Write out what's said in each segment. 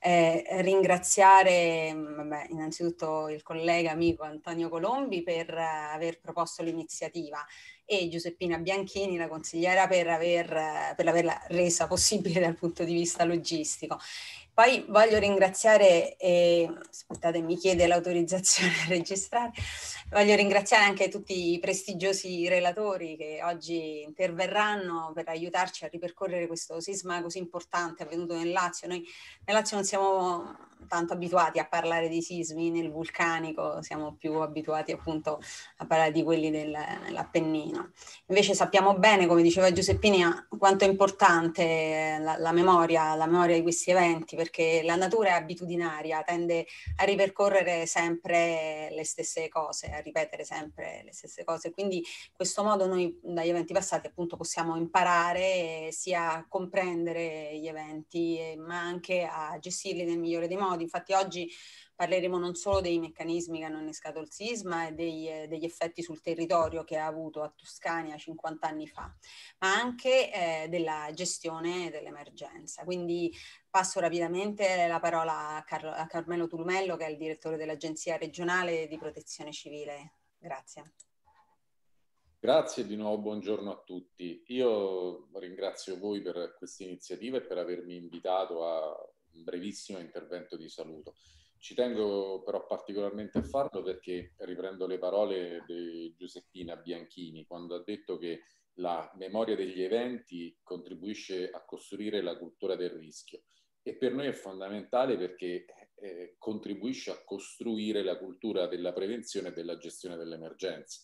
Eh, ringraziare vabbè, innanzitutto il collega amico Antonio Colombi per uh, aver proposto l'iniziativa e Giuseppina Bianchini, la consigliera, per, aver, eh, per averla resa possibile dal punto di vista logistico. Poi voglio ringraziare, eh, aspettate mi chiede l'autorizzazione a registrare, voglio ringraziare anche tutti i prestigiosi relatori che oggi interverranno per aiutarci a ripercorrere questo sisma così importante avvenuto nel Lazio. Noi nel Lazio non siamo tanto abituati a parlare di sismi nel vulcanico, siamo più abituati appunto a parlare di quelli del, dell'Appennino. Invece sappiamo bene, come diceva Giuseppini, quanto è importante eh, la, la, memoria, la memoria di questi eventi, perché la natura è abitudinaria, tende a ripercorrere sempre le stesse cose, a ripetere sempre le stesse cose. Quindi in questo modo noi dagli eventi passati appunto possiamo imparare sia a comprendere gli eventi, eh, ma anche a gestirli nel migliore dei modi no? Difatti oggi parleremo non solo dei meccanismi che hanno innescato il sisma e dei, eh, degli effetti sul territorio che ha avuto a Toscania 50 anni fa, ma anche eh, della gestione dell'emergenza. Quindi passo rapidamente la parola a, Carlo, a Carmelo Tulumello che è il direttore dell'Agenzia regionale di protezione civile. Grazie. Grazie di nuovo, buongiorno a tutti. Io ringrazio voi per questa iniziativa e per avermi invitato a un brevissimo intervento di saluto. Ci tengo però particolarmente a farlo perché riprendo le parole di Giuseppina Bianchini quando ha detto che la memoria degli eventi contribuisce a costruire la cultura del rischio e per noi è fondamentale perché eh, contribuisce a costruire la cultura della prevenzione e della gestione dell'emergenza.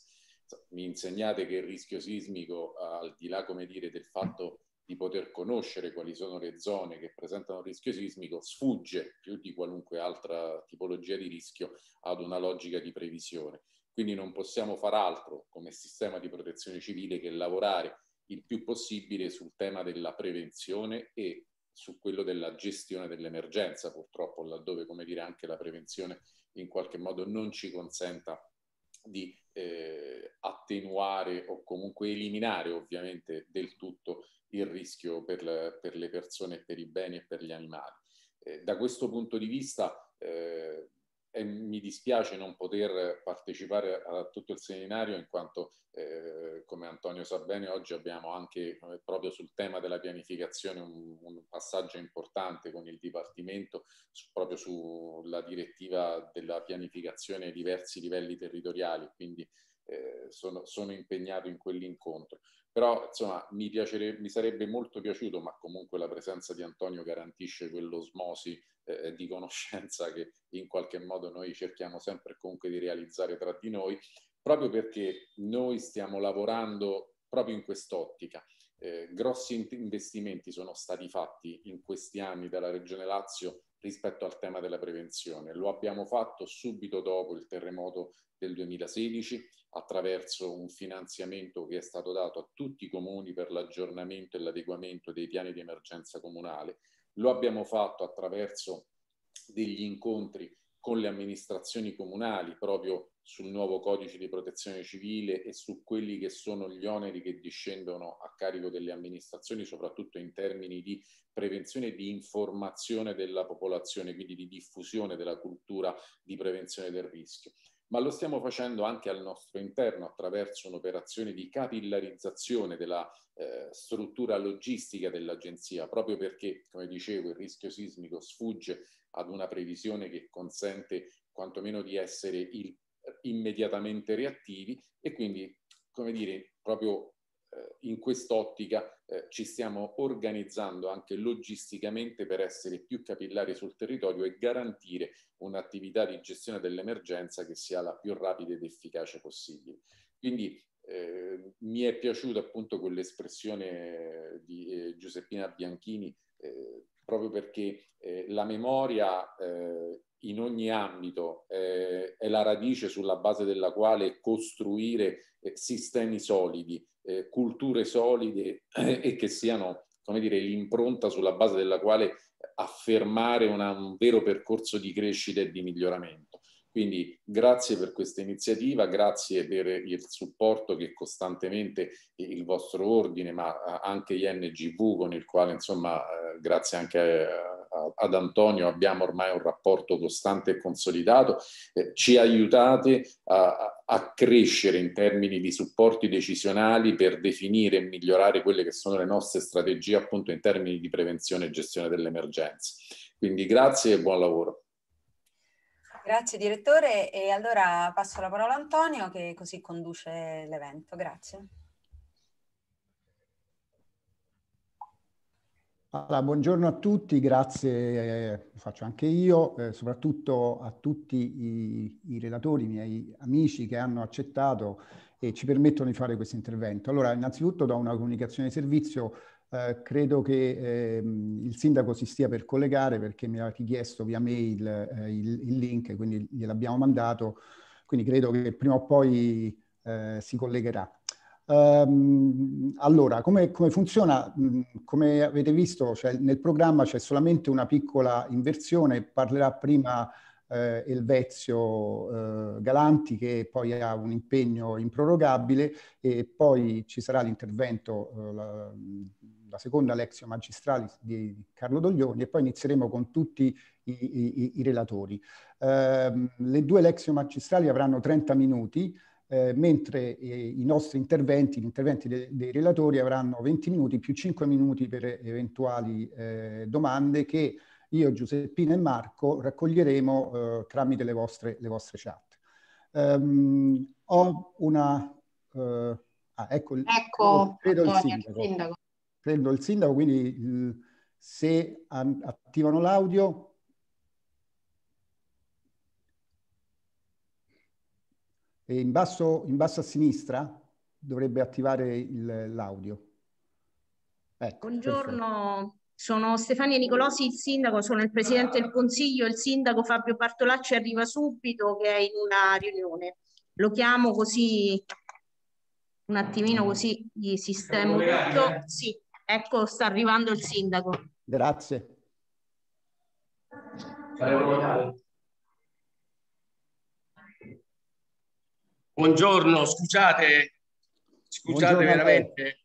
Mi insegnate che il rischio sismico, al di là come dire, del fatto che di poter conoscere quali sono le zone che presentano rischio sismico sfugge più di qualunque altra tipologia di rischio ad una logica di previsione. Quindi non possiamo far altro come sistema di protezione civile che lavorare il più possibile sul tema della prevenzione e su quello della gestione dell'emergenza, purtroppo laddove, come dire, anche la prevenzione in qualche modo non ci consenta di eh, attenuare o comunque eliminare ovviamente del tutto il rischio per, la, per le persone, per i beni e per gli animali. Eh, da questo punto di vista eh, e mi dispiace non poter partecipare a tutto il seminario in quanto, eh, come Antonio sa bene, oggi abbiamo anche eh, proprio sul tema della pianificazione un, un, passaggio importante con il Dipartimento su, proprio sulla direttiva della pianificazione ai diversi livelli territoriali, quindi eh, sono, sono impegnato in quell'incontro però insomma mi, piacere, mi, sarebbe molto piaciuto, ma comunque la presenza di Antonio garantisce quell'osmosi eh, eh, di conoscenza che in qualche modo noi cerchiamo sempre comunque di realizzare tra di noi, proprio perché noi stiamo lavorando proprio in quest'ottica. Eh, grossi investimenti sono stati fatti in questi anni dalla Regione Lazio rispetto al tema della prevenzione. Lo abbiamo fatto subito dopo il terremoto del 2016, attraverso un finanziamento che è stato dato a tutti i comuni per l'aggiornamento e l'adeguamento dei piani di emergenza comunale. Lo abbiamo fatto attraverso degli incontri con le amministrazioni comunali proprio sul nuovo codice di protezione civile e su quelli che sono gli oneri che discendono a carico delle amministrazioni, soprattutto in termini di prevenzione e di informazione della popolazione, quindi di diffusione della cultura di prevenzione del rischio ma lo stiamo facendo anche al nostro interno attraverso un'operazione di capillarizzazione della eh, struttura logistica dell'agenzia, proprio perché, come dicevo, il rischio sismico sfugge ad una previsione che consente quantomeno di essere il, immediatamente reattivi e quindi, come dire, proprio eh, in quest'ottica eh, ci stiamo organizzando anche logisticamente per essere più capillari sul territorio e garantire un'attività di gestione dell'emergenza che sia la più rapida ed efficace possibile. Quindi eh, mi è piaciuta appunto quell'espressione eh, di eh, Giuseppina Bianchini eh, proprio perché eh, la memoria in ogni ambito eh, è la radice sulla base della quale costruire eh, sistemi solidi eh, culture solide e che siano, come dire, l'impronta sulla base della quale affermare una, un vero percorso di crescita e di miglioramento. Quindi grazie per questa iniziativa, grazie per il supporto che costantemente il vostro ordine, ma anche INGV con il quale insomma eh, grazie anche a ad Antonio abbiamo ormai un rapporto costante e consolidato, eh, ci aiutate a, a, crescere in termini di supporti decisionali per definire e migliorare quelle che sono le nostre strategie appunto in termini di prevenzione e gestione delle emergenze. Quindi grazie e buon lavoro. Grazie direttore e allora passo la parola a Antonio che così conduce l'evento. Grazie. Allora, buongiorno a tutti, grazie, eh, faccio anche io, eh, soprattutto a tutti i, i, relatori, i miei amici che hanno accettato e ci permettono di fare questo intervento. Allora, innanzitutto da una comunicazione di servizio eh, credo che ehm, il sindaco si stia per collegare perché mi ha richiesto via mail eh, il, il, link, quindi gliel'abbiamo mandato, quindi credo che prima o poi eh, si collegherà. Um, allora, come, come, funziona? Mm, come avete visto, cioè, nel programma c'è solamente una piccola inversione, parlerà prima eh, Elvezio eh, Galanti che poi ha un impegno improrogabile e poi ci sarà l'intervento, eh, la, la, seconda lezione magistrale di Carlo Doglioni e poi inizieremo con tutti i, i, i relatori. Ehm, le due lezioni magistrali avranno 30 minuti, eh, mentre eh, i nostri interventi, gli interventi de dei relatori avranno 20 minuti più 5 minuti per eventuali eh, domande che io, Giuseppina e Marco raccoglieremo eh, tramite le vostre, le vostre chat. Um, ho una... Uh, ah, ecco, ecco oh, credo il sindaco. il sindaco. Credo il sindaco, quindi il, se attivano l'audio e in basso, in basso a sinistra dovrebbe attivare il, l'audio. Ecco, Buongiorno, perfetto. sono Stefania Nicolosi, il sindaco, sono il presidente del consiglio, il sindaco Fabio Bartolacci arriva subito che è in una riunione. Lo chiamo così un attimino così gli sistemo tutto. Eh? Sì, ecco, sta arrivando il sindaco. Grazie. Faremo Buongiorno, scusate, scusate Buongiorno veramente.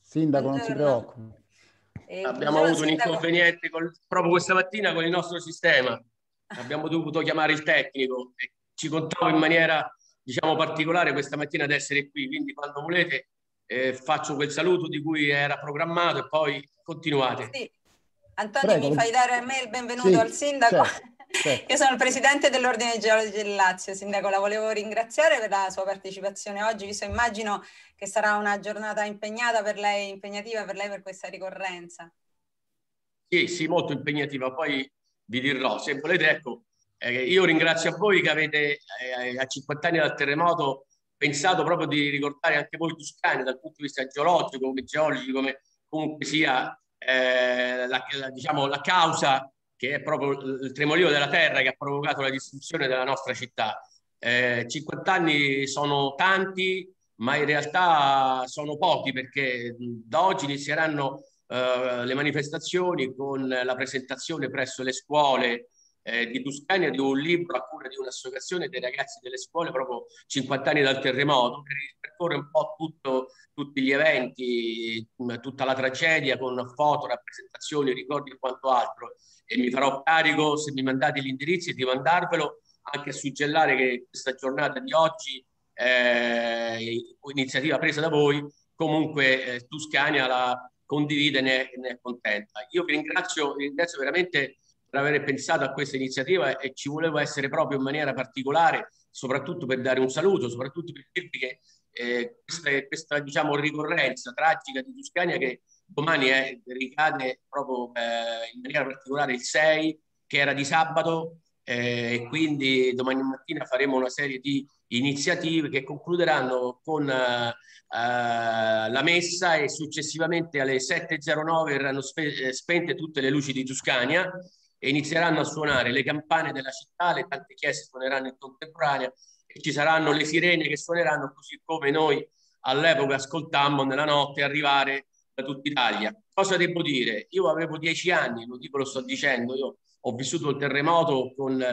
Sindaco, non si preoccupi. Eh, Abbiamo avuto un inconveniente col, proprio questa mattina con il nostro sistema. Abbiamo dovuto chiamare il tecnico e ci contavo in maniera diciamo particolare questa mattina ad essere qui, quindi quando volete eh, faccio quel saluto di cui era programmato e poi continuate. Sì. Antonio, Prego. mi fai dare a me il benvenuto sì, al sindaco? Certo. Certo. Io sono il presidente dell'Ordine dei Geologi del Lazio, Sindaco, la volevo ringraziare per la sua partecipazione oggi, visto immagino che sarà una giornata impegnata per lei, impegnativa per lei per questa ricorrenza. Sì, sì, molto impegnativa, poi vi dirò, se volete, ecco, eh, io ringrazio a voi che avete eh, a 50 anni dal terremoto pensato proprio di ricordare anche voi Tuscani dal punto di vista geologico, come geologi, come comunque sia eh, la, la, diciamo, la causa che è proprio il tremolio della terra che ha provocato la distruzione della nostra città. Eh, 50 anni sono tanti, ma in realtà sono pochi perché da oggi inizieranno eh, le manifestazioni con la presentazione presso le scuole eh, di Tuscania di un libro a cura di un'associazione dei ragazzi delle scuole proprio 50 anni dal terremoto che ripercorre un po' tutto, tutti gli eventi, mm, tutta la tragedia con foto, rappresentazioni, ricordi e quanto altro e mi farò carico se mi mandate gli indirizzi di mandarvelo anche a suggellare che questa giornata di oggi eh, iniziativa presa da voi comunque eh, Tuscania la condivide e ne, ne, è contenta. Io vi ringrazio, vi ringrazio veramente per aver pensato a questa iniziativa e ci volevo essere proprio in maniera particolare, soprattutto per dare un saluto, soprattutto per dirvi che eh, questa, questa diciamo, ricorrenza tragica di Tuscania che domani eh, ricade proprio eh, in maniera particolare il 6 che era di sabato eh, e quindi domani mattina faremo una serie di iniziative che concluderanno con eh, la messa e successivamente alle 7.09 verranno spe- spente tutte le luci di Tuscania e inizieranno a suonare le campane della città, le tante chiese suoneranno in contemporanea e ci saranno le sirene che suoneranno così come noi all'epoca ascoltammo nella notte arrivare da tutta Italia. Cosa devo dire? Io avevo dieci anni, lo dico, lo sto dicendo, io ho vissuto il terremoto con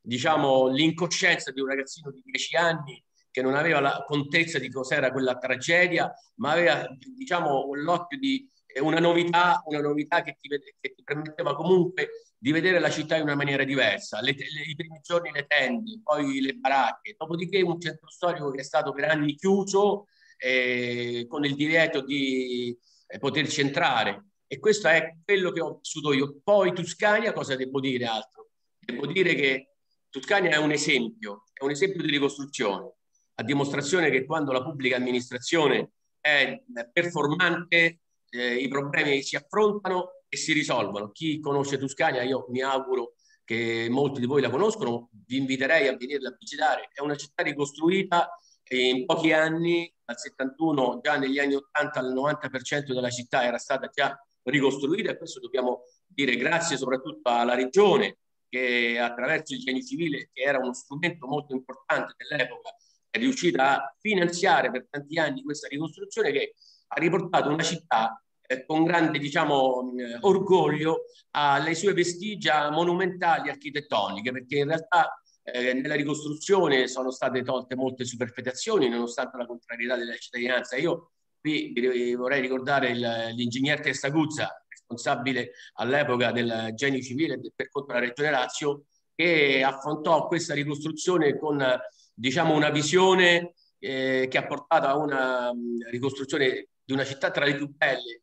diciamo l'incoscienza di un ragazzino di dieci anni che non aveva la contezza di cos'era quella tragedia, ma aveva diciamo l'occhio di, è una novità, una novità che, ti, che, ti, permetteva comunque di vedere la città in una maniera diversa. Le, le, I primi giorni le tende, poi le baracche, dopodiché un centro storico che è stato per anni chiuso eh, con il divieto di eh, poterci entrare. E questo è quello che ho vissuto io. Poi Tuscania, cosa devo dire altro? Devo dire che Tuscania è un esempio, è un esempio di ricostruzione, a dimostrazione che quando la pubblica amministrazione è eh, performante eh, i problemi si affrontano e si risolvono. Chi conosce Tuscania, io mi auguro che molti di voi la conoscono, vi inviterei a venirla a visitare. È una città ricostruita in pochi anni, dal 71 già negli anni 80 al 90% della città era stata già ricostruita e questo dobbiamo dire grazie soprattutto alla regione che attraverso il Genio Civile, che era uno strumento molto importante dell'epoca, è riuscita a finanziare per tanti anni questa ricostruzione che ha riportato una città eh, con grande diciamo, mm, orgoglio alle sue vestigia monumentali architettoniche, perché in realtà eh, nella ricostruzione sono state tolte molte superfetazioni, nonostante la contrarietà della cittadinanza. Io qui vorrei ricordare l'ingegner Testaguzza, responsabile all'epoca del genio civile per conto della Regione Lazio, che affrontò questa ricostruzione con diciamo, una visione eh, che ha portato a una mm, ricostruzione di una città tra le più belle,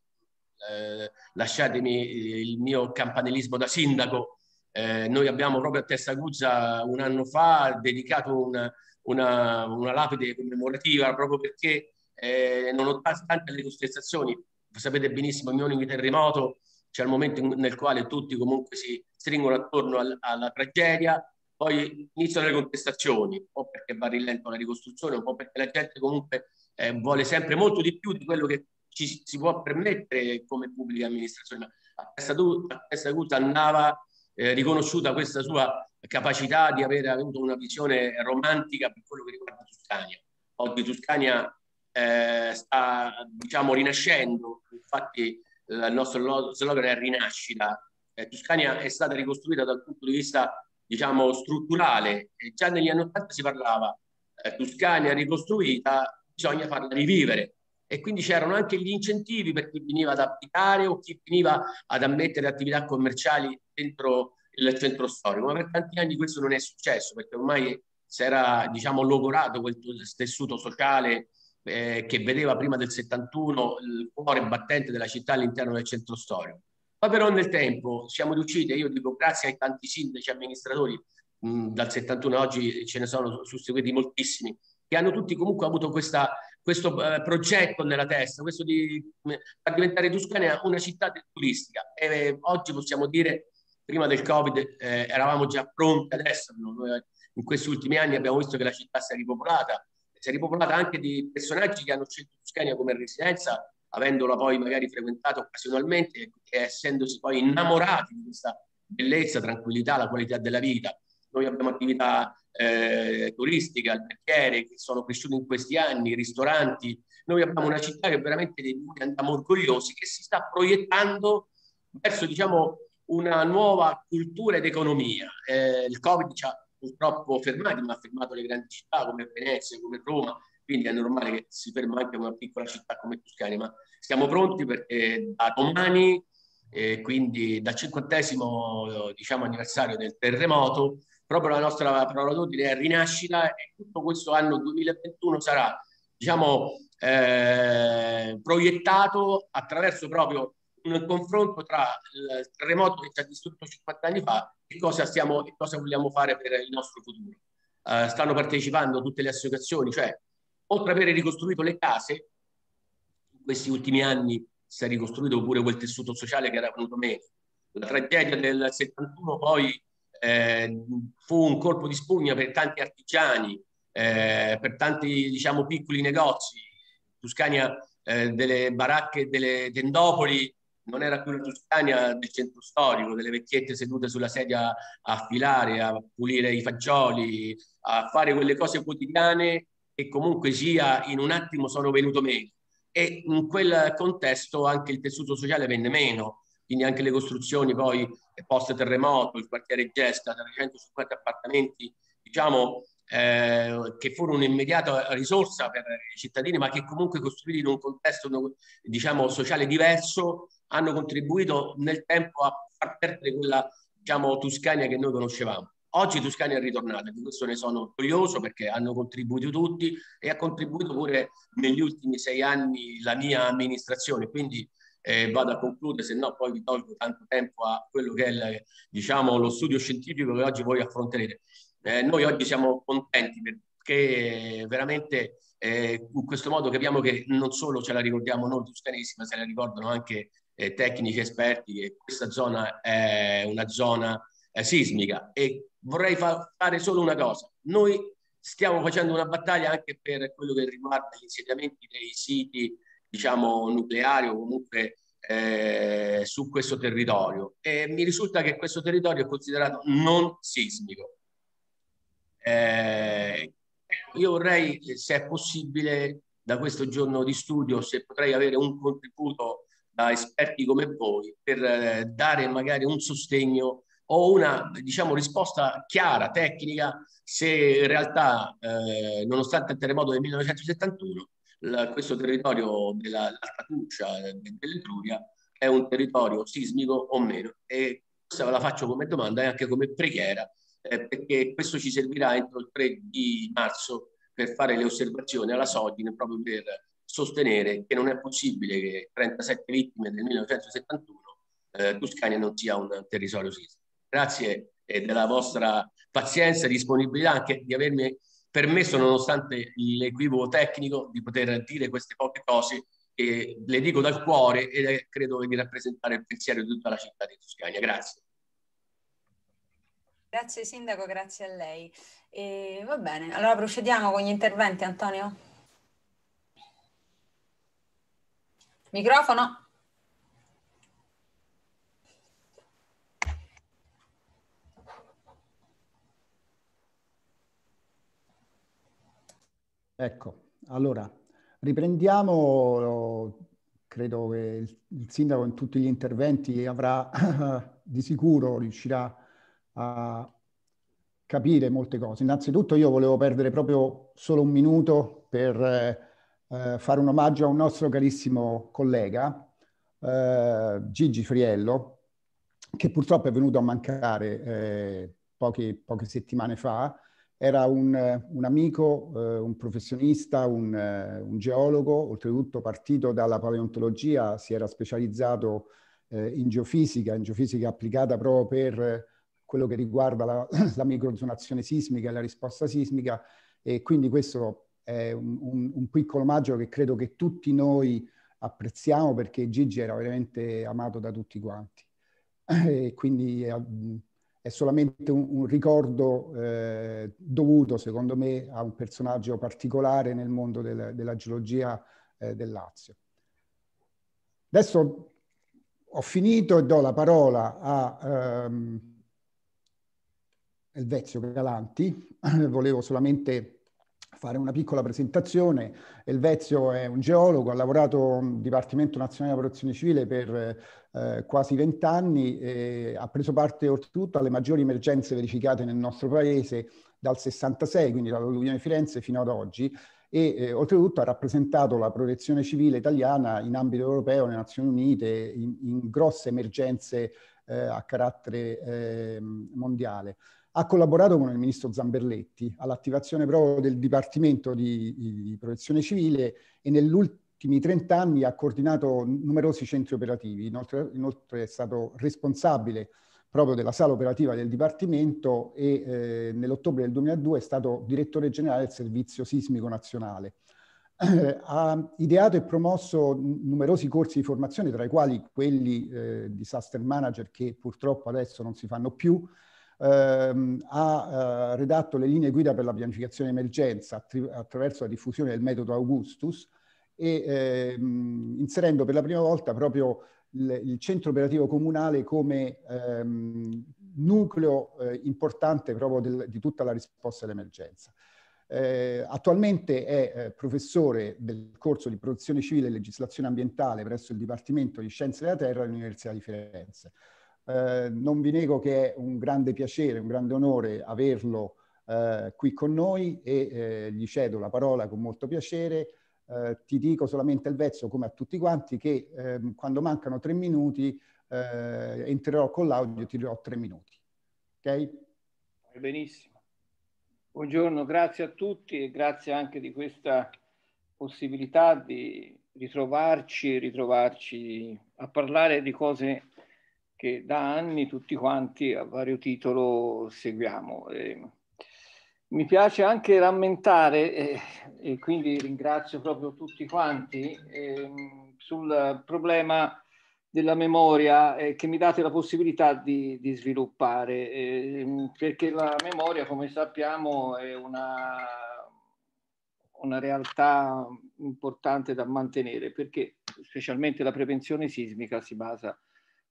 eh, lasciatemi il mio campanilismo da sindaco, eh, noi abbiamo proprio a Testaguzza un anno fa dedicato una, una, una lapide commemorativa proprio perché eh, nonostante le contestazioni, sapete benissimo il mio unico terremoto, c'è il momento nel quale tutti comunque si stringono attorno al, alla tragedia, poi iniziano le contestazioni, un po' perché va rilento la ricostruzione, un po' perché la gente comunque eh, vuole sempre molto di più di quello che ci si può permettere come pubblica amministrazione. A testa, a testa curta andava eh, riconosciuta questa sua capacità di aver avuto una visione romantica per quello che riguarda Tuscania. Oggi Tuscania eh, sta diciamo rinascendo, infatti il nostro slogan è rinascita. Eh, Tuscania è stata ricostruita dal punto di vista diciamo strutturale. E già negli anni 80 si parlava eh, Tuscania ricostruita bisogna farla rivivere. E quindi c'erano anche gli incentivi per chi veniva ad abitare o chi veniva ad ammettere attività commerciali dentro il centro storico, ma per tanti anni questo non è successo perché ormai si era diciamo, logorato quel tessuto sociale eh, che vedeva prima del 71 il cuore battente della città all'interno del centro storico. Ma però nel tempo siamo riusciti, io dico grazie ai tanti sindaci amministratori, mh, dal 71 ad oggi ce ne sono susseguiti moltissimi, che hanno tutti comunque avuto questa, questo eh, progetto nella testa, questo di far diventare Tuscania una città turistica. E, eh, oggi possiamo dire, prima del Covid, eh, eravamo già pronti adesso, esserlo. in questi ultimi anni abbiamo visto che la città si è ripopolata, si è ripopolata anche di personaggi che hanno scelto Tuscania come residenza, avendola poi magari frequentata occasionalmente e essendosi poi innamorati di questa bellezza, tranquillità, la qualità della vita. Noi abbiamo attività eh, turistiche, alberghiere che sono cresciute in questi anni, ristoranti. Noi abbiamo una città che veramente di cui andiamo orgogliosi, che si sta proiettando verso diciamo, una nuova cultura ed economia. Eh, il Covid ci ha purtroppo fermati, ma ha fermato le grandi città come Venezia, come Roma, quindi è normale che si ferma anche una piccola città come Tuscania, ma siamo pronti perché da domani, eh, quindi dal cinquantesimo eh, diciamo, anniversario del terremoto, proprio la nostra parola d'ordine è rinascita e tutto questo anno 2021 sarà diciamo eh, proiettato attraverso proprio un confronto tra il terremoto che ci ha distrutto 50 anni fa e cosa, stiamo, e cosa vogliamo fare per il nostro futuro. Eh, stanno partecipando tutte le associazioni, cioè oltre ad avere ricostruito le case, in questi ultimi anni si è ricostruito pure quel tessuto sociale che era venuto meno. La tragedia del 71 poi eh, fu un colpo di spugna per tanti artigiani, eh, per tanti diciamo, piccoli negozi. Tuscania eh, delle baracche, delle tendopoli, non era più la Tuscania del centro storico, delle vecchiette sedute sulla sedia a filare, a pulire i fagioli, a fare quelle cose quotidiane che comunque sia in un attimo sono venuto meno. E in quel contesto anche il tessuto sociale venne meno quindi anche le costruzioni poi post terremoto, il quartiere Gesta, 350 appartamenti, diciamo eh, che furono un'immediata risorsa per i cittadini, ma che comunque costruiti in un contesto diciamo, sociale diverso, hanno contribuito nel tempo a far perdere quella diciamo, Tuscania che noi conoscevamo. Oggi Tuscania è ritornata, di questo ne sono orgoglioso perché hanno contribuito tutti e ha contribuito pure negli ultimi sei anni la mia amministrazione, quindi eh, vado a concludere, se no poi vi tolgo tanto tempo a quello che è la, diciamo, lo studio scientifico che oggi voi affronterete. Eh, noi oggi siamo contenti perché veramente eh, in questo modo capiamo che non solo ce la ricordiamo noi giustanissimi, ma se la ricordano anche eh, tecnici esperti che questa zona è una zona eh, sismica e vorrei fa fare solo una cosa. Noi stiamo facendo una battaglia anche per quello che riguarda gli insediamenti dei siti diciamo, nucleari o comunque eh, su questo territorio. E mi risulta che questo territorio è considerato non sismico. Eh, ecco, io vorrei, se è possibile, da questo giorno di studio, se potrei avere un contributo da esperti come voi per eh, dare magari un sostegno o una diciamo, risposta chiara, tecnica, se in realtà, eh, nonostante il terremoto del 1971, la, questo territorio della Catuccia dell'Etruria eh, è un territorio sismico o meno. E questa ve la faccio come domanda e anche come preghiera, eh, perché questo ci servirà entro il 3 di marzo per fare le osservazioni alla Sogine proprio per sostenere che non è possibile che 37 vittime del 1971 eh, Tuscania non sia un territorio sismico. Grazie eh, della vostra pazienza, e disponibilità anche di avermi permesso, nonostante l'equivoco tecnico, di poter dire queste poche cose e le dico dal cuore e credo di rappresentare il pensiero di tutta la città di Toscana. Grazie. Grazie Sindaco, grazie a lei. E va bene, allora procediamo con gli interventi, Antonio. Microfono. Ecco, allora riprendiamo, credo che il sindaco in tutti gli interventi avrà di sicuro riuscirà a capire molte cose. Innanzitutto io volevo perdere proprio solo un minuto per eh, fare un omaggio a un nostro carissimo collega, eh, Gigi Friello, che purtroppo è venuto a mancare eh, poche, poche settimane fa era un, un amico, eh, un professionista, un, eh, un, geologo, oltretutto partito dalla paleontologia, si era specializzato eh, in geofisica, in geofisica applicata proprio per quello che riguarda la, la microzonazione sismica e la risposta sismica e quindi questo è un, un piccolo omaggio che credo che tutti noi apprezziamo perché Gigi era veramente amato da tutti quanti. E quindi eh, è solamente un, un ricordo eh, dovuto, secondo me, a un personaggio particolare nel mondo del, della geologia eh, del Lazio. Adesso ho finito e do la parola a ehm, Elvezio Galanti. Volevo solamente fare una piccola presentazione. Elvezio è un geologo, ha lavorato nel Dipartimento Nazionale della Protezione Civile per eh, quasi vent'anni e ha preso parte oltretutto alle maggiori emergenze verificate nel nostro paese dal 66, quindi dall'alluvione di Firenze fino ad oggi e eh, oltretutto ha rappresentato la protezione civile italiana in ambito europeo, nelle Nazioni Unite, in, in grosse emergenze eh, a carattere ehm, mondiale ha collaborato con il ministro Zamberletti all'attivazione proprio del Dipartimento di, di Protezione Civile e nell'ultimo ultimi 30 anni ha coordinato numerosi centri operativi, inoltre, inoltre, è stato responsabile proprio della sala operativa del Dipartimento e eh, nell'ottobre del 2002 è stato direttore generale del Servizio Sismico Nazionale. ha ideato e promosso numerosi corsi di formazione, tra i quali quelli eh, disaster manager che purtroppo adesso non si fanno più, ehm, ha eh, redatto le linee guida per la pianificazione emergenza attri- attraverso la diffusione del metodo Augustus e ehm, inserendo per la prima volta proprio il, il centro operativo comunale come ehm, nucleo eh, importante proprio del, di tutta la risposta all'emergenza. Eh, attualmente è eh, professore del corso di produzione civile e legislazione ambientale presso il Dipartimento di Scienze della Terra dell'Università di Firenze. Eh, non vi nego che è un grande piacere, un grande onore averlo eh, qui con noi e eh, gli cedo la parola con molto piacere. Eh, ti dico solamente il vezzo, come a tutti quanti, che ehm, quando mancano tre minuti entrerò con l'audio e ti dirò tre minuti. Ok? Benissimo. Buongiorno, grazie a tutti e grazie anche di questa possibilità di ritrovarci, ritrovarci a parlare di cose che da anni tutti quanti a vario titolo seguiamo. Eh, mi piace anche rammentare, eh, e quindi ringrazio proprio tutti quanti, eh, sul problema della memoria eh, che mi date la possibilità di, di sviluppare, eh, perché la memoria, come sappiamo, è una, una, realtà importante da mantenere, perché specialmente la prevenzione sismica si basa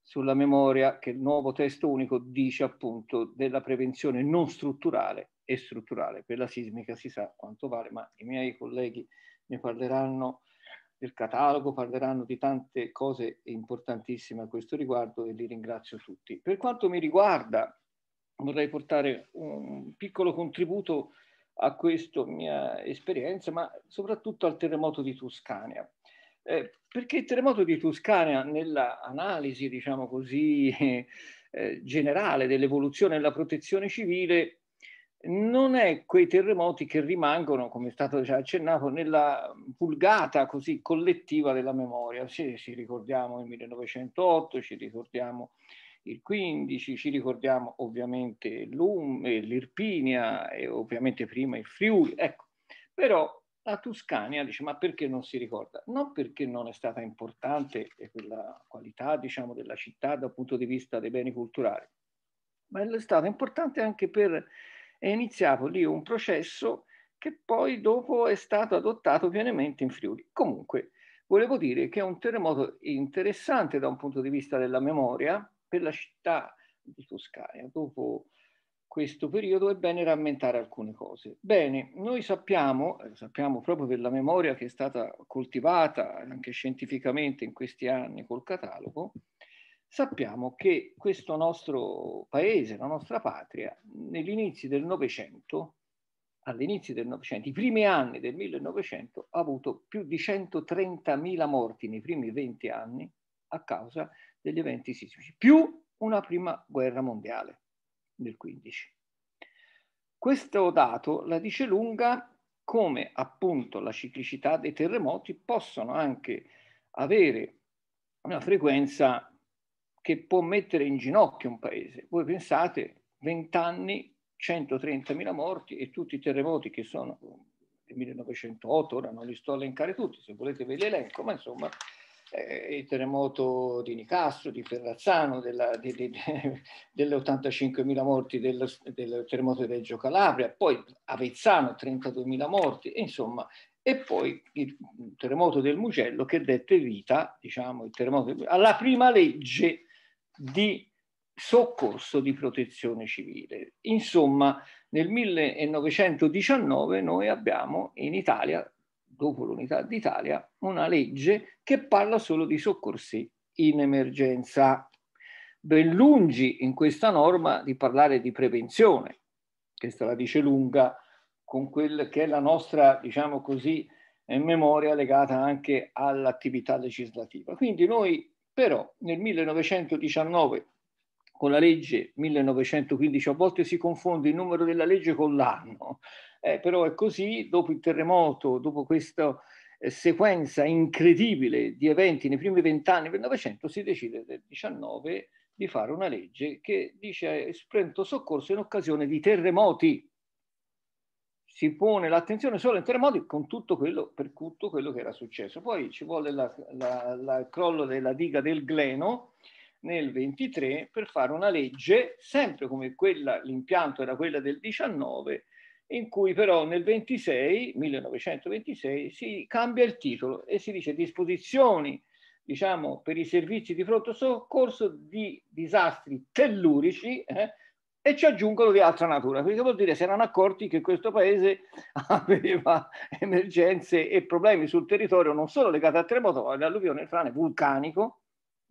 sulla memoria che il nuovo testo unico dice appunto della prevenzione non strutturale e strutturale. Per la sismica si sa quanto vale, ma i miei colleghi ne parleranno del catalogo, parleranno di tante cose importantissime a questo riguardo e li ringrazio tutti. Per quanto mi riguarda, vorrei portare un piccolo contributo a questa mia esperienza, ma soprattutto al terremoto di Tuscania. Eh, perché il terremoto di Toscana, nell'analisi, diciamo così, eh, generale dell'evoluzione della protezione civile, non è quei terremoti che rimangono, come è stato già accennato, nella vulgata così collettiva della memoria. Ci, ci ricordiamo il 1908, ci ricordiamo il 15, ci ricordiamo ovviamente l'Irpinia e ovviamente prima il Friuli. Ecco, però la Tuscania dice ma perché non si ricorda? Non perché non è stata importante quella qualità diciamo, della città dal punto di vista dei beni culturali, ma è stata importante anche per è iniziato lì un processo che poi dopo è stato adottato pienamente in Friuli. Comunque, volevo dire che è un terremoto interessante da un punto di vista della memoria per la città di Toscana. Dopo questo periodo è bene rammentare alcune cose. Bene, noi sappiamo, eh, sappiamo proprio per la memoria che è stata coltivata anche scientificamente in questi anni col catalogo, sappiamo che questo nostro paese, la nostra patria, negli inizi del Novecento, all'inizio del Novecento, i primi anni del 1900, ha avuto più di 130.000 morti nei primi 20 anni a causa degli eventi sismici, più una prima guerra mondiale del 15. Questo dato la dice lunga come appunto la ciclicità dei terremoti possono anche avere una frequenza che può mettere in ginocchio un paese. Voi pensate 20 anni, 130.000 morti e tutti i terremoti che sono eh, del 1908, ora non li sto a elencare tutti, se volete ve li elenco, ma insomma eh, il terremoto di Nicastro, di Ferrazzano, delle 85.000 morti del, del, terremoto di Reggio Calabria, poi Avezzano 32.000 morti, e insomma, e poi il terremoto del Mugello che dette vita, diciamo, Mugello, alla prima legge di soccorso di protezione civile. Insomma, nel 1919 noi abbiamo in Italia dopo l'unità d'Italia, una legge che parla solo di soccorsi in emergenza. Ben lungi in questa norma di parlare di prevenzione, questa la dice lunga, con quella che è la nostra, diciamo così, eh, memoria legata anche all'attività legislativa. Quindi noi però nel 1919 con la legge 1915 a volte si confonde il numero della legge con l'anno eh, però è così, dopo il terremoto, dopo questa eh, sequenza incredibile di eventi nei primi vent'anni del Novecento, si decide nel 19 di fare una legge che dice eh, sprento soccorso in occasione di terremoti. Si pone l'attenzione solo ai terremoti con tutto quello, per tutto quello che era successo. Poi ci vuole il crollo della diga del Gleno, nel 23 per fare una legge, sempre come quella, l'impianto era quella del 19, in cui però nel 26, 1926 si cambia il titolo e si dice disposizioni diciamo, per i servizi di pronto soccorso di disastri tellurici eh, e ci aggiungono di altra natura, perché vuol dire che si erano accorti che questo paese aveva emergenze e problemi sul territorio non solo legati a terremoto, ma all'alluvione frane vulcanico,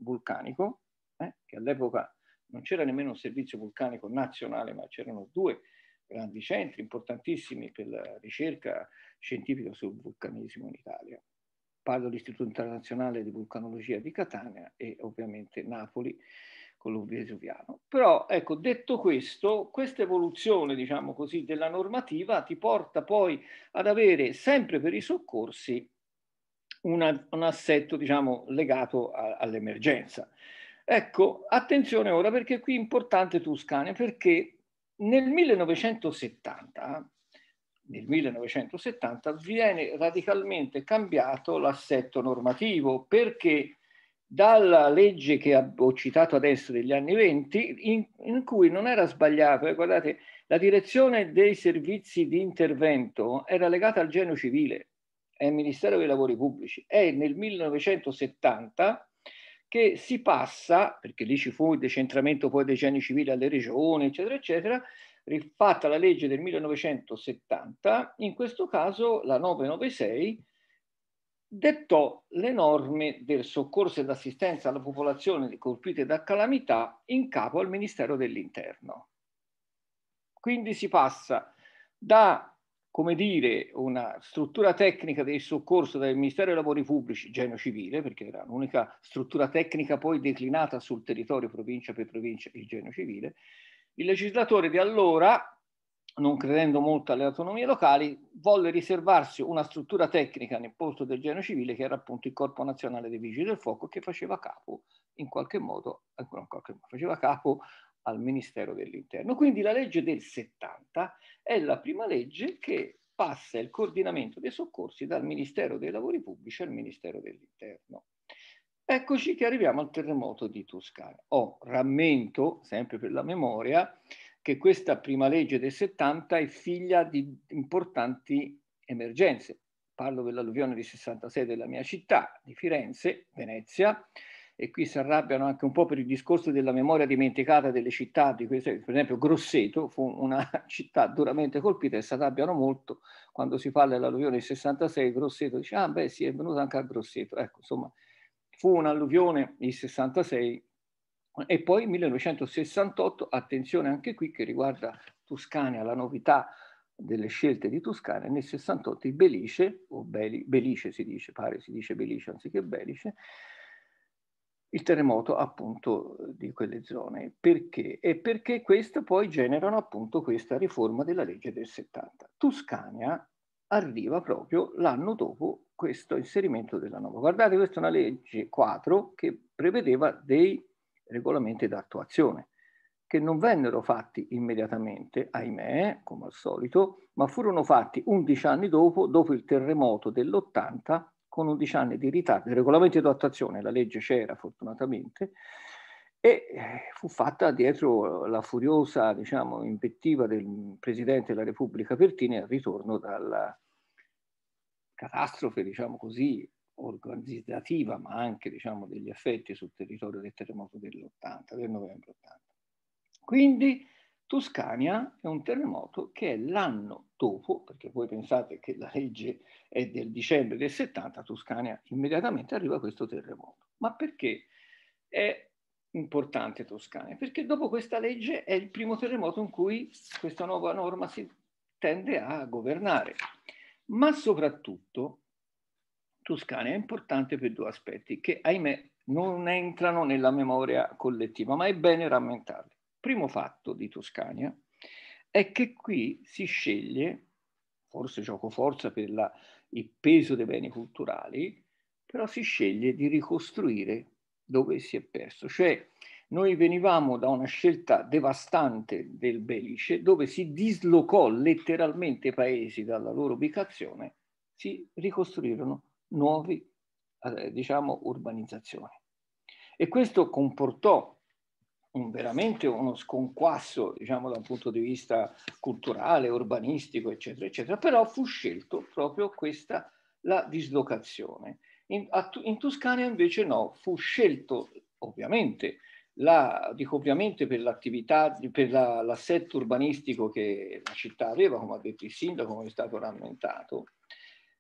vulcanico eh, che all'epoca non c'era nemmeno un servizio vulcanico nazionale, ma c'erano due grandi centri importantissimi per la ricerca scientifica sul vulcanismo in Italia. Parlo dell'Istituto Internazionale di Vulcanologia di Catania e ovviamente Napoli con lo Vesuviano. Però ecco, detto questo, questa evoluzione, diciamo così, della normativa ti porta poi ad avere sempre per i soccorsi una, un assetto, diciamo, legato all'emergenza. Ecco, attenzione ora perché qui è importante Tuscania, perché nel 1970, nel 1970 viene radicalmente cambiato l'assetto normativo perché dalla legge che ho citato adesso degli anni 20, in, in cui non era sbagliato, eh, guardate, la direzione dei servizi di intervento era legata al genio civile, è il Ministero dei Lavori Pubblici, e nel 1970 che si passa, perché lì ci fu il decentramento poi dei geni civili alle regioni, eccetera, eccetera, rifatta la legge del 1970, in questo caso la 996 dettò le norme del soccorso e d'assistenza alla popolazione colpite da calamità in capo al Ministero dell'Interno. Quindi si passa da come dire, una struttura tecnica del soccorso del Ministero dei Lavori Pubblici, genio civile, perché era l'unica struttura tecnica poi declinata sul territorio provincia per provincia, il genio civile, il legislatore di allora, non credendo molto alle autonomie locali, volle riservarsi una struttura tecnica nel posto del genio civile, che era appunto il Corpo Nazionale dei Vigili del Fuoco, che faceva capo in qualche modo, ancora in qualche modo, faceva capo al Ministero dell'Interno. Quindi la legge del 70 è la prima legge che passa il coordinamento dei soccorsi dal Ministero dei Lavori Pubblici al Ministero dell'Interno. Eccoci che arriviamo al terremoto di Toscana. Oh, rammento, sempre per la memoria, che questa prima legge del 70 è figlia di importanti emergenze. Parlo dell'alluvione di 66 della mia città, di Firenze, Venezia, e qui si arrabbiano anche un po' per il discorso della memoria dimenticata delle città, di queste, per esempio Grosseto fu una città duramente colpita e si arrabbiano molto quando si parla dell'alluvione del 66, Grosseto dice ah beh sì è venuto anche a Grosseto, ecco insomma fu un'alluvione il 66 e poi 1968, attenzione anche qui che riguarda Toscana, la novità delle scelte di Toscana, nel 68 il Belice, o Beli, Belice si dice, pare si dice Belice anziché Belice, il terremoto appunto di quelle zone. Perché? E perché questo poi generano appunto questa riforma della legge del 70. Tuscania arriva proprio l'anno dopo questo inserimento della nuova. Guardate, questa è una legge 4 che prevedeva dei regolamenti d'attuazione che non vennero fatti immediatamente, ahimè, come al solito, ma furono fatti 11 anni dopo, dopo il terremoto dell'80 con 11 anni di ritardo. Il regolamento di attuazione, la legge c'era fortunatamente, e eh, fu fatta dietro la furiosa diciamo, impettiva del Presidente della Repubblica Pertini al ritorno dalla catastrofe, diciamo così, organizzativa, ma anche diciamo, degli effetti sul territorio del terremoto dell'80, del novembre 80. Quindi Toscana è un terremoto che è l'anno dopo, perché voi pensate che la legge è del dicembre del 70, Toscana immediatamente arriva questo terremoto. Ma perché è importante Toscana? Perché dopo questa legge è il primo terremoto in cui questa nuova norma si tende a governare. Ma soprattutto Toscana è importante per due aspetti che ahimè non entrano nella memoria collettiva, ma è bene rammentarli. Primo fatto di Toscania è che qui si sceglie, forse gioco forza per la, il peso dei beni culturali, però si sceglie di ricostruire dove si è perso. Cioè noi venivamo da una scelta devastante del Belice dove si dislocò letteralmente i paesi dalla loro ubicazione, si ricostruirono nuove, eh, diciamo, urbanizzazioni. E questo comportò un, veramente uno sconquasso, diciamo, da un punto di vista culturale, urbanistico, eccetera, eccetera, però fu scelto proprio questa la dislocazione. In, a, in Toscana invece no, fu scelto ovviamente la, dico ovviamente per l'attività, per la, l'assetto urbanistico che la città aveva, come ha detto il sindaco, come è stato rammentato,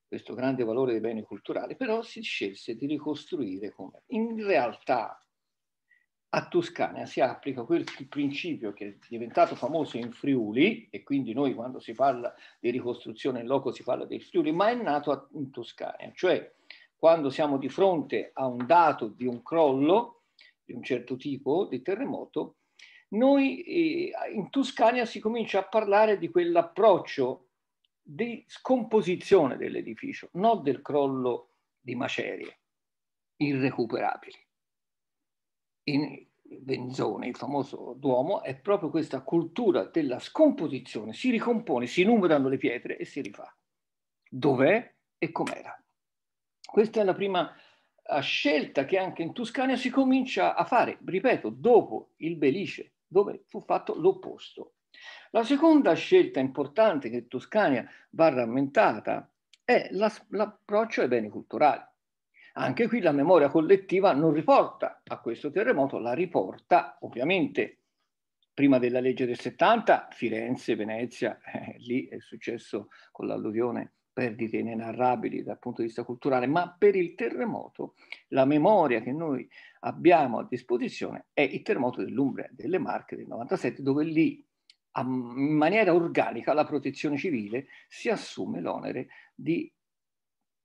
questo grande valore dei beni culturali, però si scelse di ricostruire come. In realtà a Toscana si applica quel principio che è diventato famoso in Friuli, e quindi noi quando si parla di ricostruzione in loco si parla del Friuli, ma è nato in Toscana, cioè quando siamo di fronte a un dato di un crollo di un certo tipo di terremoto, noi eh, in Toscana si comincia a parlare di quell'approccio di scomposizione dell'edificio, non del crollo di macerie irrecuperabili in Benzone, il famoso Duomo, è proprio questa cultura della scomposizione. Si ricompone, si numerano le pietre e si rifà. Dov'è e com'era? Questa è la prima eh, scelta che anche in Toscana si comincia a fare, ripeto, dopo il Belice, dove fu fatto l'opposto. La seconda scelta importante che Toscana va rammentata è l'approccio ai beni culturali. Anche qui la memoria collettiva non riporta a questo terremoto, la riporta ovviamente prima della legge del 70, Firenze, Venezia, eh, lì è successo con l'alluvione perdite inenarrabili dal punto di vista culturale, ma per il terremoto la memoria che noi abbiamo a disposizione è il terremoto dell'Umbria, delle Marche del 97, dove lì in maniera organica la protezione civile si assume l'onere di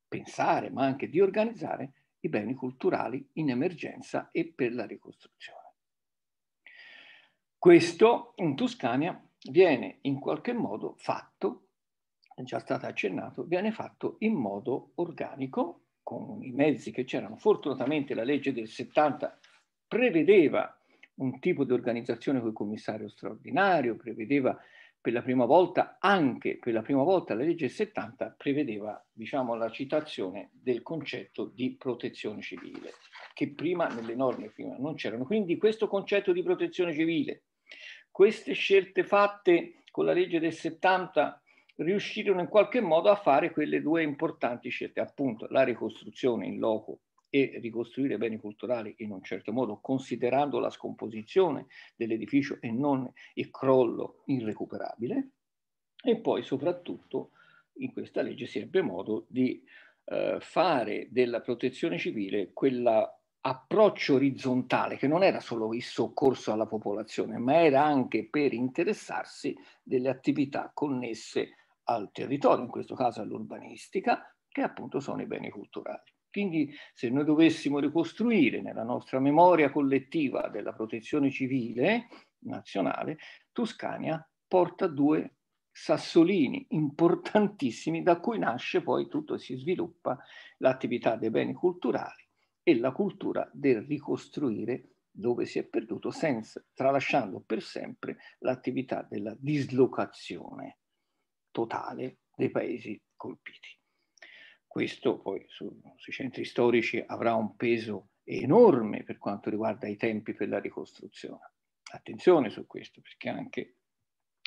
pensare, ma anche di organizzare i beni culturali in emergenza e per la ricostruzione. Questo in Toscana viene in qualche modo fatto, è già stato accennato, viene fatto in modo organico con i mezzi che c'erano. Fortunatamente la legge del 70 prevedeva un tipo di organizzazione con il commissario straordinario, prevedeva per la prima volta, anche per la prima volta, la legge 70 prevedeva diciamo, la citazione del concetto di protezione civile, che prima nelle norme prima non c'erano. Quindi questo concetto di protezione civile, queste scelte fatte con la legge del 70 riuscirono in qualche modo a fare quelle due importanti scelte, appunto la ricostruzione in loco e ricostruire beni culturali in un certo modo, considerando la scomposizione dell'edificio e non il crollo irrecuperabile. E poi soprattutto in questa legge si ebbe modo di eh, fare della protezione civile quella approccio orizzontale che non era solo il soccorso alla popolazione, ma era anche per interessarsi delle attività connesse al territorio, in questo caso all'urbanistica, che appunto sono i beni culturali. Quindi se noi dovessimo ricostruire nella nostra memoria collettiva della protezione civile nazionale, Toscania porta due sassolini importantissimi da cui nasce poi tutto e si sviluppa l'attività dei beni culturali e la cultura del ricostruire dove si è perduto, senza, tralasciando per sempre l'attività della dislocazione totale dei paesi colpiti. Questo poi su, sui centri storici avrà un peso enorme per quanto riguarda i tempi per la ricostruzione. Attenzione su questo, perché anche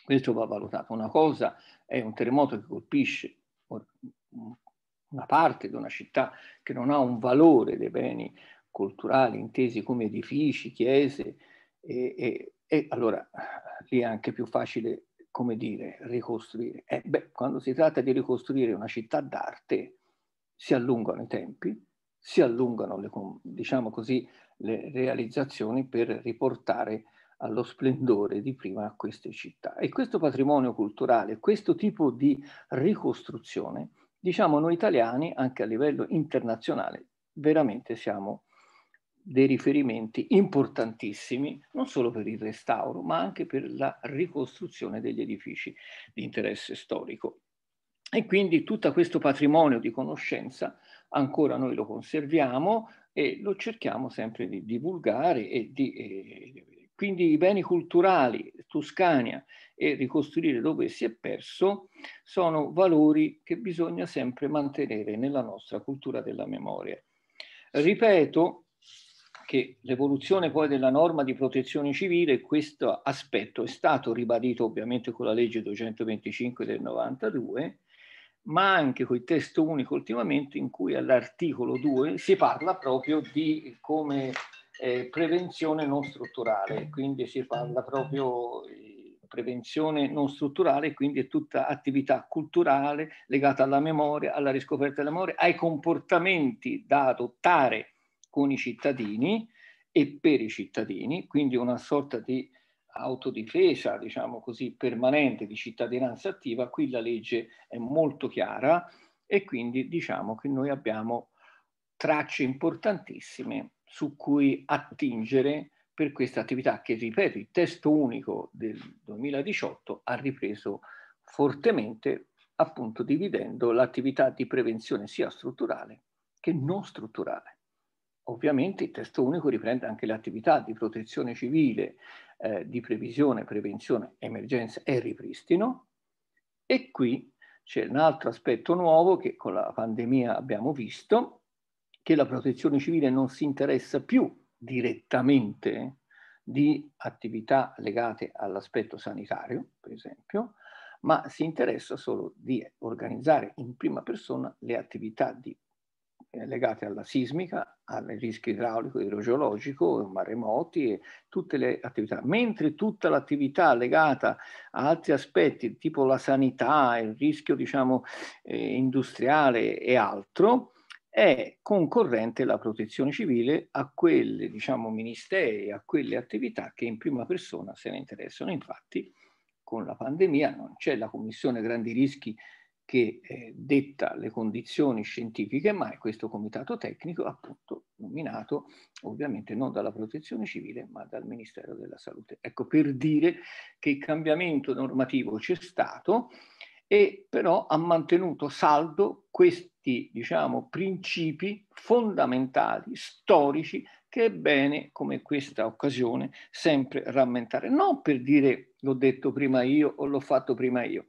questo va valutato. Una cosa è un terremoto che colpisce una parte di una città che non ha un valore dei beni culturali intesi come edifici, chiese, e, e, e allora lì è anche più facile, come dire, ricostruire. Eh, beh, quando si tratta di ricostruire una città d'arte, si allungano i tempi, si allungano le, diciamo così, le realizzazioni per riportare allo splendore di prima a queste città. E questo patrimonio culturale, questo tipo di ricostruzione, diciamo noi italiani, anche a livello internazionale, veramente siamo dei riferimenti importantissimi, non solo per il restauro, ma anche per la ricostruzione degli edifici di interesse storico. E quindi tutto questo patrimonio di conoscenza ancora noi lo conserviamo e lo cerchiamo sempre di divulgare e di... Eh, quindi i beni culturali, Toscania e ricostruire dove si è perso, sono valori che bisogna sempre mantenere nella nostra cultura della memoria. Ripeto che l'evoluzione poi della norma di protezione civile, questo aspetto è stato ribadito ovviamente con la legge 225 del 92, ma anche quel testo unico ultimamente in cui all'articolo 2 si parla proprio di come eh, prevenzione non strutturale, quindi si parla proprio di eh, prevenzione non strutturale, quindi è tutta attività culturale legata alla memoria, alla riscoperta della memoria, ai comportamenti da adottare con i cittadini e per i cittadini, quindi una sorta di autodifesa, diciamo così, permanente di cittadinanza attiva, qui la legge è molto chiara e quindi diciamo che noi abbiamo tracce importantissime su cui attingere per questa attività che, ripeto, il testo unico del 2018 ha ripreso fortemente, appunto dividendo l'attività di prevenzione sia strutturale che non strutturale. Ovviamente il testo unico riprende anche le attività di protezione civile, eh, di previsione, prevenzione, emergenza e ripristino e qui c'è un altro aspetto nuovo che con la pandemia abbiamo visto, che la protezione civile non si interessa più direttamente di attività legate all'aspetto sanitario, per esempio, ma si interessa solo di organizzare in prima persona le attività di eh, legate alla sismica, al rischio idraulico, idrogeologico, maremoti e tutte le attività, mentre tutta l'attività legata a altri aspetti, tipo la sanità, il rischio diciamo, eh, industriale e altro, è concorrente la protezione civile a quelle diciamo, ministeri, a quelle attività che in prima persona se ne interessano. Infatti con la pandemia non c'è la Commissione Grandi Rischi che eh, detta le condizioni scientifiche, ma è questo comitato tecnico appunto nominato ovviamente non dalla protezione civile ma dal Ministero della Salute. Ecco per dire che il cambiamento normativo c'è stato e però ha mantenuto saldo questi diciamo principi fondamentali, storici, che è bene, come questa occasione, sempre rammentare. Non per dire l'ho detto prima io o l'ho fatto prima io,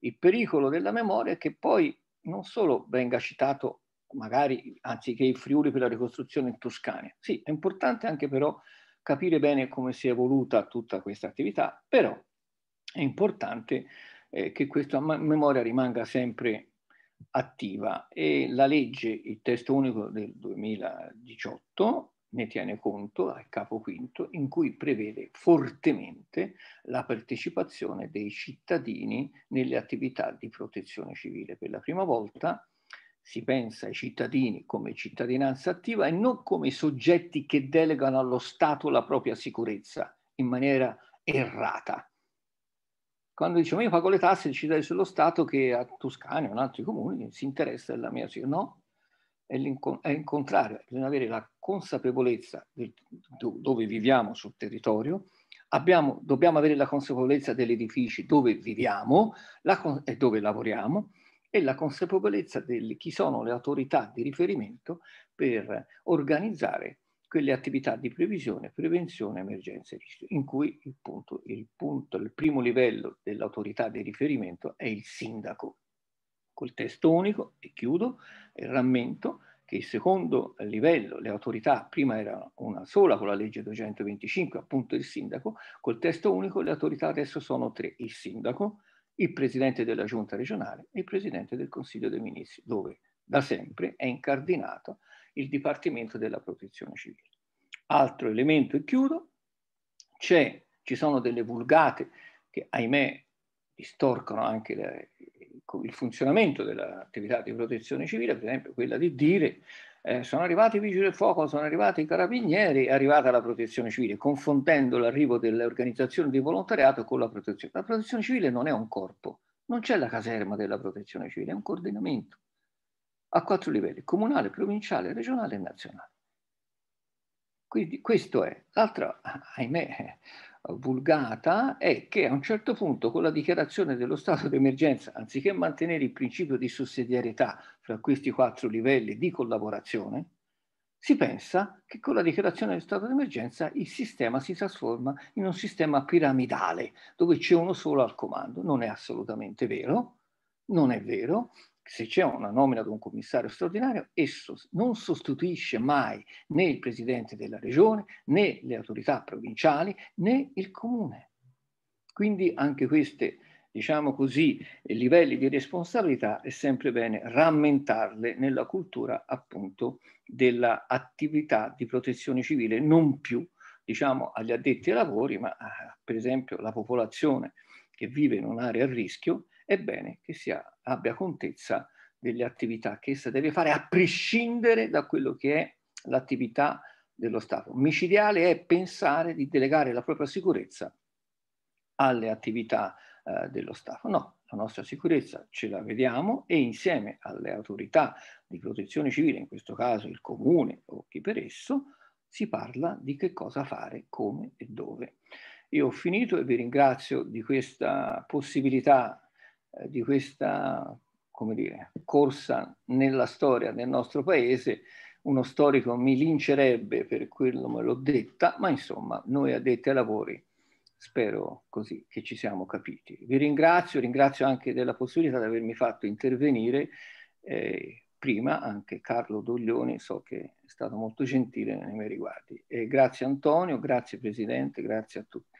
il pericolo della memoria è che poi non solo venga citato magari anziché il Friuli per la ricostruzione in Toscania. Sì, è importante anche però capire bene come si è evoluta tutta questa attività, però è importante eh, che questa memoria rimanga sempre attiva e la legge, il testo unico del 2018, ne tiene conto al capo quinto, in cui prevede fortemente la partecipazione dei cittadini nelle attività di protezione civile. Per la prima volta si pensa ai cittadini come cittadinanza attiva e non come soggetti che delegano allo Stato la propria sicurezza in maniera errata. Quando diciamo io pago le tasse, il cittadino dello Stato che a Toscana o in altri comuni si interessa della mia sicurezza. No, è, è contrario, bisogna avere la consapevolezza di do dove viviamo sul territorio, abbiamo, dobbiamo avere la consapevolezza degli edifici dove viviamo e dove lavoriamo e la consapevolezza di chi sono le autorità di riferimento per organizzare quelle attività di previsione, prevenzione, emergenza e rischio, in cui il, punto, il, punto, il primo livello dell'autorità di riferimento è il sindaco Col testo unico, e chiudo, rammento che il secondo livello, le autorità, prima era una sola con la legge 225, appunto il sindaco, col testo unico le autorità adesso sono tre, il sindaco, il presidente della giunta regionale e il presidente del Consiglio dei Ministri, dove da sempre è incardinato il Dipartimento della Protezione Civile. Altro elemento, e chiudo, ci sono delle vulgate che ahimè distorcono anche le, il funzionamento dell'attività di protezione civile, per esempio quella di dire eh, sono arrivati i vigili del fuoco, sono arrivati i carabinieri, è arrivata la protezione civile, confondendo l'arrivo delle organizzazioni di volontariato con la protezione. La protezione civile non è un corpo, non c'è la caserma della protezione civile, è un coordinamento a quattro livelli, comunale, provinciale, regionale e nazionale. Quindi questo è. L'altra, ahimè, eh, vulgata è che a un certo punto con la dichiarazione dello stato d'emergenza, anziché mantenere il principio di sussidiarietà fra questi quattro livelli di collaborazione, si pensa che con la dichiarazione dello stato d'emergenza il sistema si trasforma in un sistema piramidale, dove c'è uno solo al comando. Non è assolutamente vero, non è vero, se c'è una nomina di un commissario straordinario, esso non sostituisce mai né il presidente della regione, né le autorità provinciali, né il comune. Quindi anche questi, diciamo così, livelli di responsabilità è sempre bene rammentarle nella cultura appunto dell'attività di protezione civile, non più diciamo agli addetti ai lavori, ma per esempio la popolazione che vive in un'area a rischio, è bene che sia, abbia contezza delle attività che essa deve fare a prescindere da quello che è l'attività dello Stato. Micidiale è pensare di delegare la propria sicurezza alle attività eh, dello Stato. No, la nostra sicurezza ce la vediamo e insieme alle autorità di protezione civile, in questo caso il comune o chi per esso, si parla di che cosa fare, come e dove. Io ho finito e vi ringrazio di questa possibilità eh, di questa come dire, corsa nella storia del nostro paese, uno storico mi lincerebbe per quello me l'ho detta, ma insomma noi addetti ai lavori spero così che ci siamo capiti. Vi ringrazio, ringrazio anche della possibilità di avermi fatto intervenire. Eh, prima anche Carlo Doglioni, so che è stato molto gentile nei miei riguardi. E grazie Antonio, grazie Presidente, grazie a tutti.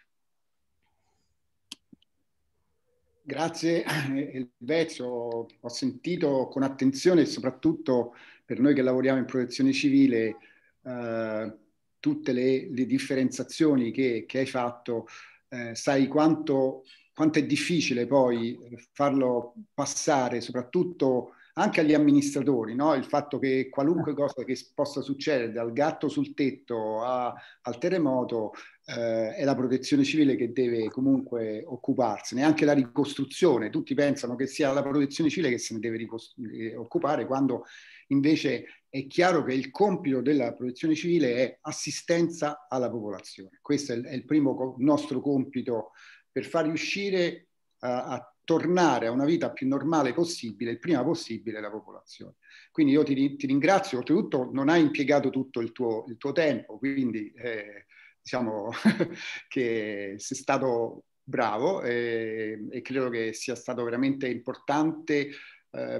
Grazie eh, Elvez, ho, sentito con attenzione soprattutto per noi che lavoriamo in protezione civile eh, tutte le, le, differenziazioni che, che hai fatto. Eh, sai quanto, quanto, è difficile poi farlo passare, soprattutto anche agli amministratori, no? il fatto che certo. qualunque cosa che possa succedere, dal gatto sul tetto a, al terremoto, eh, è la protezione civile che deve comunque occuparsene, anche la ricostruzione, tutti pensano che sia la protezione civile che se ne deve ricostru- eh, occupare, quando invece è chiaro che il compito della protezione civile è assistenza alla popolazione. Questo è il, è il primo co- nostro compito per far riuscire a, a tornare a una vita più normale possibile, il prima possibile, la popolazione. Quindi io ti, ti ringrazio, oltretutto non hai impiegato tutto il tuo, il tuo tempo, quindi eh, diciamo che sei stato bravo eh, e credo che sia stato veramente importante eh,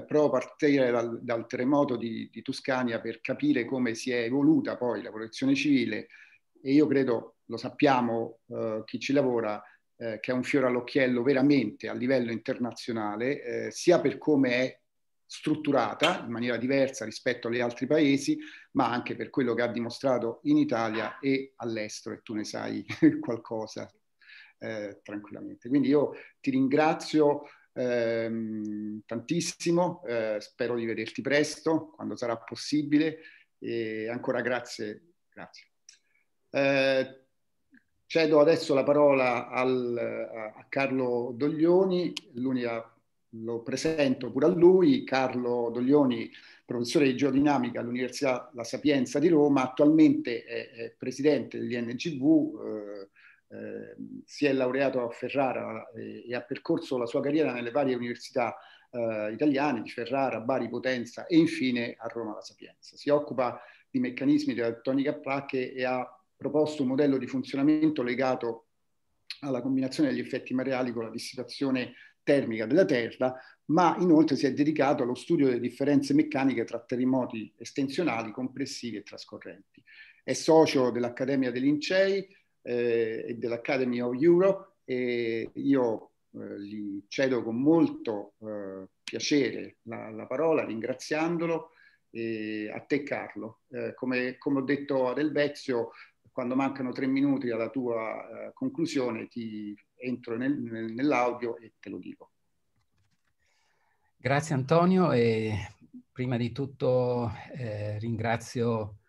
proprio partire dal, dal terremoto di, di, Toscania per capire come si è evoluta poi la protezione civile e io credo, lo sappiamo eh, chi ci lavora, eh, che è un fiore all'occhiello veramente a livello internazionale, eh, sia per come è strutturata in maniera diversa rispetto agli altri paesi, ma anche per quello che ha dimostrato in Italia e all'estero, e tu ne sai qualcosa eh, tranquillamente. Quindi io ti ringrazio ehm, tantissimo, eh, spero di vederti presto, quando sarà possibile, e ancora grazie. grazie. Eh, Cedo adesso la parola al, a Carlo Doglioni, l'unica lo presento pure a lui, Carlo Doglioni, professore di geodinamica all'Università La Sapienza di Roma, attualmente è, è presidente dell'INGV, eh, eh, si è laureato a Ferrara e, e, ha percorso la sua carriera nelle varie università eh, italiane di Ferrara, Bari, Potenza e infine a Roma La Sapienza. Si occupa di meccanismi di elettronica a placche e ha proposto un modello di funzionamento legato alla combinazione degli effetti mareali con la dissipazione termica della Terra, ma inoltre si è dedicato allo studio delle differenze meccaniche tra terremoti estensionali, compressivi e trascorrenti. È socio dell'Accademia dell'Incei eh, e dell'Academy of Europe e io eh, gli cedo con molto eh, piacere la, la, parola ringraziandolo a te Carlo. Eh, come, come, ho detto ad Elvezio, quando mancano tre minuti alla tua eh, conclusione ti entro nel, nel, nell'audio e te lo dico. Grazie Antonio e prima di tutto eh, ringrazio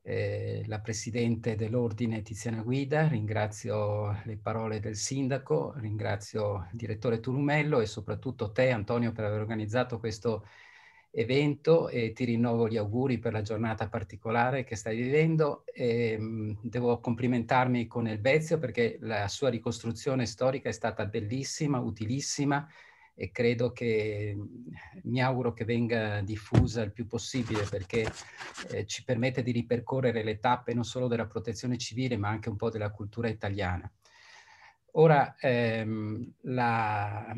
eh, la Presidente dell'Ordine Tiziana Guida, ringrazio le parole del Sindaco, ringrazio il Direttore Tulumello e soprattutto te Antonio per aver organizzato questo evento e ti rinnovo gli auguri per la giornata particolare che stai vivendo. E, ehm, mh, devo complimentarmi con Elvezio perché la sua ricostruzione storica è stata bellissima, utilissima e credo che mm, mi auguro che venga diffusa il più possibile perché eh, ci permette di ripercorrere le tappe non solo della protezione civile ma anche un po' della cultura italiana. Ora, ehm, la,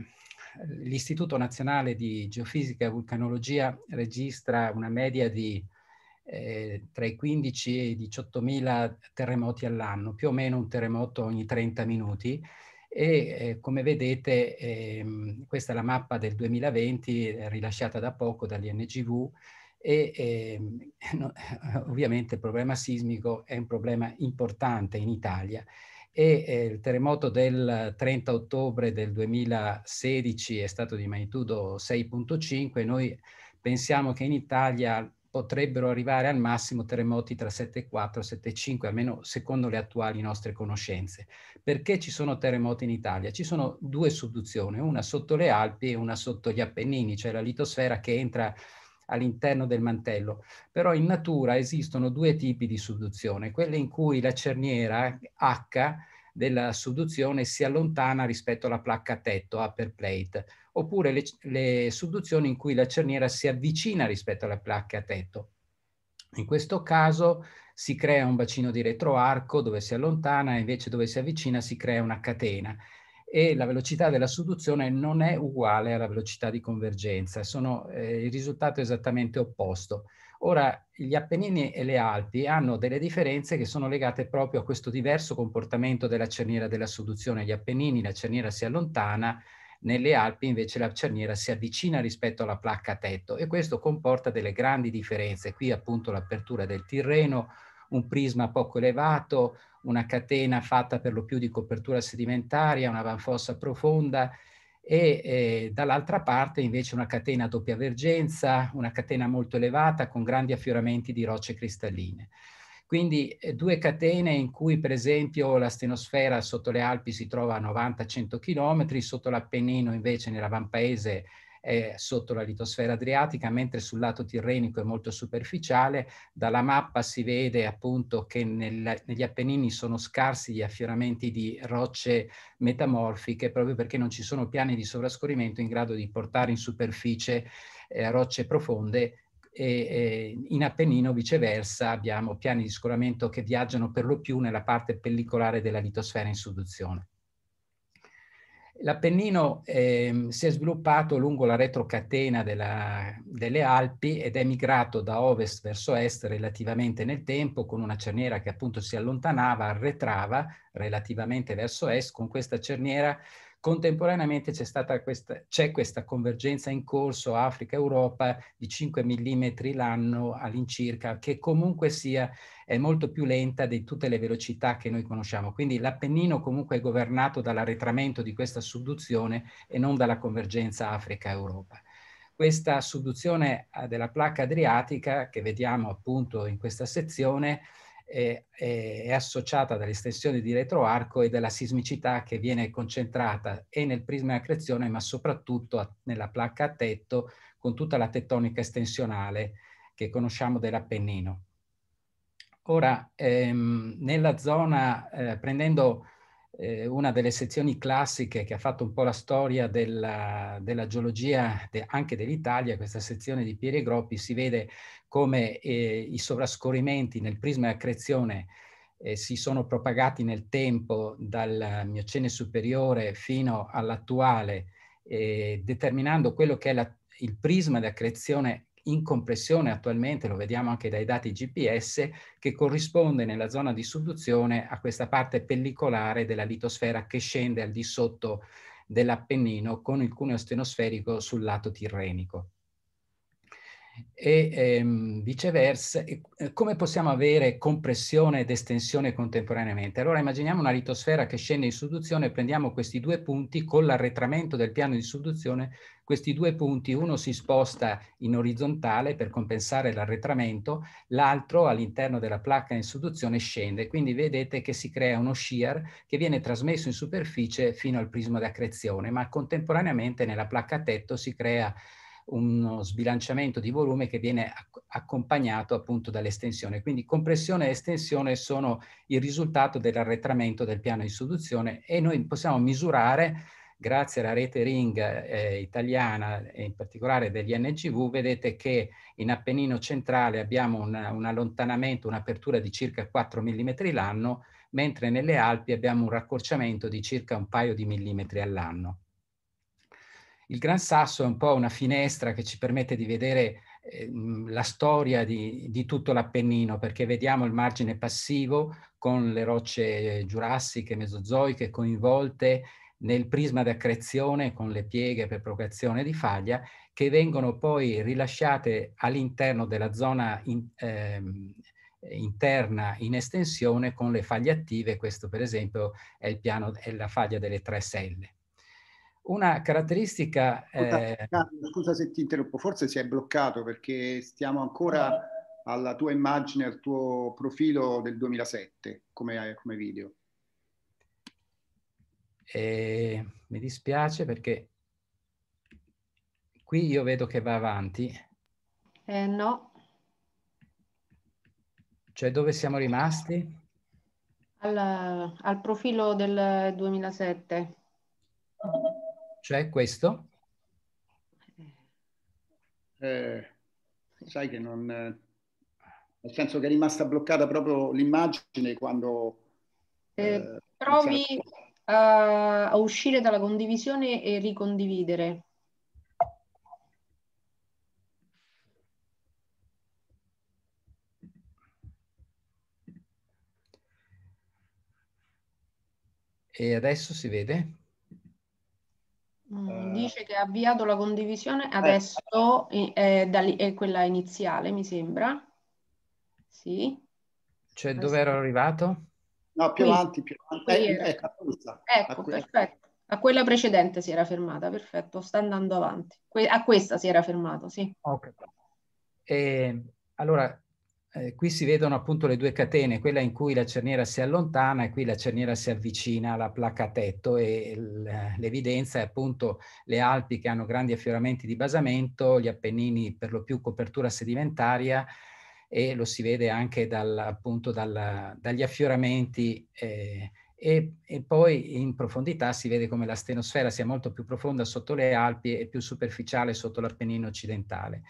l'Istituto Nazionale di Geofisica e Vulcanologia registra una media di eh, tra i 15 e i 18 mila terremoti all'anno, più o meno un terremoto ogni 30 minuti e eh, come vedete ehm, questa è la mappa del 2020 eh, rilasciata da poco dall'INGV e ehm, no, ovviamente il problema sismico è un problema importante in Italia e eh, il terremoto del 30 ottobre del 2016 è stato di magnitudo 6.5, noi pensiamo che in Italia potrebbero arrivare al massimo terremoti tra 7,4 e 7,5, almeno secondo le attuali nostre conoscenze. Perché ci sono terremoti in Italia? Ci sono due subduzioni, una sotto le Alpi e una sotto gli Appennini, cioè la litosfera che entra all'interno del mantello. Però in natura esistono due tipi di sudduzione, quelle in cui la cerniera H della sudduzione si allontana rispetto alla placca tetto, upper plate, oppure le, le sudduzioni in cui la cerniera si avvicina rispetto alla placca tetto. In questo caso si crea un bacino di retroarco dove si allontana, e invece dove si avvicina si crea una catena e la velocità della sudduzione non è uguale alla velocità di convergenza, sono, eh, il risultato è esattamente opposto. Ora, gli Appennini e le Alpi hanno delle differenze che sono legate proprio a questo diverso comportamento della cerniera della sudduzione. Gli Appennini la cerniera si allontana, nelle Alpi invece la cerniera si avvicina rispetto alla placca tetto e questo comporta delle grandi differenze. Qui appunto l'apertura del Tirreno, un prisma poco elevato, una catena fatta per lo più di copertura sedimentaria, una vanfossa profonda e eh, dall'altra parte invece una catena a doppia vergenza, una catena molto elevata con grandi affioramenti di rocce cristalline. Quindi eh, due catene in cui per esempio la stenosfera sotto le Alpi si trova a 90-100 km, sotto l'Appennino invece nell'avambaese è sotto la litosfera adriatica, mentre sul lato tirrenico è molto superficiale. Dalla mappa si vede appunto che nel, negli Appennini sono scarsi gli affioramenti di rocce metamorfiche proprio perché non ci sono piani di sovrascorrimento in grado di portare in superficie eh, rocce profonde e, e, in Appennino viceversa abbiamo piani di scoramento che viaggiano per lo più nella parte pellicolare della litosfera in soluzione. L'Appennino eh, si è sviluppato lungo la retrocatena della, delle Alpi ed è migrato da ovest verso est relativamente nel tempo con una cerniera che appunto si allontanava, arretrava relativamente verso est con questa cerniera Contemporaneamente c'è stata questa, c'è questa convergenza in corso Africa-Europa di 5 mm l'anno all'incirca, che comunque sia è molto più lenta di tutte le velocità che noi conosciamo. Quindi l'Appennino comunque è governato dall'arretramento di questa subduzione e non dalla convergenza Africa-Europa questa subduzione eh, della placca adriatica che vediamo appunto in questa sezione è, è, associata dall'estensione di retroarco e dalla sismicità che viene concentrata e nel prisma di accrezione ma soprattutto a, nella placca a tetto con tutta la tettonica estensionale che conosciamo dell'Appennino. Ora, ehm, nella zona, eh, prendendo eh, una delle sezioni classiche che ha fatto un po' la storia della, della geologia de, anche dell'Italia, questa sezione di Pieri e Groppi, si vede come eh, i sovrascorrimenti nel prisma di accrezione eh, si sono propagati nel tempo dal Miocene superiore fino all'attuale, eh, determinando quello che è la, il prisma di accrezione in compressione attualmente, lo vediamo anche dai dati GPS, che corrisponde nella zona di subduzione a questa parte pellicolare della litosfera che scende al di sotto dell'Appennino con il cuneo stenosferico sul lato tirrenico e ehm, viceversa, e eh, come possiamo avere compressione ed estensione contemporaneamente? Allora immaginiamo una litosfera che scende in sudduzione prendiamo questi due punti con l'arretramento del piano di sudduzione, questi due punti, uno si sposta in orizzontale per compensare l'arretramento, l'altro all'interno della placca in sudduzione scende, quindi vedete che si crea uno shear che viene trasmesso in superficie fino al prisma d'accrezione, ma contemporaneamente nella placca a tetto si crea uno sbilanciamento di volume che viene accompagnato appunto dall'estensione. Quindi compressione e estensione sono il risultato dell'arretramento del piano di soluzione e noi possiamo misurare grazie alla rete ring eh, italiana e in particolare degli NGV, vedete che in Appennino centrale abbiamo una, un allontanamento, un'apertura di circa 4 mm l'anno, mentre nelle Alpi abbiamo un raccorciamento di circa un paio di millimetri all'anno il Gran Sasso è un po' una finestra che ci permette di vedere ehm, la storia di, di tutto l'Appennino, perché vediamo il margine passivo con le rocce giurassiche, mesozoiche coinvolte nel prisma d'accrezione con le pieghe per procreazione di faglia che vengono poi rilasciate all'interno della zona in, ehm, interna in estensione con le faglie attive, questo per esempio è, piano, è la faglia delle tre selle. Una caratteristica... Scusa, eh... scusa se ti interrompo, forse si è bloccato perché stiamo ancora alla tua immagine, al tuo profilo del 2007 come, come video. E eh, mi dispiace perché qui io vedo che va avanti. Eh, no. Cioè dove siamo rimasti? Al, al profilo del 2007. Cioè questo? Eh, sai che non... Eh, nel senso che è rimasta bloccata proprio l'immagine quando... Eh, eh, provi a, eh, a uscire dalla condivisione e ricondividere. E adesso si vede? Mm, eh, dice che ha avviato la condivisione eh. adesso, eh, è, è, è, quella iniziale, mi sembra. Sì. Cioè, dove ero arrivato? No, più Qui. avanti, più avanti. Eh, ecco, ecco perfetto. A quella precedente si era fermata, perfetto, sta andando avanti. Que a questa si era fermato, sì. Ok. E, allora, eh, qui si vedono appunto le due catene, quella in cui la cerniera si allontana e qui la cerniera si avvicina alla placca tetto e eh, l'evidenza è appunto le Alpi che hanno grandi affioramenti di basamento, gli Appennini per lo più copertura sedimentaria e lo si vede anche dal, appunto dal, dagli affioramenti eh, e, e, poi in profondità si vede come la stenosfera sia molto più profonda sotto le Alpi e più superficiale sotto l'Appennino occidentale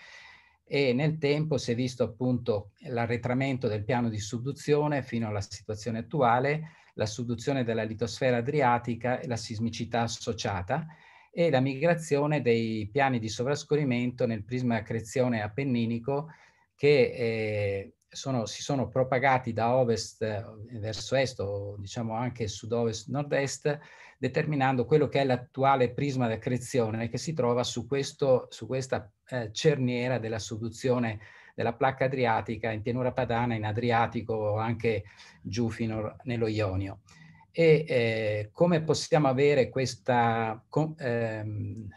e nel tempo si è visto appunto l'arretramento del piano di subduzione fino alla situazione attuale, la subduzione della litosfera adriatica e la sismicità associata e la migrazione dei piani di sovrascorrimento nel prisma accrezione appenninico che eh, sono, si sono propagati da ovest eh, verso est o diciamo anche sud-ovest-nord-est, determinando quello che è l'attuale prisma d'accrezione che si trova su, questo, su questa eh, cerniera della soluzione della placca adriatica in pianura padana, in Adriatico, o anche giù fino nello Ionio. E eh, come possiamo avere questa con, ehm,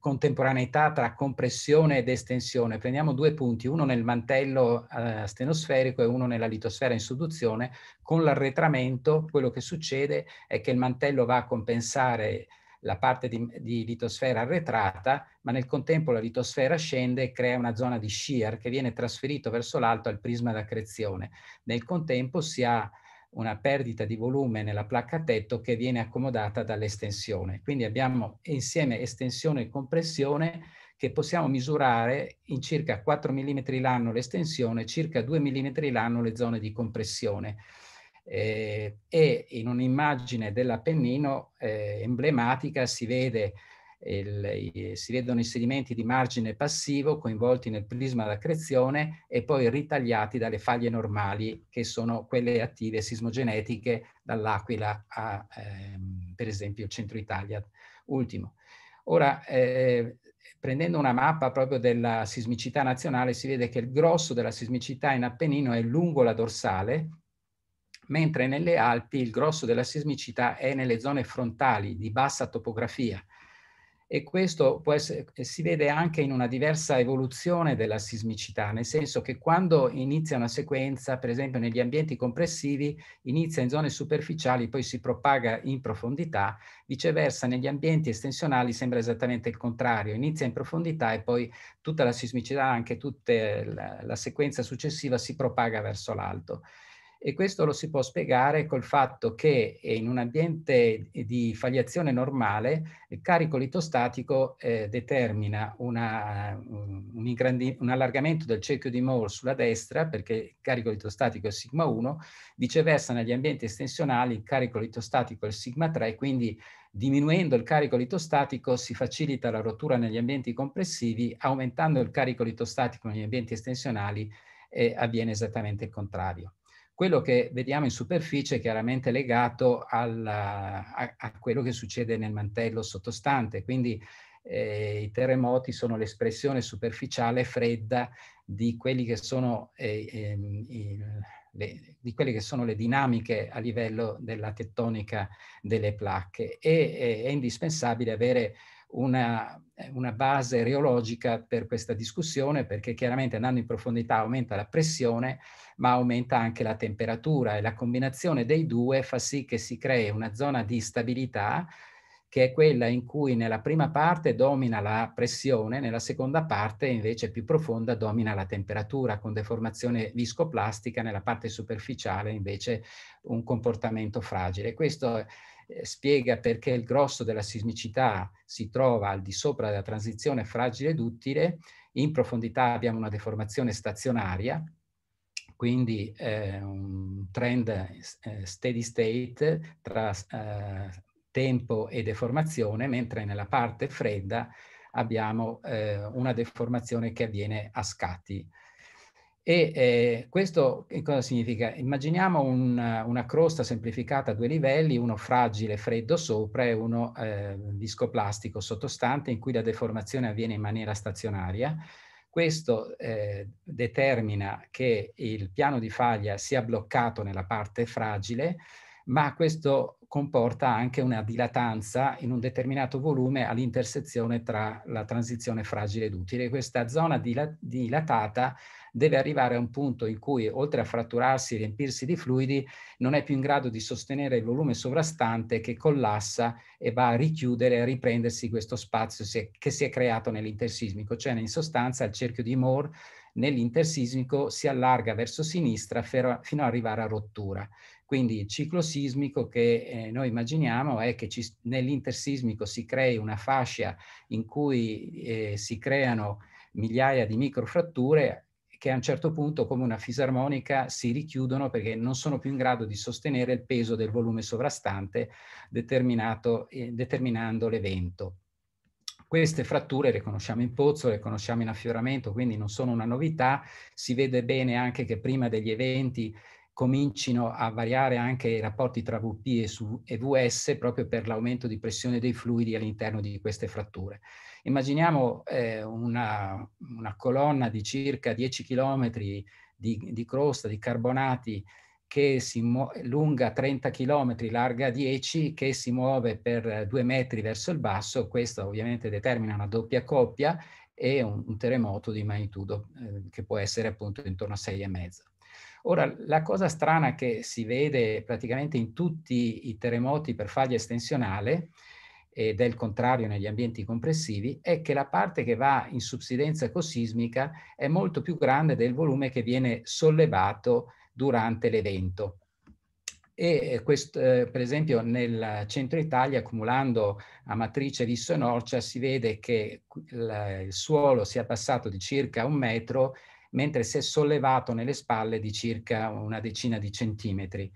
contemporaneità tra compressione ed estensione? Prendiamo due punti, uno nel mantello eh, stenosferico e uno nella litosfera in sudduzione. Con l'arretramento quello che succede è che il mantello va a compensare la parte di, di, litosfera arretrata, ma nel contempo la litosfera scende e crea una zona di shear che viene trasferito verso l'alto al prisma d'accrezione. Nel contempo si ha una perdita di volume nella placca tetto che viene accomodata dall'estensione. Quindi abbiamo insieme estensione e compressione che possiamo misurare in circa 4 mm l'anno l'estensione, circa 2 mm l'anno le zone di compressione eh, e in un'immagine dell'Appennino eh, emblematica si, vede il, si vedono i sedimenti di margine passivo coinvolti nel prisma d'accrezione e poi ritagliati dalle faglie normali che sono quelle attive sismogenetiche dall'Aquila a ehm, per esempio il centro Italia ultimo. Ora, eh, prendendo una mappa proprio della sismicità nazionale, si vede che il grosso della sismicità in Appennino è lungo la dorsale, mentre nelle Alpi il grosso della sismicità è nelle zone frontali di bassa topografia e questo essere, si vede anche in una diversa evoluzione della sismicità, nel senso che quando inizia una sequenza, per esempio negli ambienti compressivi, inizia in zone superficiali, poi si propaga in profondità, viceversa negli ambienti estensionali sembra esattamente il contrario, inizia in profondità e poi tutta la sismicità, anche tutta la, la sequenza successiva si propaga verso l'alto. E questo lo si può spiegare col fatto che eh, in un ambiente eh, di faliazione normale il carico litostatico eh, determina una, un, un, allargamento del cerchio di Moore sulla destra perché il carico litostatico è sigma 1, viceversa negli ambienti estensionali il carico litostatico è sigma 3, quindi diminuendo il carico litostatico si facilita la rottura negli ambienti compressivi, aumentando il carico litostatico negli ambienti estensionali eh, avviene esattamente il contrario. Quello che vediamo in superficie è chiaramente legato alla, a, a, quello che succede nel mantello sottostante, quindi eh, i terremoti sono l'espressione superficiale fredda di, che sono, eh, eh, le, di quelle che sono le dinamiche a livello della tettonica delle placche e eh, è indispensabile avere una, eh, una base reologica per questa discussione perché chiaramente andando in profondità aumenta la pressione ma aumenta anche la temperatura e la combinazione dei due fa sì che si crei una zona di stabilità che è quella in cui nella prima parte domina la pressione, nella seconda parte invece più profonda domina la temperatura con deformazione viscoplastica, nella parte superficiale invece un comportamento fragile. Questo eh, spiega perché il grosso della sismicità si trova al di sopra della transizione fragile ed duttile, in profondità abbiamo una deformazione stazionaria, quindi eh, un trend eh, steady state tra eh, tempo e deformazione, mentre nella parte fredda abbiamo eh, una deformazione che avviene a scatti e eh, questo cosa significa? Immaginiamo un, una crosta semplificata a due livelli, uno fragile, freddo sopra e uno eh, viscoplastico sottostante in cui la deformazione avviene in maniera stazionaria. Questo eh, determina che il piano di faglia sia bloccato nella parte fragile, ma questo comporta anche una dilatanza in un determinato volume all'intersezione tra la transizione fragile ed utile. Questa zona dilatata deve arrivare a un punto in cui, oltre a fratturarsi e riempirsi di fluidi, non è più in grado di sostenere il volume sovrastante che collassa e va a richiudere, a riprendersi questo spazio che si è creato nell'intersismico. Cioè, in sostanza, il cerchio di Moore nell'intersismico si allarga verso sinistra fino ad arrivare a rottura. Quindi il ciclo sismico che eh, noi immaginiamo è che nell'intersismico si crei una fascia in cui eh, si creano migliaia di microfratture che a un certo punto, come una fisarmonica, si richiudono perché non sono più in grado di sostenere il peso del volume sovrastante eh, determinando l'evento. Queste fratture le conosciamo in pozzo, le conosciamo in affioramento, quindi non sono una novità. Si vede bene anche che prima degli eventi comincino a variare anche i rapporti tra VP e, su, e VS proprio per l'aumento di pressione dei fluidi all'interno di queste fratture. Immaginiamo eh, una, una, colonna di circa 10 km di, di crosta, di carbonati, che si lunga 30 km, larga 10, che si muove per 2 metri verso il basso, questo ovviamente determina una doppia coppia e un, un terremoto di magnitudo eh, che può essere appunto intorno a 6,5. Ora, la cosa strana che si vede praticamente in tutti i terremoti per faglia estensionale ed è il contrario negli ambienti compressivi, è che la parte che va in subsidenza ecosismica è molto più grande del volume che viene sollevato durante l'evento. E eh, questo, eh, per esempio nel centro Italia, accumulando a matrice di Sonorcia, si vede che il, il suolo si è abbassato di circa un metro, mentre si è sollevato nelle spalle di circa una decina di centimetri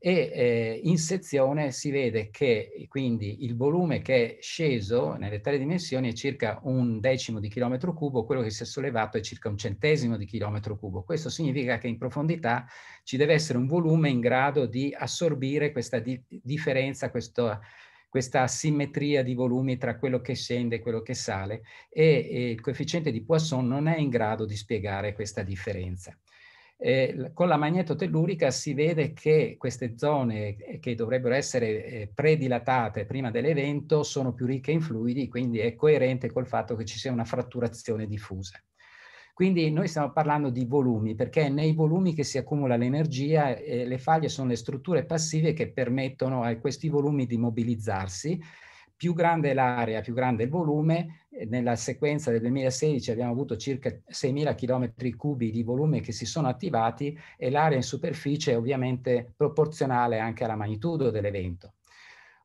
e eh, in sezione si vede che quindi il volume che è sceso nelle tali dimensioni è circa un decimo di chilometro cubo, quello che si è sollevato è circa un centesimo di chilometro cubo. Questo significa che in profondità ci deve essere un volume in grado di assorbire questa di differenza, questo, questa simmetria di volumi tra quello che scende e quello che sale e, e, il coefficiente di Poisson non è in grado di spiegare questa differenza. Eh, con la magnetotellurica si vede che queste zone eh, che dovrebbero essere eh, predilatate prima dell'evento sono più ricche in fluidi, quindi è coerente col fatto che ci sia una fratturazione diffusa. Quindi noi stiamo parlando di volumi, perché è nei volumi che si accumula l'energia e eh, le faglie sono le strutture passive che permettono a questi volumi di mobilizzarsi più grande l'area, più grande il volume, eh, nella sequenza del 2016 abbiamo avuto circa 6.000 km cubi di volume che si sono attivati e l'area in superficie è ovviamente proporzionale anche alla magnitudo dell'evento.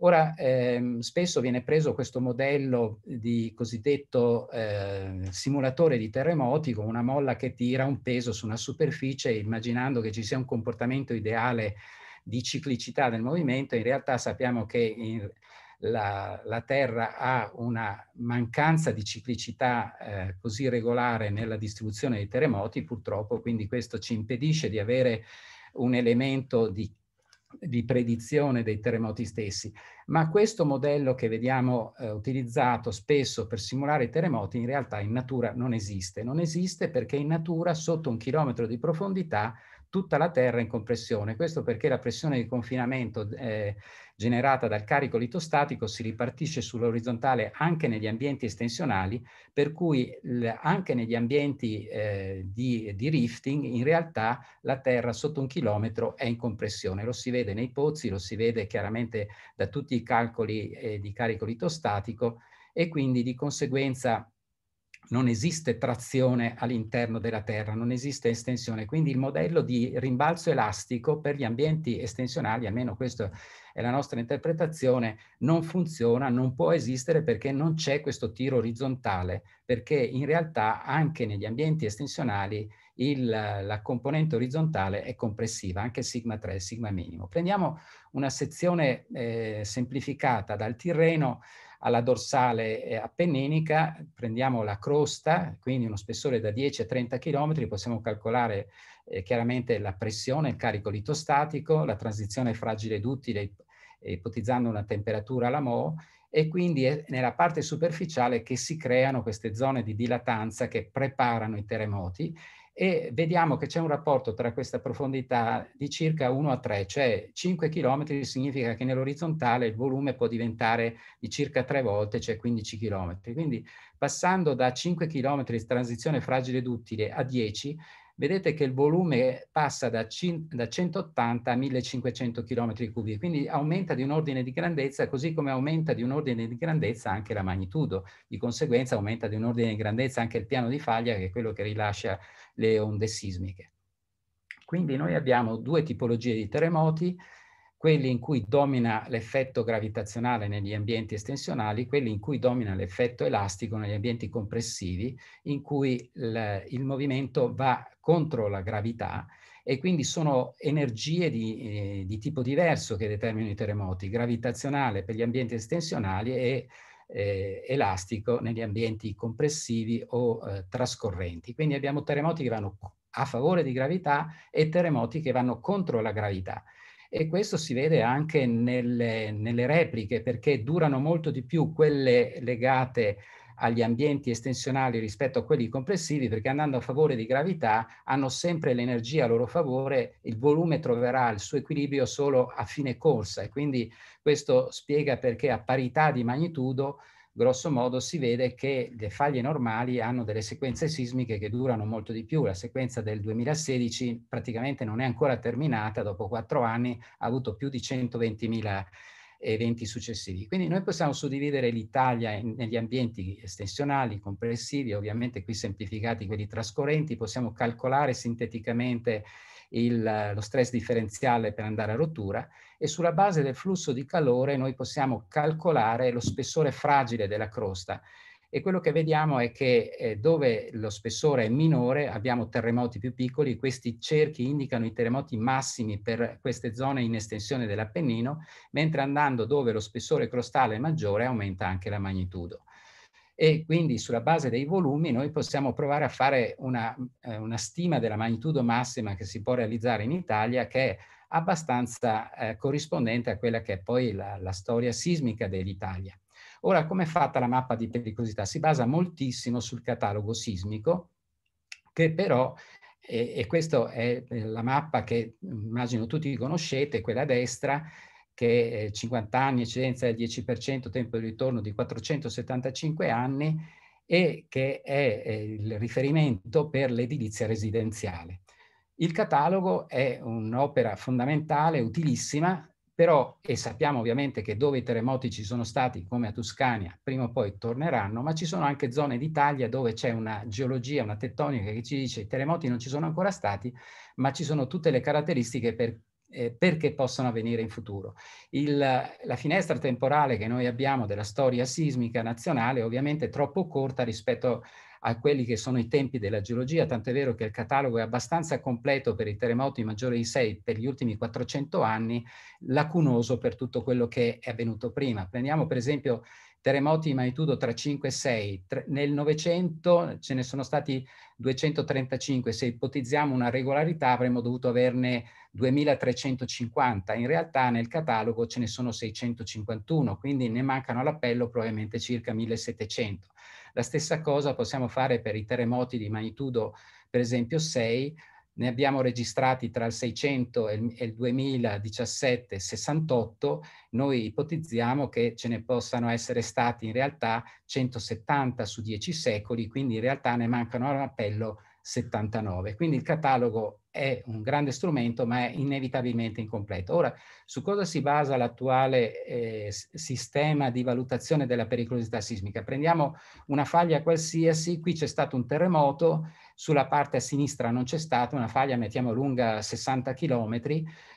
Ora, ehm, spesso viene preso questo modello di cosiddetto eh, simulatore di terremoti con una molla che tira un peso su una superficie immaginando che ci sia un comportamento ideale di ciclicità del movimento. In realtà sappiamo che in, la, la Terra ha una mancanza di ciclicità eh, così regolare nella distribuzione dei terremoti, purtroppo, quindi questo ci impedisce di avere un elemento di di predizione dei terremoti stessi, ma questo modello che vediamo eh, utilizzato spesso per simulare i terremoti in realtà in natura non esiste. Non esiste perché in natura sotto un chilometro di profondità tutta la terra è in compressione. Questo perché la pressione di confinamento eh, generata dal carico litostatico si ripartisce sull'orizzontale anche negli ambienti estensionali, per cui anche negli ambienti eh, di, di rifting in realtà la terra sotto un chilometro è in compressione. Lo si vede nei pozzi, lo si vede chiaramente da tutti i calcoli eh, di carico litostatico e quindi di conseguenza non esiste trazione all'interno della terra, non esiste estensione, quindi il modello di rimbalzo elastico per gli ambienti estensionali, almeno questa è la nostra interpretazione, non funziona, non può esistere perché non c'è questo tiro orizzontale, perché in realtà anche negli ambienti estensionali il, la componente orizzontale è compressiva, anche sigma 3, sigma minimo. Prendiamo una sezione eh, semplificata dal Tirreno, alla dorsale eh, appenninica, prendiamo la crosta, quindi uno spessore da 10 a 30 km, possiamo calcolare eh, chiaramente la pressione, il carico litostatico, la transizione fragile ed utile, ipotizzando una temperatura alla Mo, e quindi è nella parte superficiale che si creano queste zone di dilatanza che preparano i terremoti e vediamo che c'è un rapporto tra questa profondità di circa 1 a 3, cioè 5 km significa che nell'orizzontale il volume può diventare di circa 3 volte, cioè 15 km. Quindi passando da 5 km di transizione fragile duttile a 10 vedete che il volume passa da, da 180 a 1500 km 3 quindi aumenta di un ordine di grandezza, così come aumenta di un ordine di grandezza anche la magnitudo. Di conseguenza aumenta di un ordine di grandezza anche il piano di faglia, che è quello che rilascia le onde sismiche. Quindi noi abbiamo due tipologie di terremoti, quelli in cui domina l'effetto gravitazionale negli ambienti estensionali, quelli in cui domina l'effetto elastico negli ambienti compressivi, in cui il, il movimento va contro la gravità e quindi sono energie di, eh, di, tipo diverso che determinano i terremoti, gravitazionale per gli ambienti estensionali e eh, elastico negli ambienti compressivi o eh, trascorrenti. Quindi abbiamo terremoti che vanno a favore di gravità e terremoti che vanno contro la gravità e questo si vede anche nelle, nelle repliche perché durano molto di più quelle legate agli ambienti estensionali rispetto a quelli complessivi, perché andando a favore di gravità hanno sempre l'energia a loro favore, il volume troverà il suo equilibrio solo a fine corsa e quindi questo spiega perché a parità di magnitudo grosso modo si vede che le faglie normali hanno delle sequenze sismiche che durano molto di più. La sequenza del 2016 praticamente non è ancora terminata, dopo quattro anni ha avuto più di 120.000 eventi successivi. Quindi noi possiamo suddividere l'Italia negli ambienti estensionali, complessivi, ovviamente qui semplificati quelli trascorrenti, possiamo calcolare sinteticamente il, lo stress differenziale per andare a rottura e sulla base del flusso di calore noi possiamo calcolare lo spessore fragile della crosta e quello che vediamo è che eh, dove lo spessore è minore abbiamo terremoti più piccoli, questi cerchi indicano i terremoti massimi per queste zone in estensione dell'Appennino, mentre andando dove lo spessore crostale è maggiore aumenta anche la magnitudo e quindi sulla base dei volumi noi possiamo provare a fare una, eh, una stima della magnitudo massima che si può realizzare in Italia che è abbastanza eh, corrispondente a quella che è poi la, la storia sismica dell'Italia. Ora, come è fatta la mappa di pericolosità? Si basa moltissimo sul catalogo sismico, che però, eh, e questa è la mappa che immagino tutti conoscete, quella a destra, che 50 eh, anni, eccedenza del 10%, tempo di ritorno di 475 anni e che è il riferimento per l'edilizia residenziale. Il catalogo è un'opera fondamentale, utilissima, però, e sappiamo ovviamente che dove i terremoti ci sono stati, come a Tuscania, prima o poi torneranno, ma ci sono anche zone d'Italia dove c'è una geologia, una tettonica che ci dice che i terremoti non ci sono ancora stati, ma ci sono tutte le caratteristiche per eh, perché possono avvenire in futuro. Il, la finestra temporale che noi abbiamo della storia sismica nazionale è ovviamente troppo corta rispetto a quelli che sono i tempi della geologia, tant'è vero che il catalogo è abbastanza completo per i terremoti maggiori di 6 per gli ultimi 400 anni, lacunoso per tutto quello che è avvenuto prima. Prendiamo per esempio terremoti di magnitudo tra 5 e 6. nel Novecento ce ne sono stati 235, se ipotizziamo una regolarità avremmo dovuto averne 2350, in realtà nel catalogo ce ne sono 651, quindi ne mancano all'appello probabilmente circa 1700. La stessa cosa possiamo fare per i terremoti di magnitudo per esempio 6, ne abbiamo registrati tra il 600 e il 2017 68, noi ipotizziamo che ce ne possano essere stati in realtà 170 su 10 secoli, quindi in realtà ne mancano all'appello 79. Quindi il catalogo è un grande strumento, ma è inevitabilmente incompleto. Ora, su cosa si basa l'attuale eh, sistema di valutazione della pericolosità sismica? Prendiamo una faglia qualsiasi, qui c'è stato un terremoto, sulla parte a sinistra non c'è stata una faglia, mettiamo lunga 60 km,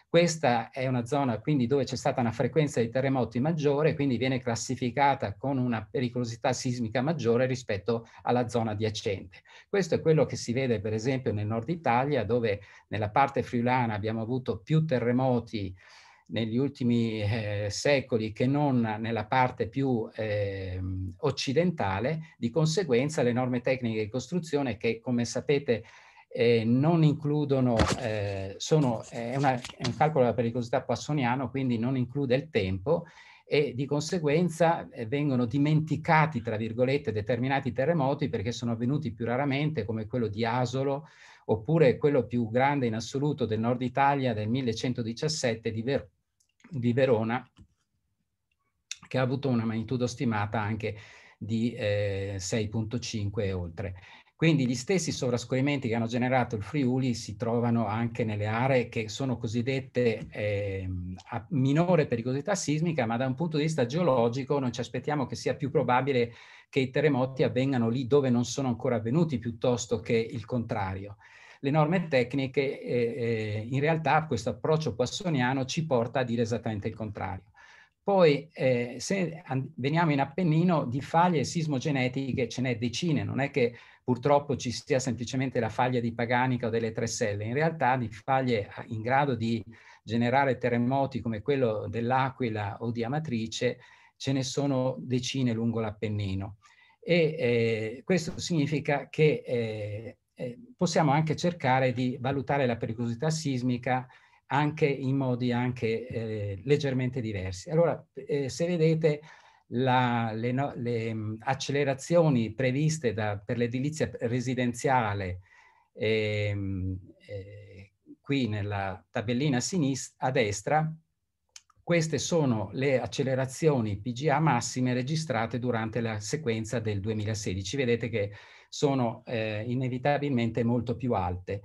questa è una zona quindi dove c'è stata una frequenza di terremoti maggiore, quindi viene classificata con una pericolosità sismica maggiore rispetto alla zona adiacente. Questo è quello che si vede per esempio nel nord Italia, dove nella parte friulana abbiamo avuto più terremoti negli ultimi eh, secoli che non nella parte più eh, occidentale, di conseguenza le norme tecniche di costruzione che come sapete eh, non includono, eh, sono, è, una, è, un calcolo della pericolosità poissoniano, quindi non include il tempo e di conseguenza eh, vengono dimenticati, tra virgolette, determinati terremoti perché sono avvenuti più raramente come quello di Asolo oppure quello più grande in assoluto del nord Italia del 1117 di Ver di Verona, che ha avuto una magnitudo stimata anche di eh, 6.5 e oltre. Quindi gli stessi sovrascorrimenti che hanno generato il Friuli si trovano anche nelle aree che sono cosiddette eh, a minore pericolosità sismica, ma da un punto di vista geologico non ci aspettiamo che sia più probabile che i terremoti avvengano lì dove non sono ancora avvenuti piuttosto che il contrario le norme tecniche, eh, in realtà questo approccio poissoniano ci porta a dire esattamente il contrario. Poi eh, se veniamo in Appennino di faglie sismogenetiche ce n'è decine, non è che purtroppo ci sia semplicemente la faglia di Paganica o delle Treselle, in realtà di faglie ah, in grado di generare terremoti come quello dell'Aquila o di Amatrice ce ne sono decine lungo l'Appennino. E eh, questo significa che eh, eh, possiamo anche cercare di valutare la pericolosità sismica anche in modi anche eh, leggermente diversi. Allora, eh, se vedete la, le, no, le mh, mm, accelerazioni previste da, per l'edilizia residenziale ehm, eh, qui nella tabellina a, a destra, queste sono le accelerazioni PGA massime registrate durante la sequenza del 2016. Vedete che sono eh, inevitabilmente molto più alte.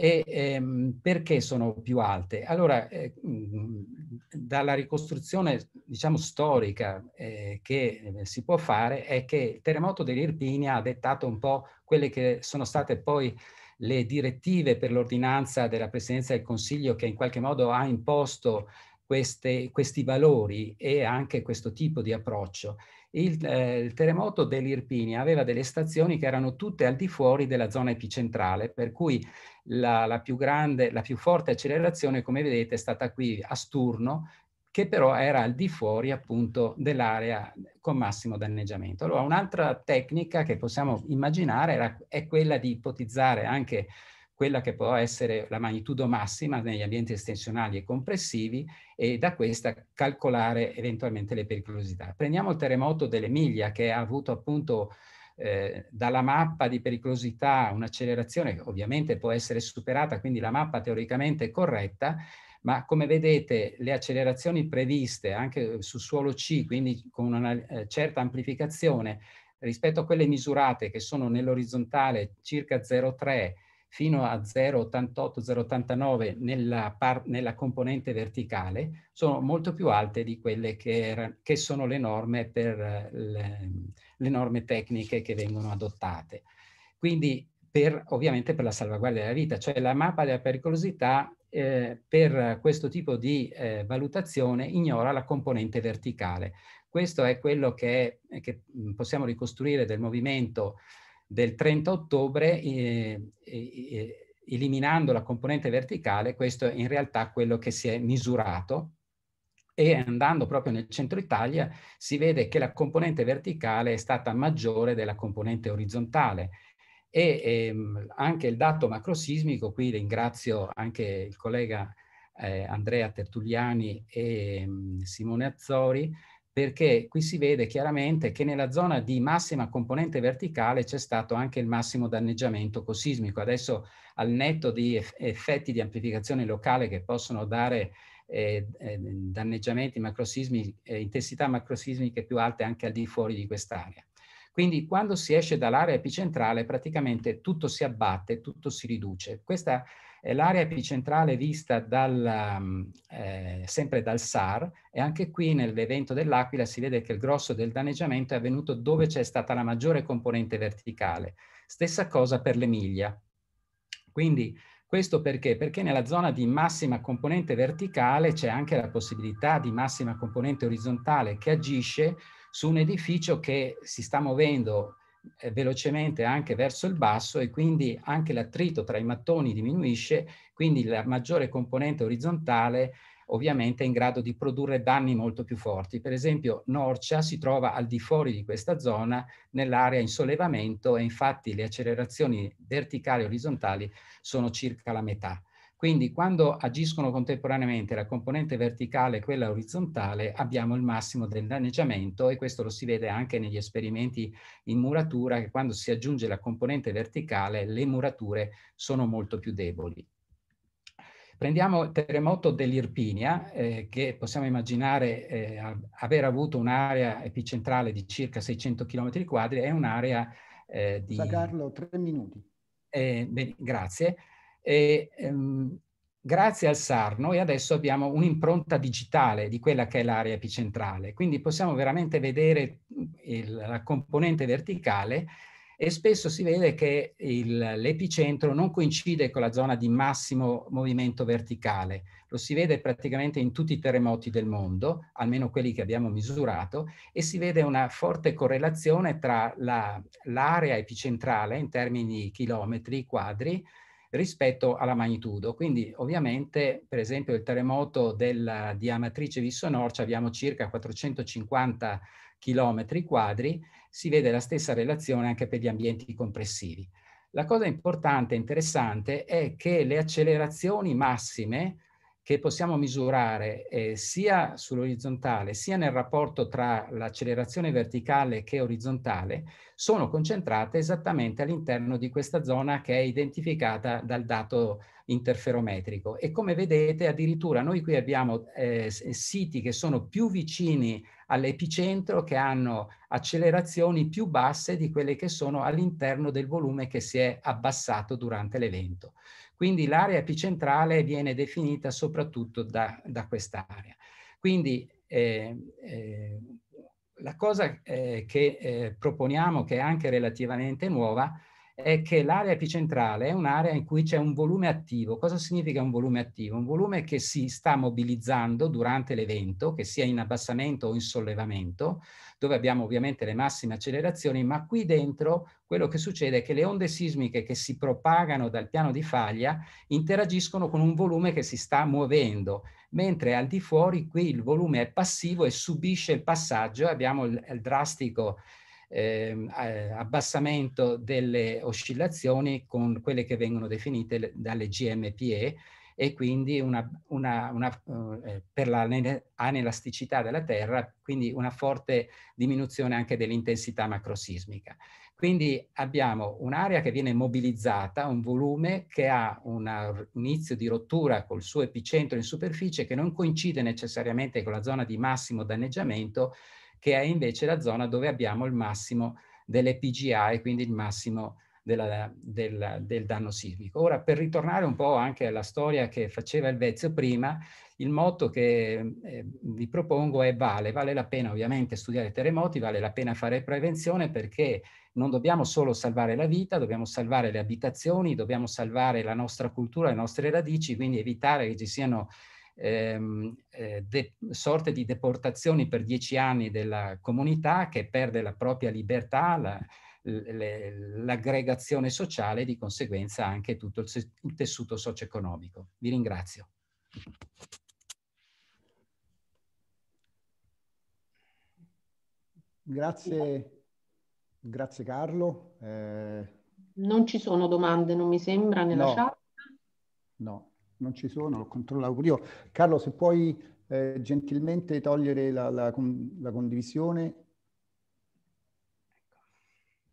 E, ehm, perché sono più alte? Allora, eh, dalla ricostruzione diciamo, storica eh, che eh, si può fare è che il terremoto dell'Irpinia ha dettato un po' quelle che sono state poi le direttive per l'ordinanza della Presidenza del Consiglio che in qualche modo ha imposto queste, questi valori e anche questo tipo di approccio il, eh, il terremoto dell'Irpinia aveva delle stazioni che erano tutte al di fuori della zona epicentrale, per cui la, la più grande, la più forte accelerazione, come vedete, è stata qui a Sturno, che però era al di fuori appunto dell'area con massimo danneggiamento. Allora un'altra tecnica che possiamo immaginare era, è quella di ipotizzare anche quella che può essere la magnitudo massima negli ambienti estensionali e compressivi e da questa calcolare eventualmente le pericolosità. Prendiamo il terremoto dell'Emilia che ha avuto appunto eh, dalla mappa di pericolosità un'accelerazione che ovviamente può essere superata, quindi la mappa teoricamente è corretta, ma come vedete le accelerazioni previste anche su suolo C, quindi con una eh, certa amplificazione rispetto a quelle misurate che sono nell'orizzontale circa 0,3 fino a 0,88-0,89 nella, nella, componente verticale sono molto più alte di quelle che, che sono le norme, per, le, le norme tecniche che vengono adottate. Quindi per, ovviamente per la salvaguardia della vita, cioè la mappa della pericolosità eh, per questo tipo di eh, valutazione ignora la componente verticale. Questo è quello che, che mm, possiamo ricostruire del movimento del 30 ottobre, eh, eh, eliminando la componente verticale, questo è in realtà quello che si è misurato e andando proprio nel centro Italia si vede che la componente verticale è stata maggiore della componente orizzontale e ehm, anche il dato macrosismico, qui ringrazio anche il collega eh, Andrea Tertuliani e ehm, Simone Azzori, perché qui si vede chiaramente che nella zona di massima componente verticale c'è stato anche il massimo danneggiamento cosismico. Adesso al netto di effetti di amplificazione locale che possono dare eh, eh, danneggiamenti macrosismi, eh, intensità macrosismiche più alte anche al di fuori di quest'area. Quindi quando si esce dall'area epicentrale praticamente tutto si abbatte, tutto si riduce. Questa è L'area epicentrale vista dal, mm, eh, sempre dal SAR e anche qui nell'evento dell'Aquila si vede che il grosso del danneggiamento è avvenuto dove c'è stata la maggiore componente verticale. Stessa cosa per l'Emilia. Quindi questo perché? Perché nella zona di massima componente verticale c'è anche la possibilità di massima componente orizzontale che agisce su un edificio che si sta muovendo eh, velocemente anche verso il basso e quindi anche l'attrito tra i mattoni diminuisce, quindi la maggiore componente orizzontale ovviamente è in grado di produrre danni molto più forti. Per esempio Norcia si trova al di fuori di questa zona nell'area in sollevamento e infatti le accelerazioni verticali e orizzontali sono circa la metà. Quindi quando agiscono contemporaneamente la componente verticale e quella orizzontale abbiamo il massimo del danneggiamento e questo lo si vede anche negli esperimenti in muratura che quando si aggiunge la componente verticale le murature sono molto più deboli. Prendiamo il terremoto dell'Irpinia, eh, che possiamo immaginare eh, aver avuto un'area epicentrale di circa 600 km quadri, è un'area eh, di... Sa tre minuti. Eh, beh, grazie. E, ehm, grazie al Sarno noi adesso abbiamo un'impronta digitale di quella che è l'area epicentrale, quindi possiamo veramente vedere il, la componente verticale e spesso si vede che l'epicentro non coincide con la zona di massimo movimento verticale, lo si vede praticamente in tutti i terremoti del mondo, almeno quelli che abbiamo misurato, e si vede una forte correlazione tra l'area la, epicentrale in termini di chilometri quadri rispetto alla magnitudo. Quindi ovviamente, per esempio, il terremoto della, di Amatrice Vissonorcia abbiamo circa 450 km quadri, si vede la stessa relazione anche per gli ambienti compressivi. La cosa importante e interessante è che le accelerazioni massime che possiamo misurare eh, sia sull'orizzontale sia nel rapporto tra l'accelerazione verticale che orizzontale sono concentrate esattamente all'interno di questa zona che è identificata dal dato interferometrico e come vedete addirittura noi qui abbiamo eh, siti che sono più vicini all'epicentro che hanno accelerazioni più basse di quelle che sono all'interno del volume che si è abbassato durante l'evento. Quindi l'area epicentrale viene definita soprattutto da, da quest'area. Quindi eh, eh, la cosa eh, che eh, proponiamo, che è anche relativamente nuova, è che l'area epicentrale è un'area in cui c'è un volume attivo. Cosa significa un volume attivo? Un volume che si sta mobilizzando durante l'evento, che sia in abbassamento o in sollevamento, dove abbiamo ovviamente le massime accelerazioni, ma qui dentro quello che succede è che le onde sismiche che si propagano dal piano di faglia interagiscono con un volume che si sta muovendo, mentre al di fuori qui il volume è passivo e subisce il passaggio, abbiamo il, il drastico ehm, eh, abbassamento delle oscillazioni con quelle che vengono definite le, dalle GMPE e quindi una, una, una, eh, per l'anelasticità della Terra, quindi una forte diminuzione anche dell'intensità macrosismica. Quindi abbiamo un'area che viene mobilizzata, un volume che ha un inizio di rottura col suo epicentro in superficie che non coincide necessariamente con la zona di massimo danneggiamento, che è invece la zona dove abbiamo il massimo delle PGA e quindi il massimo della, del, del, danno sismico. Ora, per ritornare un po' anche alla storia che faceva il Vezio prima, il motto che eh, vi propongo è vale, vale la pena ovviamente studiare terremoti, vale la pena fare prevenzione perché non dobbiamo solo salvare la vita, dobbiamo salvare le abitazioni, dobbiamo salvare la nostra cultura, le nostre radici, quindi evitare che ci siano ehm, eh, de- sorte di deportazioni per dieci anni della comunità che perde la propria libertà, la, le, l'aggregazione sociale e di conseguenza anche tutto il, se- il tessuto socio-economico. Vi ringrazio. Grazie, grazie Carlo. Eh... Non ci sono domande, non mi sembra, nella no, chat. No, non ci sono, l'ho controllato pure io. Carlo, se puoi eh, gentilmente togliere la, la, la condivisione.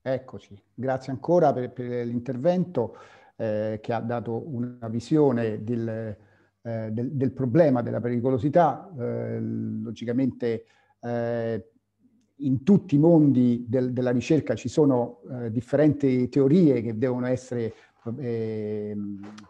Eccoci, grazie ancora per, per l'intervento eh, che ha dato una visione del, eh, del, del problema della pericolosità. Eh, logicamente eh, in tutti i mondi del, della ricerca ci sono eh, differenti teorie che devono essere eh,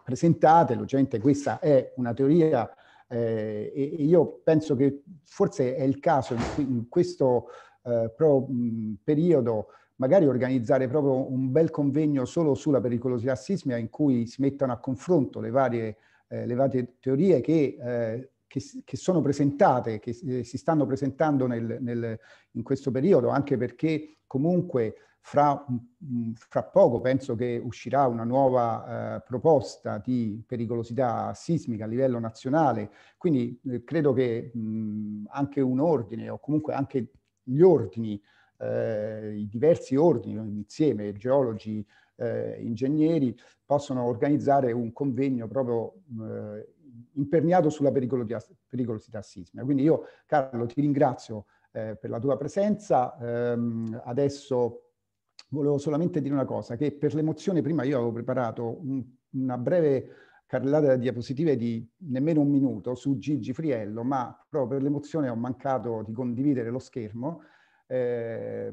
presentate, logicamente questa è una teoria eh, e io penso che forse è il caso in, in questo eh, mh, mm, periodo magari organizzare proprio un bel convegno solo sulla pericolosità sismica in cui si mettano a confronto le varie, eh, le varie teorie che, eh, che, che, sono presentate, che eh, si stanno presentando nel, nel, in questo periodo, anche perché comunque fra, mm, fra, poco penso che uscirà una nuova eh, proposta di pericolosità sismica a livello nazionale, quindi eh, credo che mh, mm, anche un ordine o comunque anche gli ordini, eh, i diversi ordini insieme, geologi, eh, ingegneri, possono organizzare un convegno proprio eh, imperniato sulla pericolosità, pericolosità sismica. Quindi io Carlo ti ringrazio eh, per la tua presenza, ehm, adesso volevo solamente dire una cosa, che per l'emozione prima io avevo preparato un, una breve carrellata di diapositive di nemmeno un minuto su Gigi Friello, ma proprio per l'emozione ho mancato di condividere lo schermo, eh,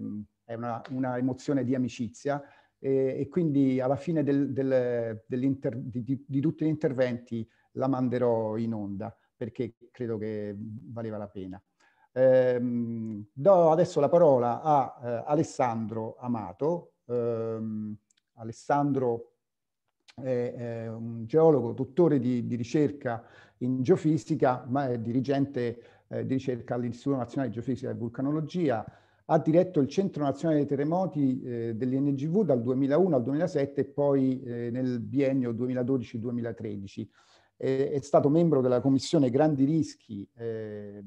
è una, una, emozione di amicizia eh, e quindi alla fine del, del, di, di, di tutti gli interventi la manderò in onda perché credo che valeva la pena. Ehm, do adesso la parola a eh, Alessandro Amato. Ehm, Alessandro è, è, un geologo, dottore di, di, ricerca in geofisica, ma è dirigente eh, di ricerca all'Istituto Nazionale di Geofisica e Vulcanologia. Ha diretto il Centro Nazionale dei Terremoti eh, dell'INGV dal 2001 al 2007 e poi eh, nel biennio 2012-2013 è, è stato membro della commissione Grandi Rischi eh,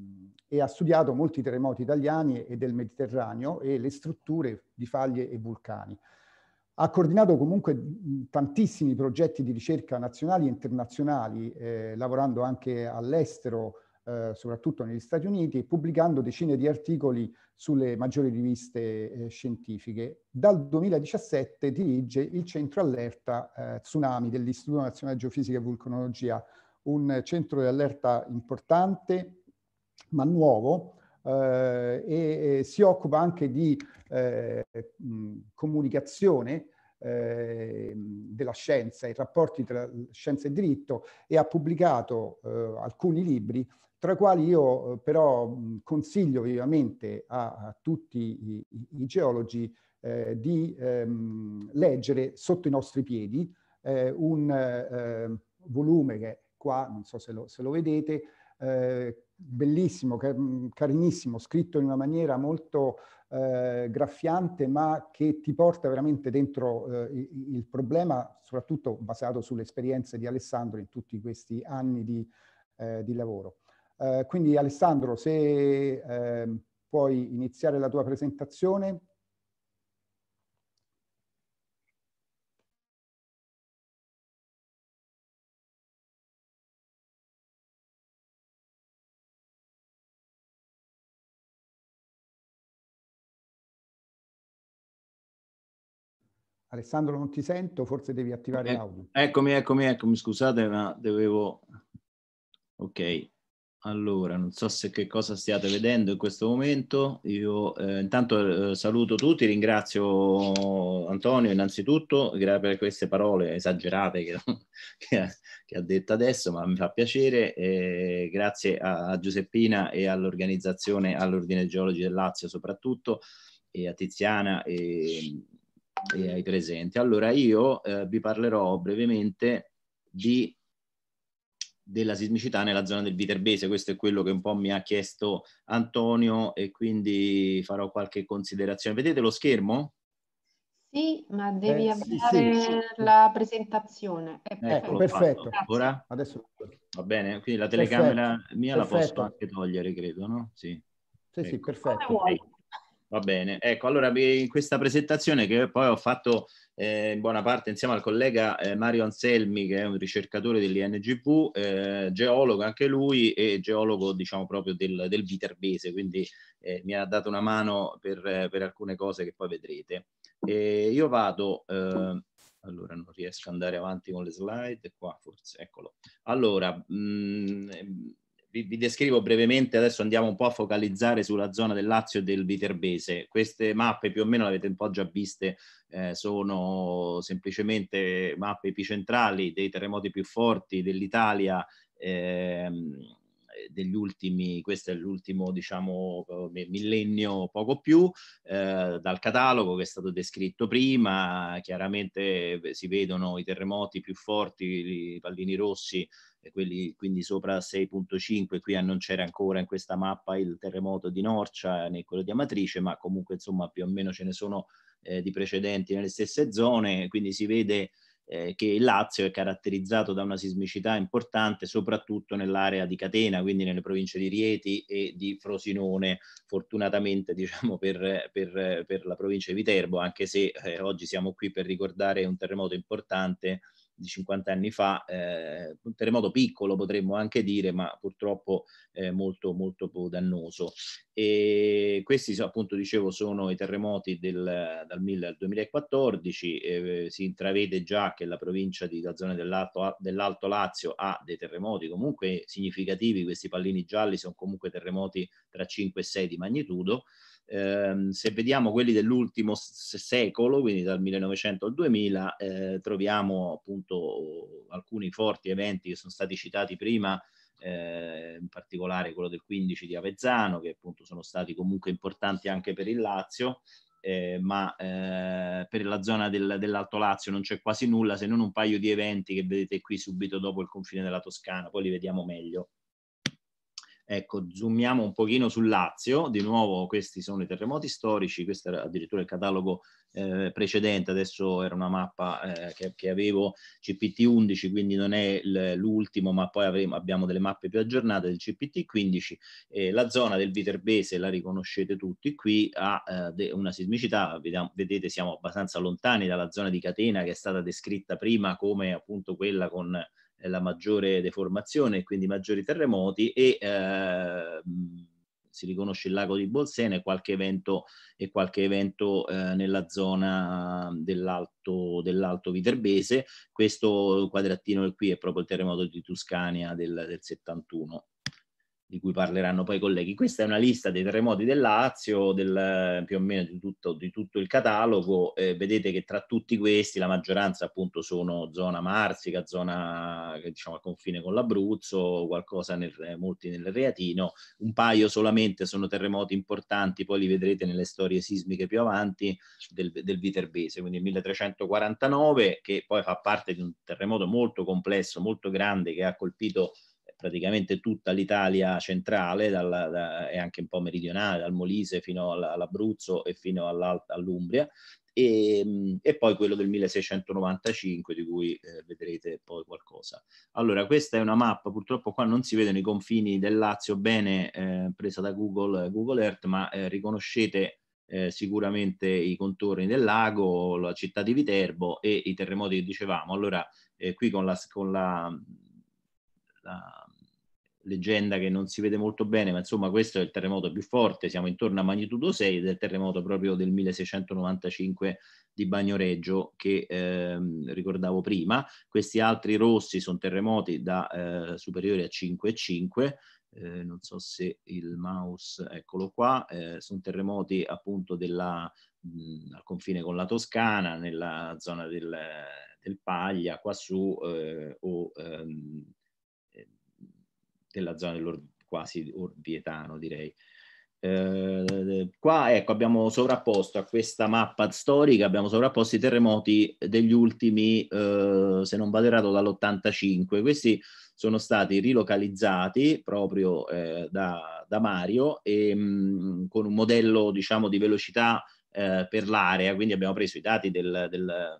e ha studiato molti terremoti italiani e del Mediterraneo e le strutture di faglie e vulcani. Ha coordinato comunque tantissimi progetti di ricerca nazionali e internazionali, eh, lavorando anche all'estero eh, soprattutto negli Stati Uniti, pubblicando decine di articoli sulle maggiori riviste eh, scientifiche. Dal 2017 dirige il Centro Allerta eh, Tsunami dell'Istituto Nazionale di Geofisica e Vulcanologia, un centro di allerta importante ma nuovo eh, e, e, si occupa anche di eh, mh, comunicazione ehm, della scienza, i rapporti tra scienza e diritto e ha pubblicato eh, alcuni libri tra i quali io eh, però consiglio vivamente a, a tutti i, i geologi eh, di ehm, leggere sotto i nostri piedi eh, un eh, volume che è qua, non so se lo, se lo vedete, eh, bellissimo, car carinissimo, scritto in una maniera molto eh, graffiante ma che ti porta veramente dentro il, il problema, soprattutto basato sulle esperienze di Alessandro in tutti questi anni di, di lavoro. Eh, quindi Alessandro, se eh, puoi iniziare la tua presentazione. Alessandro non ti sento, forse devi attivare eh, l'audio. Eccomi, eccomi, eccomi, scusate ma dovevo... Ok, allora, non so se che cosa stiate vedendo in questo momento. Io eh, intanto eh, saluto tutti, ringrazio Antonio innanzitutto, per queste parole esagerate che, che, ha, che, ha, detto adesso, ma mi fa piacere. Eh, grazie a, a, Giuseppina e all'organizzazione, all'Ordine Geologi del Lazio soprattutto, e a Tiziana e, e ai presenti. Allora, io eh, vi parlerò brevemente di della sismicità nella zona del Viterbese. Questo è quello che un po' mi ha chiesto Antonio e quindi farò qualche considerazione. Vedete lo schermo? Sì, ma eh, devi eh, avviare sì, sì. la presentazione. È ecco, perfetto. Ecco, Ora? Adesso... Va bene? Quindi la telecamera perfetto. mia perfetto. la posso anche togliere, credo, no? Sì, sì, ecco. sì perfetto. Va bene, ecco, allora in questa presentazione che poi ho fatto eh, in buona parte insieme al collega eh, Mario Anselmi, che è un ricercatore dell'INGV, eh, geologo anche lui e geologo diciamo proprio del, del Viterbese, quindi eh, mi ha dato una mano per, per alcune cose che poi vedrete. E io vado, eh, allora non riesco ad andare avanti con le slide, qua forse, eccolo. Allora, mh, mm, vi, vi, descrivo brevemente, adesso andiamo un po' a focalizzare sulla zona del Lazio e del Viterbese. Queste mappe più o meno le avete un po' già viste, eh, sono semplicemente mappe epicentrali dei terremoti più forti dell'Italia. Ehm, degli ultimi, questo è l'ultimo diciamo eh, millennio poco più, eh, dal catalogo che è stato descritto prima, chiaramente si vedono i terremoti più forti, i pallini rossi quelli quindi sopra 6.5, qui eh, non c'era ancora in questa mappa il terremoto di Norcia eh, né quello di Amatrice, ma comunque insomma più o meno ce ne sono eh, di precedenti nelle stesse zone, quindi si vede eh, che il Lazio è caratterizzato da una sismicità importante soprattutto nell'area di catena, quindi nelle province di Rieti e di Frosinone, fortunatamente diciamo per, per, per la provincia di Viterbo, anche se eh, oggi siamo qui per ricordare un terremoto importante di 50 anni fa, eh, un terremoto piccolo potremmo anche dire, ma purtroppo eh, molto, molto dannoso. E questi appunto dicevo sono i terremoti del, dal 1000 al 2014, eh, si intravede già che la provincia di, la zona dell'Alto, dell'Alto Lazio ha dei terremoti comunque significativi, questi pallini gialli sono comunque terremoti tra 5 e 6 di magnitudo, eh, se vediamo quelli dell'ultimo secolo, quindi dal 1900 al 2000, eh, troviamo appunto alcuni forti eventi che sono stati citati prima, eh, in particolare quello del 15 di Avezzano, che appunto sono stati comunque importanti anche per il Lazio, eh, ma eh, per la zona del, dell'Alto Lazio non c'è quasi nulla se non un paio di eventi che vedete qui subito dopo il confine della Toscana, poi li vediamo meglio. Ecco, zoomiamo un pochino sul Lazio, di nuovo questi sono i terremoti storici, questo era addirittura il catalogo eh, precedente, adesso era una mappa eh, che, che, avevo CPT11, quindi non è l'ultimo, ma poi avremo, abbiamo delle mappe più aggiornate del CPT15. Eh, la zona del Viterbese, la riconoscete tutti, qui ha eh, una sismicità, vedete siamo abbastanza lontani dalla zona di catena che è stata descritta prima come appunto quella con la maggiore deformazione e quindi maggiori terremoti e eh, si riconosce il lago di Bolsena e qualche evento, e qualche evento eh, nella zona dell'alto, dell'alto Viterbese. Questo quadratino qui è proprio il terremoto di Tuscania del, del 71 di cui parleranno poi i colleghi. Questa è una lista dei terremoti del Lazio, del, più o meno di tutto, di tutto il catalogo. Eh, vedete che tra tutti questi la maggioranza appunto sono zona Marsica, zona diciamo a confine con l'Abruzzo, qualcosa nel, molti nel Reatino, un paio solamente sono terremoti importanti, poi li vedrete nelle storie sismiche più avanti del, del Viterbese, quindi il 1349 che poi fa parte di un terremoto molto complesso, molto grande che ha colpito praticamente tutta l'Italia centrale dal, da, e anche un po' meridionale, dal Molise fino all'Abruzzo e fino all'Umbria, e, e, poi quello del 1695 di cui eh, vedrete poi qualcosa. Allora questa è una mappa, purtroppo qua non si vedono i confini del Lazio bene eh, presa da Google, Google Earth, ma eh, riconoscete eh, sicuramente i contorni del lago, la città di Viterbo e i terremoti che dicevamo. Allora eh, qui con la, con la, la leggenda che non si vede molto bene, ma insomma questo è il terremoto più forte, siamo intorno a magnitudo 6 del terremoto proprio del 1695 di Bagnoreggio che ehm, ricordavo prima. Questi altri rossi sono terremoti da eh, superiori a 5,5. Eh, non so se il mouse, eccolo qua, eh, sono terremoti appunto della, mh, al confine con la Toscana, nella zona del, del Paglia, qua su, eh, o ehm, della zona dell'or, quasi orvietano, direi. Eh, qua ecco, abbiamo sovrapposto a questa mappa storica, abbiamo sovrapposto i terremoti degli ultimi, eh, se non vado errato, dall'85. Questi sono stati rilocalizzati proprio eh, da, da, Mario e, mh, mm, con un modello diciamo, di velocità eh, per l'area, quindi abbiamo preso i dati del, del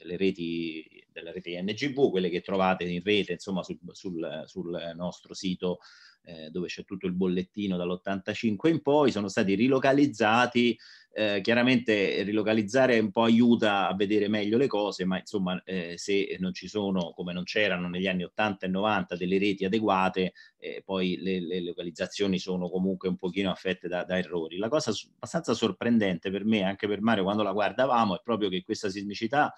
delle reti, delle reti NGV, quelle che trovate in rete, insomma, sul, sul, sul nostro sito eh, dove c'è tutto il bollettino dall'85 in poi, sono stati rilocalizzati. Eh, chiaramente rilocalizzare un po' aiuta a vedere meglio le cose, ma insomma eh, se non ci sono, come non c'erano negli anni 80 e 90, delle reti adeguate, eh, poi le, le, localizzazioni sono comunque un pochino affette da, da errori. La cosa abbastanza sorprendente per me, anche per Mario, quando la guardavamo, è proprio che questa sismicità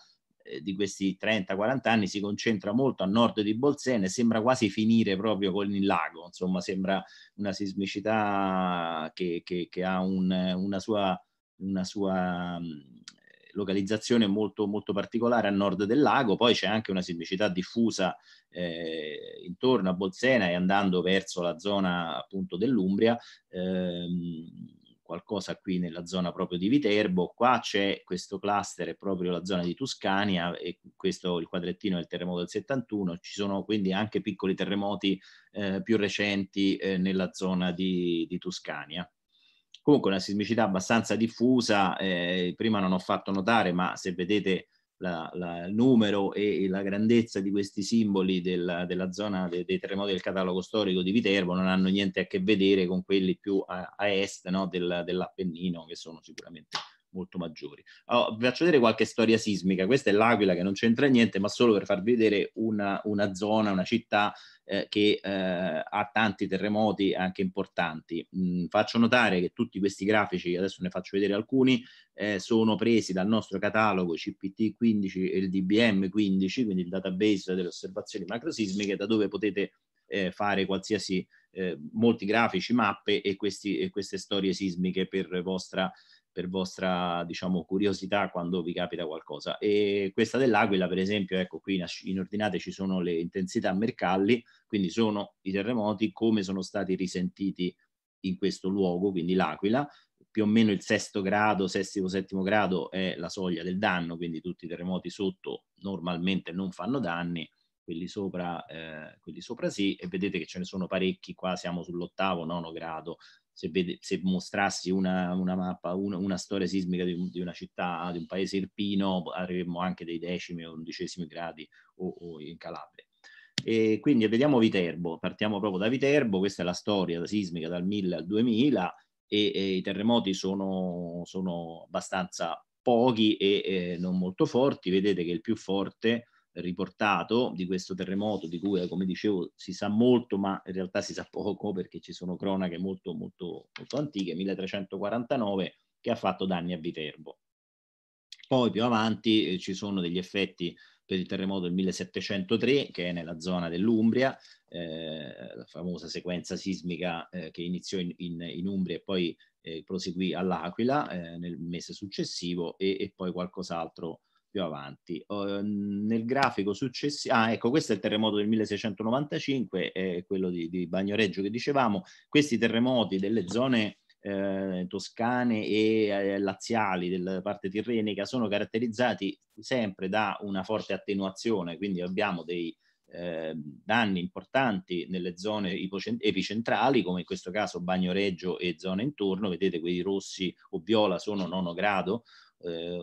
eh, di questi 30-40 anni si concentra molto a nord di Bolsena e sembra quasi finire proprio con il lago, insomma sembra una sismicità che, che, che ha un, una sua, una sua mm, localizzazione molto, molto particolare a nord del lago, poi c'è anche una sismicità diffusa eh, intorno a Bolzena e andando verso la zona appunto dell'Umbria. Ehm, qualcosa qui nella zona proprio di Viterbo, qua c'è questo cluster, è proprio la zona di Tuscania e questo il quadrettino del terremoto del 71, ci sono quindi anche piccoli terremoti eh, più recenti eh, nella zona di, di Tuscania comunque una sismicità abbastanza diffusa, eh, prima non ho fatto notare, ma se vedete la, la, il numero e la grandezza di questi simboli della, della zona de, dei terremoti del catalogo storico di Viterbo non hanno niente a che vedere con quelli più a, a est no, del, dell'Appennino, che sono sicuramente molto maggiori. Allora, vi faccio vedere qualche storia sismica. Questa è l'Aquila che non c'entra niente, ma solo per farvi vedere una, una zona, una città eh, che eh, ha tanti terremoti anche importanti. Mm, faccio notare che tutti questi grafici, adesso ne faccio vedere alcuni, eh, sono presi dal nostro catalogo CPT 15 e il DBM 15, quindi il database delle osservazioni macrosismiche, da dove potete eh, fare qualsiasi, eh, molti grafici, mappe e, questi, e queste storie sismiche per vostra per vostra diciamo, curiosità quando vi capita qualcosa. E questa dell'Aquila, per esempio, ecco qui in, ordinate ci sono le intensità mercalli, quindi sono i terremoti come sono stati risentiti in questo luogo, quindi l'Aquila. Più o meno il sesto grado, sesto settimo grado è la soglia del danno, quindi tutti i terremoti sotto normalmente non fanno danni, quelli sopra, eh, quelli sopra sì, e vedete che ce ne sono parecchi, qua siamo sull'ottavo, nono grado, se, vede, se mostrassi una, una mappa, una, una, storia sismica di, di, una città, di un paese irpino, avremmo anche dei decimi o undicesimi gradi o, o in Calabria. E quindi vediamo Viterbo, partiamo proprio da Viterbo, questa è la storia la sismica dal 1000 al 2000 e, e i terremoti sono, sono abbastanza pochi e, e non molto forti, vedete che il più forte riportato di questo terremoto di cui eh, come dicevo si sa molto ma in realtà si sa poco perché ci sono cronache molto molto molto antiche 1349 che ha fatto danni a Viterbo poi più avanti eh, ci sono degli effetti per il terremoto del 1703 che è nella zona dell'Umbria eh, la famosa sequenza sismica eh, che iniziò in, in, in, Umbria e poi eh, proseguì all'Aquila eh, nel mese successivo e, e poi qualcos'altro più avanti. Uh, nel grafico successivo, ah ecco, questo è il terremoto del 1695, è quello di, di Bagnoreggio che dicevamo, questi terremoti delle zone eh, toscane e eh, laziali della parte tirrenica sono caratterizzati sempre da una forte attenuazione, quindi abbiamo dei eh, danni importanti nelle zone epicentrali, come in questo caso Bagnoreggio e zone intorno, vedete quei rossi o viola sono nono grado, eh,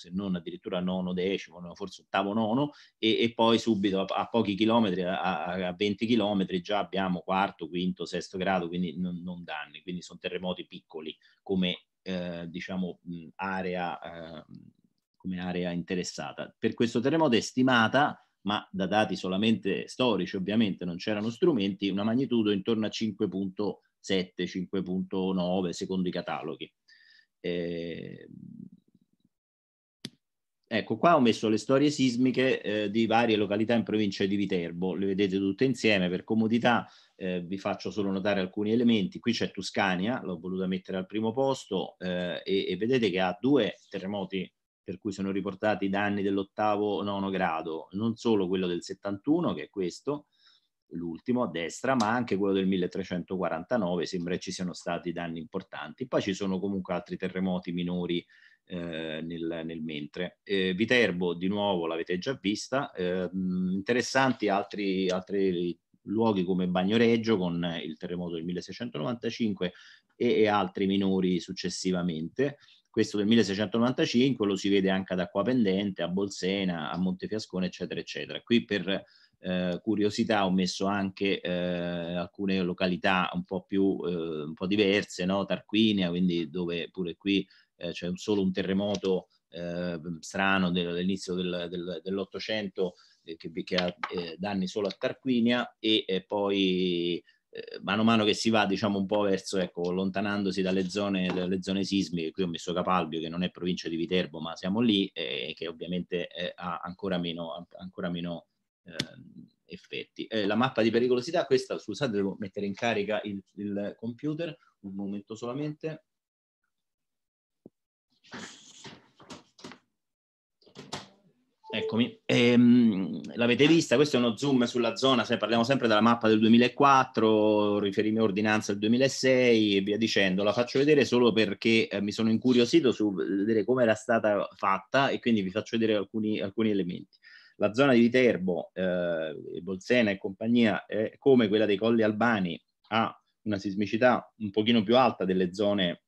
se non addirittura nono, decimo, forse ottavo, nono, e, e poi subito a, a pochi chilometri, a, a, 20 chilometri, già abbiamo quarto, quinto, sesto grado, quindi non, non danni, quindi sono terremoti piccoli come eh, diciamo area, eh, come area interessata. Per questo terremoto è stimata ma da dati solamente storici ovviamente non c'erano strumenti, una magnitudo intorno a 5.7, 5.9 secondo i cataloghi. Eh, Ecco, qua ho messo le storie sismiche eh, di varie località in provincia di Viterbo, le vedete tutte insieme per comodità, eh, vi faccio solo notare alcuni elementi. Qui c'è Tuscania, l'ho voluta mettere al primo posto eh, e, e, vedete che ha due terremoti per cui sono riportati i danni dell'ottavo nono grado, non solo quello del 71 che è questo, l'ultimo a destra, ma anche quello del 1349, sembra che ci siano stati danni importanti. Poi ci sono comunque altri terremoti minori eh, nel, nel, mentre. Eh, Viterbo, di nuovo, l'avete già vista. Eh, interessanti altri, altri, luoghi come Bagnoreggio con il terremoto del 1695 e, e, altri minori successivamente. Questo del 1695 lo si vede anche ad Acqua Pendente, a Bolsena, a Montefiascone, eccetera, eccetera. Qui per eh, curiosità ho messo anche eh, alcune località un po' più eh, un po' diverse, no? Tarquinia, quindi dove pure qui eh, c'è solo un terremoto eh, strano dell'inizio del, del, dell'Ottocento eh, che, che, ha eh, danni solo a Tarquinia e poi eh, mano a mano che si va diciamo un po' verso, ecco, allontanandosi dalle zone, dalle zone sismiche, qui ho messo Capalbio che non è provincia di Viterbo ma siamo lì e che ovviamente eh, ha ancora meno, ancora meno effetti. Eh, la mappa di pericolosità, questa, scusate, devo mettere in carica il, il computer, un momento solamente. Eccomi, ehm, l'avete vista, questo è uno zoom sulla zona, se parliamo sempre della mappa del 2004, riferimento ordinanza del 2006 e via dicendo, la faccio vedere solo perché eh, mi sono incuriosito su vedere come era stata fatta e quindi vi faccio vedere alcuni, alcuni elementi. La zona di Viterbo, eh, Bolsena e compagnia, eh, come quella dei Colli Albani, ha una sismicità un pochino più alta delle zone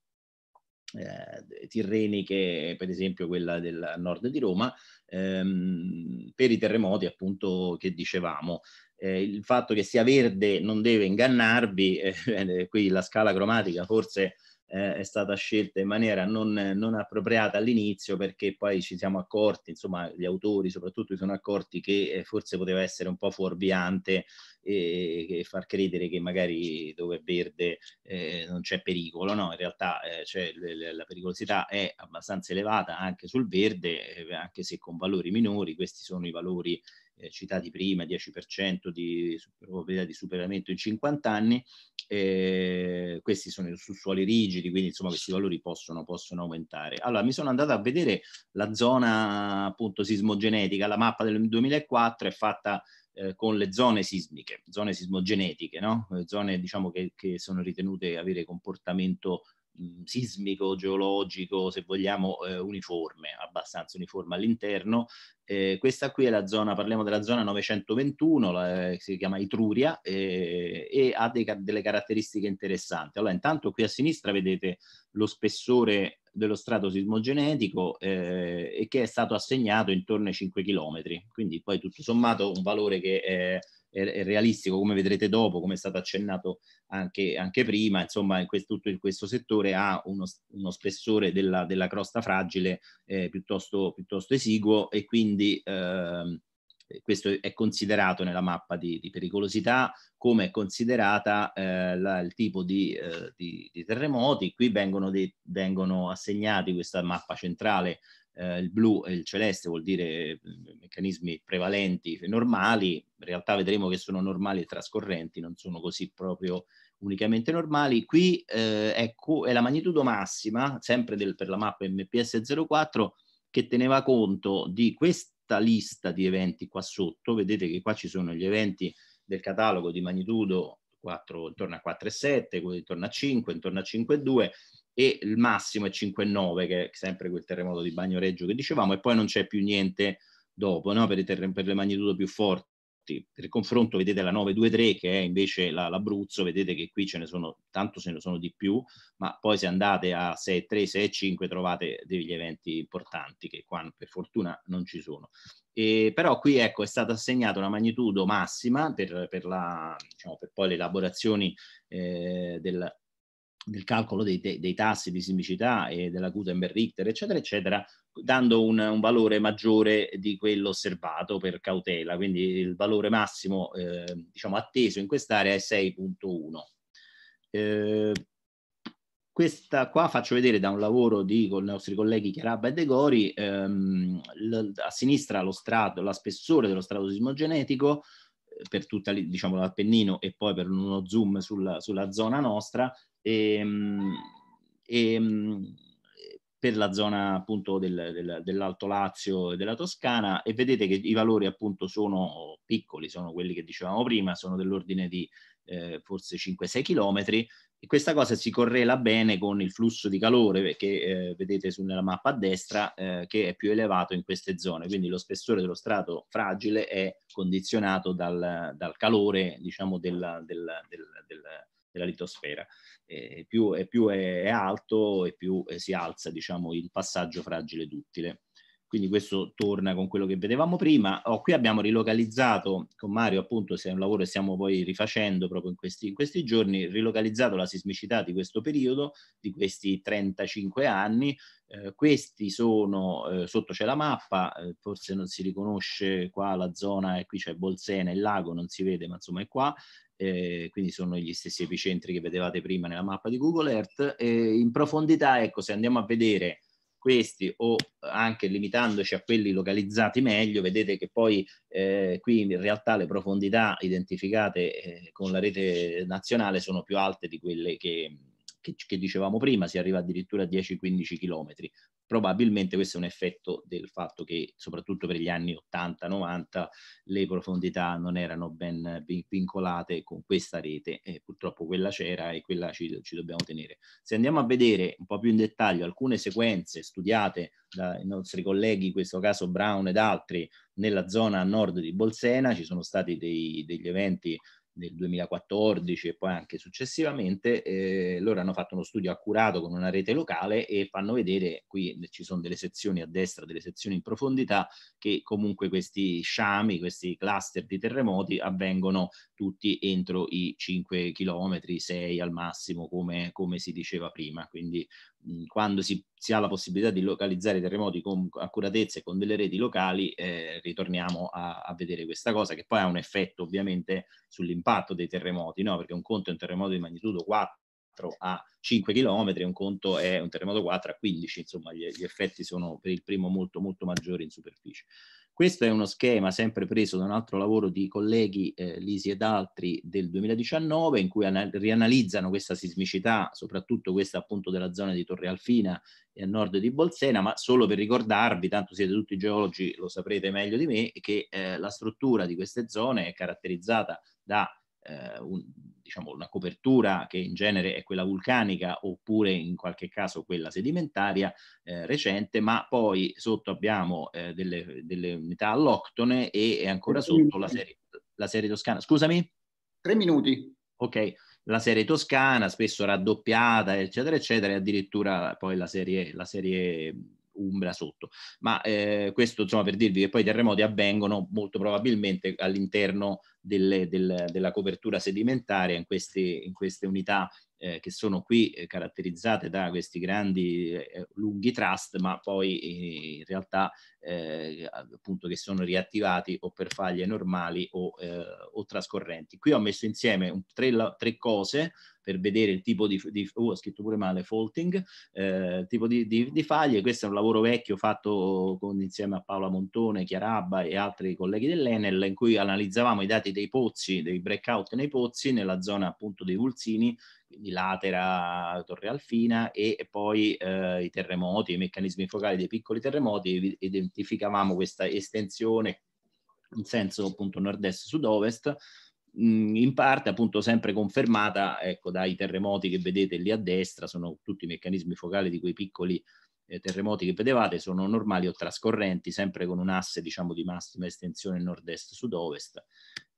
eh, Tirreni che è per esempio quella del nord di Roma, ehm, per i terremoti appunto che dicevamo. Eh, il fatto che sia verde non deve ingannarvi, eh, qui la scala cromatica forse eh, è stata scelta in maniera non, non, appropriata all'inizio perché poi ci siamo accorti, insomma gli autori soprattutto si sono accorti che eh, forse poteva essere un po' fuorviante e, e far credere che magari dove è verde eh, non c'è pericolo, no? In realtà eh, cioè, l- la pericolosità è abbastanza elevata anche sul verde, eh, anche se con valori minori, questi sono i valori eh, citati prima, 10% di probabilità di superamento in 50 anni, eh, questi sono su suoli rigidi, quindi insomma questi valori possono, possono, aumentare. Allora mi sono andato a vedere la zona appunto sismogenetica, la mappa del 2004 è fatta eh, con le zone sismiche, zone sismogenetiche, no? zone diciamo che, che sono ritenute avere comportamento Mm, sismico, geologico, se vogliamo, eh, uniforme, abbastanza uniforme all'interno. Eh, questa qui è la zona, parliamo della zona 921, la, eh, si chiama Itruria, eh, e ha dei, delle caratteristiche interessanti. Allora, intanto qui a sinistra vedete lo spessore dello strato sismogenetico eh, e che è stato assegnato intorno ai 5 km, quindi poi tutto sommato un valore che... Eh, è, è realistico, come vedrete dopo, come è stato accennato anche, anche prima, insomma in questo, tutto in questo settore ha uno, uno spessore della, della, crosta fragile eh, piuttosto, piuttosto, esiguo e quindi eh, questo è considerato nella mappa di, di pericolosità, come è considerata eh, la, il tipo di, eh, di, di terremoti. Qui vengono, vengono, assegnati questa mappa centrale eh, il blu e il celeste vuol dire eh, meccanismi prevalenti normali, in realtà vedremo che sono normali e trascorrenti, non sono così proprio unicamente normali. Qui eh, è, è, la magnitudo massima, sempre del, per la mappa MPS04, che teneva conto di questa lista di eventi qua sotto, vedete che qua ci sono gli eventi del catalogo di magnitudo 4, intorno a 4,7, quello intorno a 5, intorno a 5,2, e il massimo è 5,9 che è sempre quel terremoto di Bagnoreggio che dicevamo e poi non c'è più niente dopo no? per, i per le magnitudo più forti. Per confronto vedete la 923 che è invece la, l'Abruzzo, vedete che qui ce ne sono, tanto se ne sono di più, ma poi se andate a 6,3, 6,5 trovate degli eventi importanti che qua per fortuna non ci sono. E, però qui ecco è stata assegnata una magnitudo massima per, per, la, diciamo, per poi le elaborazioni eh, del, del calcolo dei, dei, tassi di sismicità e della Gutenberg-Richter, eccetera, eccetera, dando un, un, valore maggiore di quello osservato per cautela, quindi il valore massimo eh, diciamo, atteso in quest'area è 6.1. Eh, questa qua faccio vedere da un lavoro di, con i nostri colleghi Chiarabba e De Gori, ehm, a sinistra lo strato, la spessore dello strato sismogenetico, eh, per tutta diciamo, l'Appennino e poi per uno zoom sulla, sulla zona nostra e, ehm, e, ehm, per la zona appunto del, del, dell'Alto Lazio e della Toscana e vedete che i valori appunto sono piccoli, sono quelli che dicevamo prima, sono dell'ordine di eh, forse 5-6 chilometri e questa cosa si correla bene con il flusso di calore che eh, vedete sulla mappa a destra eh, che è più elevato in queste zone, quindi lo spessore dello strato fragile è condizionato dal, dal calore diciamo della, della, della, della litosfera. Eh, più, più, è, alto e più eh, si alza diciamo, il passaggio fragile duttile. Quindi questo torna con quello che vedevamo prima. Oh, qui abbiamo rilocalizzato, con Mario appunto, se è un lavoro che stiamo poi rifacendo proprio in questi, in questi giorni, rilocalizzato la sismicità di questo periodo, di questi 35 anni, eh, questi sono, eh, sotto c'è la mappa, eh, forse non si riconosce qua la zona, e eh, qui c'è Bolsena e il lago, non si vede, ma insomma è qua, eh, quindi sono gli stessi epicentri che vedevate prima nella mappa di Google Earth. Eh, in profondità, ecco, se andiamo a vedere questi o anche limitandoci a quelli localizzati meglio, vedete che poi eh, qui in realtà le profondità identificate eh, con la rete nazionale sono più alte di quelle che, che, che dicevamo prima, si arriva addirittura a 10-15 chilometri. Probabilmente questo è un effetto del fatto che soprattutto per gli anni 80-90 le profondità non erano ben vincolate con questa rete e purtroppo quella c'era e quella ci, ci dobbiamo tenere. Se andiamo a vedere un po' più in dettaglio alcune sequenze studiate dai nostri colleghi, in questo caso Brown ed altri, nella zona a nord di Bolsena, ci sono stati dei, degli eventi del 2014 e poi anche successivamente, eh, loro hanno fatto uno studio accurato con una rete locale e fanno vedere, qui ci sono delle sezioni a destra, delle sezioni in profondità, che comunque questi sciami, questi cluster di terremoti avvengono tutti entro i 5 km, 6 al massimo, come, come si diceva prima. Quindi quando si, si, ha la possibilità di localizzare i terremoti con accuratezza e con delle reti locali, eh, ritorniamo a, a, vedere questa cosa, che poi ha un effetto ovviamente sull'impatto dei terremoti, no? perché un conto è un terremoto di magnitudo 4 a 5 km, un conto è un terremoto 4 a 15, insomma gli, gli effetti sono per il primo molto molto maggiori in superficie. Questo è uno schema sempre preso da un altro lavoro di colleghi eh, Lisi ed altri del 2019 in cui rianalizzano questa sismicità, soprattutto questa appunto della zona di Torre Alfina e a nord di Bolsena, ma solo per ricordarvi, tanto siete tutti geologi, lo saprete meglio di me, che eh, la struttura di queste zone è caratterizzata da eh, un, diciamo, una copertura che in genere è quella vulcanica oppure in qualche caso quella sedimentaria eh, recente, ma poi sotto abbiamo eh, delle, delle unità alloctone e, ancora sotto la serie, la serie toscana. Scusami? Tre minuti. Ok, la serie toscana, spesso raddoppiata, eccetera, eccetera, e addirittura poi la serie, la serie Umbra sotto. Ma eh, questo insomma per dirvi che poi i terremoti avvengono molto probabilmente all'interno delle, del, della copertura sedimentaria in queste, in queste unità eh, che sono qui eh, caratterizzate da questi grandi eh, eh lunghi trust, ma poi eh, in realtà eh, appunto che sono riattivati o per faglie normali o, o trascorrenti. Qui ho messo insieme un, tre, tre cose, per vedere il tipo di, di uh, ho scritto pure male, faulting, eh, tipo di, di, di, faglie. Questo è un lavoro vecchio fatto con, insieme a Paola Montone, Chiarabba e altri colleghi dell'Enel, in cui analizzavamo i dati dei pozzi, dei breakout nei pozzi, nella zona appunto dei Vulzini, quindi Latera, Torre Alfina e poi eh, i terremoti, i meccanismi focali dei piccoli terremoti, identificavamo questa estensione in senso appunto nord-est, sud-ovest, Mhmm, in parte appunto sempre confermata ecco, dai terremoti che vedete lì a destra, sono tutti i meccanismi focali di quei piccoli eh, terremoti che vedevate, sono normali o trascorrenti, sempre con un asse diciamo di massima estensione nord-est-sud-ovest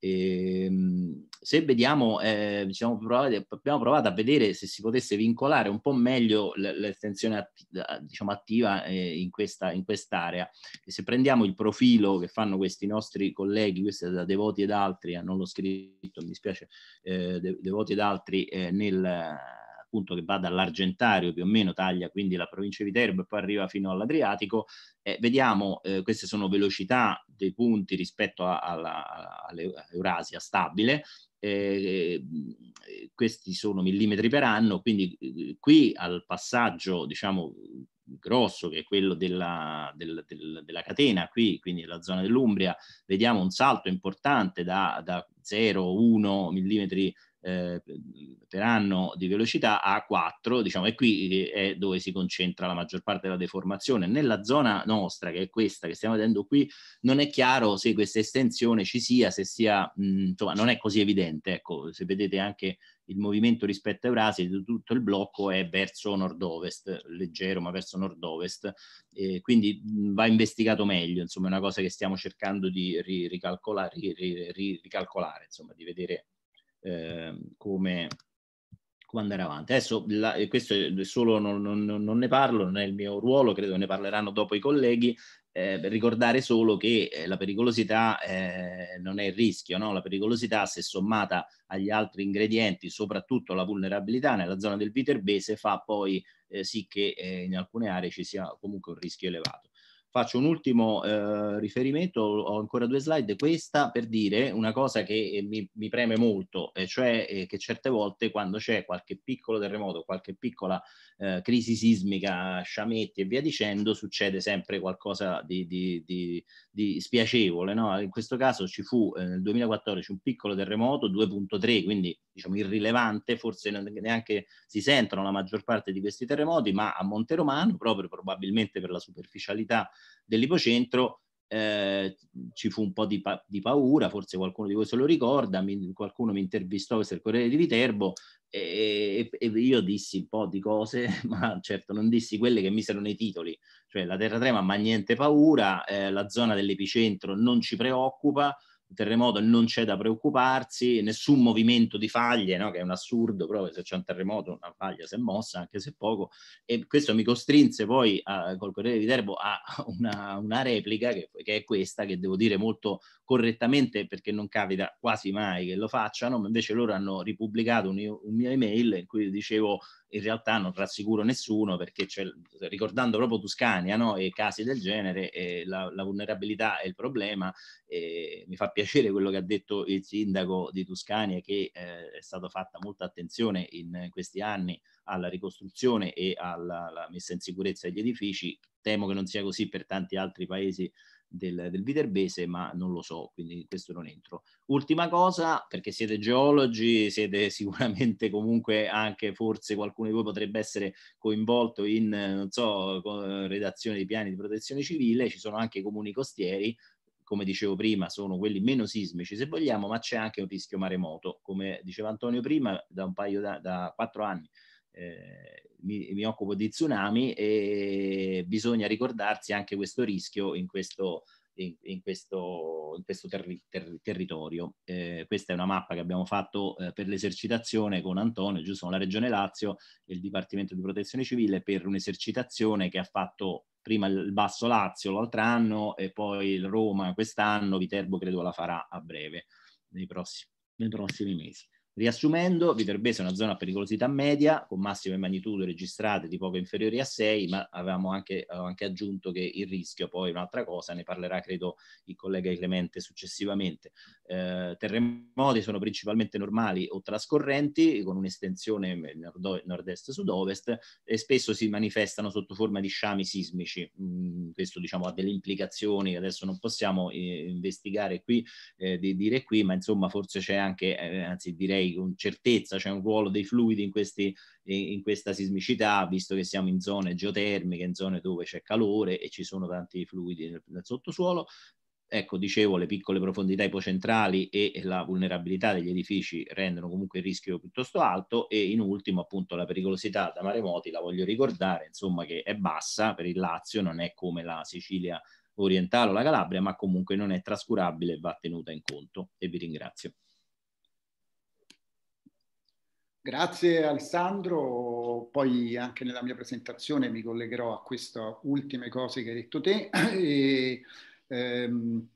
e, ehm, se vediamo, eh, diciamo, provate, abbiamo provato a vedere se si potesse vincolare un po' meglio l'estensione atti, diciamo, attiva eh, in, questa, in quest'area. E se prendiamo il profilo che fanno questi nostri colleghi, questo è da Devoti ed altri, eh, non l'ho scritto, mi dispiace, eh, Devoti ed altri eh, nel appunto che va dall'Argentario più o meno, taglia quindi la provincia di Viterbo e poi arriva fino all'Adriatico, eh, vediamo, eh, queste sono velocità dei punti rispetto all'Eurasia stabile, eh, eh, questi sono millimetri per anno, quindi eh, qui al passaggio, diciamo, grosso che è quello della, del, del, della catena qui, quindi la zona dell'Umbria, vediamo un salto importante da, da 0,1 millimetri eh, per anno di velocità a 4, diciamo, e qui eh, è dove si concentra la maggior parte della deformazione. Nella zona nostra, che è questa che stiamo vedendo qui, non è chiaro se questa estensione ci sia, se sia, mh, mm, insomma, non è così evidente. Ecco, se vedete anche il movimento rispetto a Eurasia di tutto il blocco è verso nord-ovest, leggero ma verso nord-ovest, eh, quindi mm, va investigato meglio, insomma è una cosa che stiamo cercando di ri ricalcolare, ri ri ricalcolare, insomma di vedere Ehm, come, come, andare avanti. Adesso la, questo è solo non, non, non, ne parlo, non è il mio ruolo, credo ne parleranno dopo i colleghi. Eh, ricordare solo che eh, la pericolosità eh, non è il rischio, no? la pericolosità se sommata agli altri ingredienti, soprattutto la vulnerabilità nella zona del Viterbese, fa poi eh, sì che eh, in alcune aree ci sia comunque un rischio elevato faccio un ultimo eh, riferimento, ho ancora due slide, questa per dire una cosa che eh, mi, mi preme molto, e cioè eh, che certe volte quando c'è qualche piccolo terremoto, qualche piccola eh, crisi sismica, sciametti e via dicendo, succede sempre qualcosa di, di, di, di spiacevole. No? In questo caso ci fu eh, nel 2014 un piccolo terremoto 2.3, quindi diciamo irrilevante, forse neanche si sentono la maggior parte di questi terremoti, ma a Monte Romano, proprio probabilmente per la superficialità dell'ipocentro eh, ci fu un po' di, pa- di, paura, forse qualcuno di voi se lo ricorda, mi, qualcuno mi intervistò, questo il Corriere di Viterbo, e, e, e, io dissi un po' di cose, ma certo non dissi quelle che misero nei titoli, cioè la trema ma niente paura, eh, la zona dell'epicentro non ci preoccupa, terremoto non c'è da preoccuparsi, nessun movimento di faglie, no? che è un assurdo, proprio se c'è un terremoto una faglia si è mossa, anche se poco, e questo mi costrinse poi a, col Corriere di Terbo a una, una replica che, che, è questa, che devo dire molto correttamente perché non capita quasi mai che lo facciano, ma invece loro hanno ripubblicato un, un mio email in cui dicevo in realtà non rassicuro nessuno perché ricordando proprio Tuscania no? e casi del genere, eh, la, la, vulnerabilità è il problema. Eh, mi fa piacere quello che ha detto il sindaco di Tuscania che eh, è stata fatta molta attenzione in questi anni alla ricostruzione e alla, alla messa in sicurezza degli edifici. Temo che non sia così per tanti altri paesi del, del viterbese, ma non lo so, quindi questo non entro. Ultima cosa, perché siete geologi, siete sicuramente comunque anche forse qualcuno di voi potrebbe essere coinvolto in, non so, redazione di piani di protezione civile, ci sono anche comuni costieri, come dicevo prima, sono quelli meno sismici se vogliamo, ma c'è anche un rischio maremoto, come diceva Antonio prima, da un paio da quattro anni eh, mi, mi, occupo di tsunami e bisogna ricordarsi anche questo rischio in questo, in, in questo, in questo terri, ter, territorio. Eh, questa è una mappa che abbiamo fatto eh, per l'esercitazione con Antonio, giusto, la Regione Lazio e il Dipartimento di Protezione Civile per un'esercitazione che ha fatto prima il Basso Lazio l'altro anno e poi il Roma quest'anno, Viterbo credo la farà a breve, nei prossimi, nei prossimi mesi. Riassumendo, Viterbese è una zona a pericolosità media, con massime magnitudo registrate di poco inferiori a 6, ma avevamo anche, avevo anche aggiunto che il rischio, poi un'altra cosa, ne parlerà credo il collega Clemente successivamente. Eh, terremoti sono principalmente normali o trascorrenti, con un'estensione nord-est-sud-ovest, nord e spesso si manifestano sotto forma di sciami sismici. Mm, questo diciamo, ha delle implicazioni che adesso non possiamo eh, investigare qui, eh, di, dire qui, ma insomma forse c'è anche, eh, anzi direi, direi con certezza c'è un ruolo dei fluidi in, questi, in questa sismicità, visto che siamo in zone geotermiche, in zone dove c'è calore e ci sono tanti fluidi nel, nel sottosuolo, ecco, dicevo, le piccole profondità ipocentrali e la vulnerabilità degli edifici rendono comunque il rischio piuttosto alto e in ultimo appunto la pericolosità da maremoti, la voglio ricordare, insomma che è bassa per il Lazio, non è come la Sicilia orientale o la Calabria, ma comunque non è trascurabile e va tenuta in conto. E vi ringrazio. Grazie Alessandro, poi anche nella mia presentazione mi collegherò a queste ultime cose che hai detto te. E, ehm,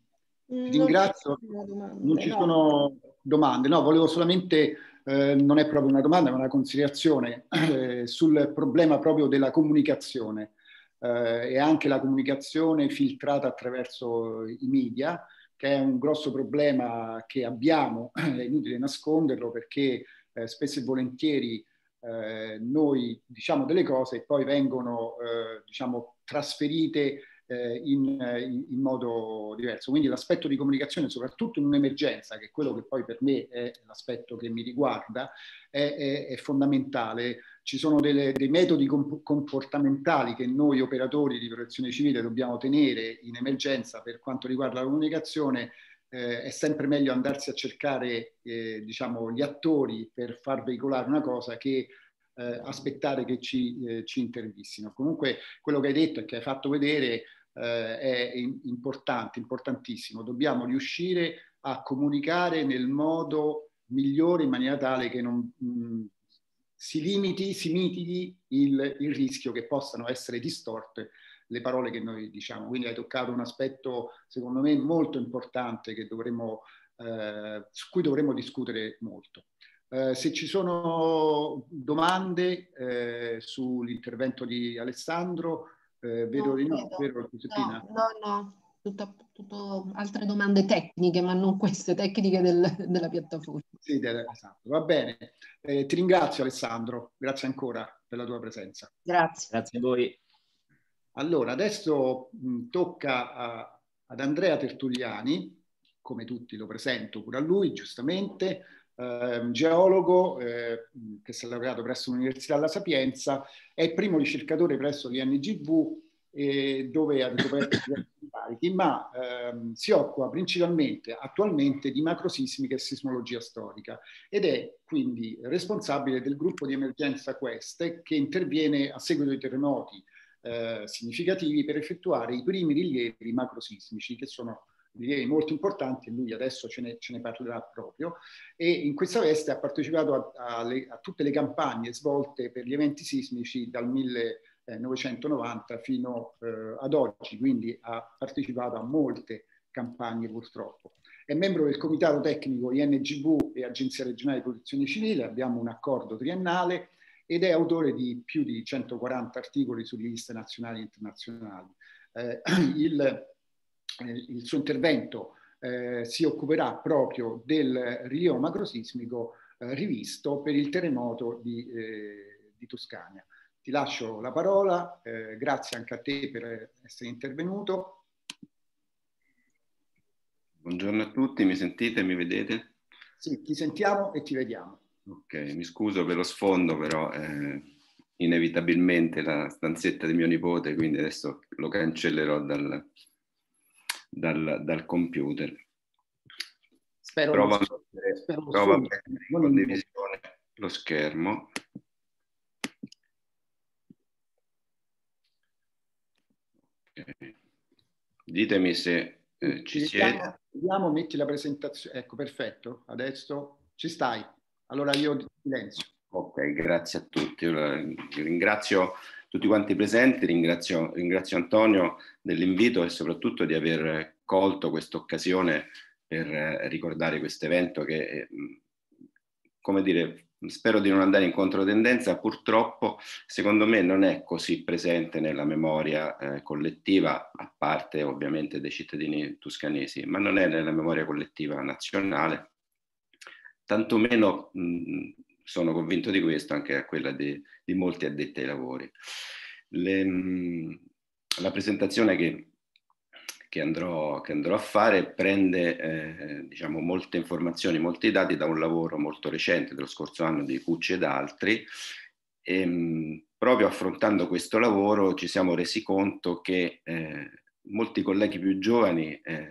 non ringrazio, domande, non ci no. sono domande, no, volevo solamente, eh, non è proprio una domanda, ma una considerazione eh, sul problema proprio della comunicazione eh, e anche la comunicazione filtrata attraverso i media, che è un grosso problema che abbiamo, è inutile nasconderlo perché eh, spesso e volentieri eh, noi diciamo delle cose e poi vengono eh, diciamo, trasferite eh, eh, in, in, modo diverso. Quindi l'aspetto di comunicazione, soprattutto in un'emergenza, che è quello che poi per me è l'aspetto che mi riguarda, è, è, è fondamentale. Ci sono delle, dei metodi comportamentali che noi operatori di protezione civile dobbiamo tenere in emergenza per quanto riguarda la comunicazione eh, è sempre meglio andarsi a cercare eh, diciamo, gli attori per far veicolare una cosa che eh, aspettare che ci, eh, ci, intervistino. Comunque quello che hai detto e che hai fatto vedere eh, è importante, importantissimo. Dobbiamo riuscire a comunicare nel modo migliore in maniera tale che non... Mh, mm, si limiti, si mitighi il, il rischio che possano essere distorte le parole che noi diciamo. Quindi hai toccato un aspetto, secondo me, molto importante dovremo, eh, su cui dovremmo discutere molto. Eh, se ci sono domande eh, sull'intervento di Alessandro, eh, vedo di no, vero Giuseppina? No, no, no. Tutto, tutto, altre domande tecniche, ma non queste tecniche del, della piattaforma. Sì, esatto. va bene. Eh, ti ringrazio Alessandro, grazie ancora per la tua presenza. Grazie. Grazie a voi. Allora, adesso mh, tocca a, ad Andrea Tertugliani, come tutti lo presento pure a lui, giustamente, eh, geologo eh, che si è laureato presso l'Università della Sapienza, è il primo ricercatore presso l'INGV eh, dove ha ricoperto incarichi, ma ehm, si occupa principalmente attualmente di macrosismica e sismologia storica ed è quindi responsabile del gruppo di emergenza Queste che interviene a seguito dei terremoti eh, significativi per effettuare i primi rilievi macrosismici che sono rilievi molto importanti, lui adesso ce ne, ce ne, parlerà proprio, e in questa veste ha partecipato a, a, le, a, tutte le campagne svolte per gli eventi sismici dal 1990 fino eh, ad oggi, quindi ha partecipato a molte campagne purtroppo. È membro del comitato tecnico INGV e Agenzia regionale di protezione civile, abbiamo un accordo triennale, ed è autore di più di 140 articoli su liste nazionali e internazionali. Eh, il, eh, il, suo intervento eh, si occuperà proprio del rilievo macrosismico eh, rivisto per il terremoto di, eh, di, Toscana. Ti lascio la parola, eh, grazie anche a te per essere intervenuto. Buongiorno a tutti, mi sentite, mi vedete? Sì, ti sentiamo e ti vediamo. Ok, mi scuso per lo sfondo, però eh, inevitabilmente la stanzetta di mio nipote, quindi adesso lo cancellerò dal, dal, dal computer. Spero prova a mettere, spero prova a mettere in condivisione lo schermo. Ditemi se eh, ci vediamo, siete. Vediamo, metti la presentazione. Ecco, perfetto. Adesso ci stai. Allora io silenzio. Ok, grazie a tutti. ringrazio tutti quanti presenti, ringrazio, ringrazio Antonio dell'invito e soprattutto di aver colto questa occasione per eh, ricordare questo evento che, eh, come dire, spero di non andare in controtendenza, purtroppo secondo me non è così presente nella memoria eh, collettiva, a parte ovviamente dei cittadini toscanesi, ma non è nella memoria collettiva nazionale tantomeno mh, mm, sono convinto di questo anche a quella di, di molti addetti ai lavori. Le, mh, mm, la presentazione che, che, andrò, che, andrò, a fare prende eh, diciamo, molte informazioni, molti dati da un lavoro molto recente dello scorso anno di Cucci ed altri. E, mh, mm, proprio affrontando questo lavoro ci siamo resi conto che eh, molti colleghi più giovani eh,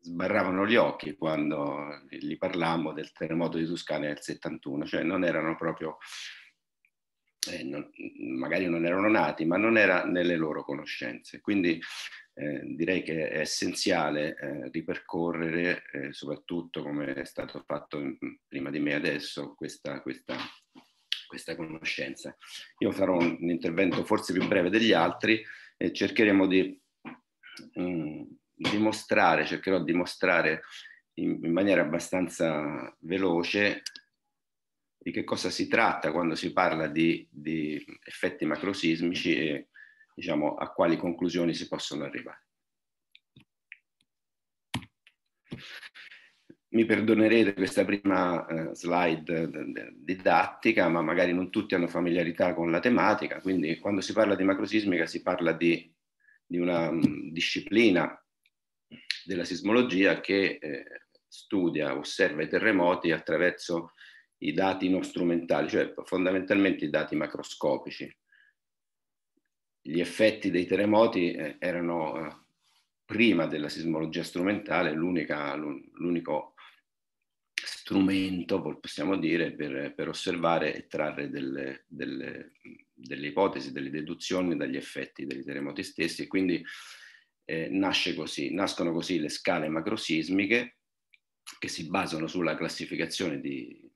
sbarravano gli occhi quando gli parlammo del terremoto di Toscana del 71, cioè non erano proprio, eh, non, magari non erano nati, ma non era nelle loro conoscenze. Quindi eh, direi che è essenziale eh, ripercorrere, eh, soprattutto come è stato fatto mm, prima di me adesso, questa, questa, questa conoscenza. Io farò un, un intervento forse più breve degli altri e cercheremo di... Mh, mm, dimostrare, cercherò di mostrare in, in maniera abbastanza veloce di che cosa si tratta quando si parla di, di effetti macrosismici e diciamo, a quali conclusioni si possono arrivare. Mi perdonerete questa prima eh, slide eh, didattica, ma magari non tutti hanno familiarità con la tematica, quindi quando si parla di macrosismica si parla di, di una mm, disciplina della sismologia che eh, studia, osserva i terremoti attraverso i dati non strumentali, cioè fondamentalmente i dati macroscopici. Gli effetti dei terremoti eh, erano eh, prima della sismologia strumentale l'unico strumento, possiamo dire, per, per osservare e trarre delle, delle, delle, ipotesi, delle deduzioni dagli effetti dei terremoti stessi e quindi eh, nasce così, nascono così le scale macrosismiche che si basano sulla classificazione di,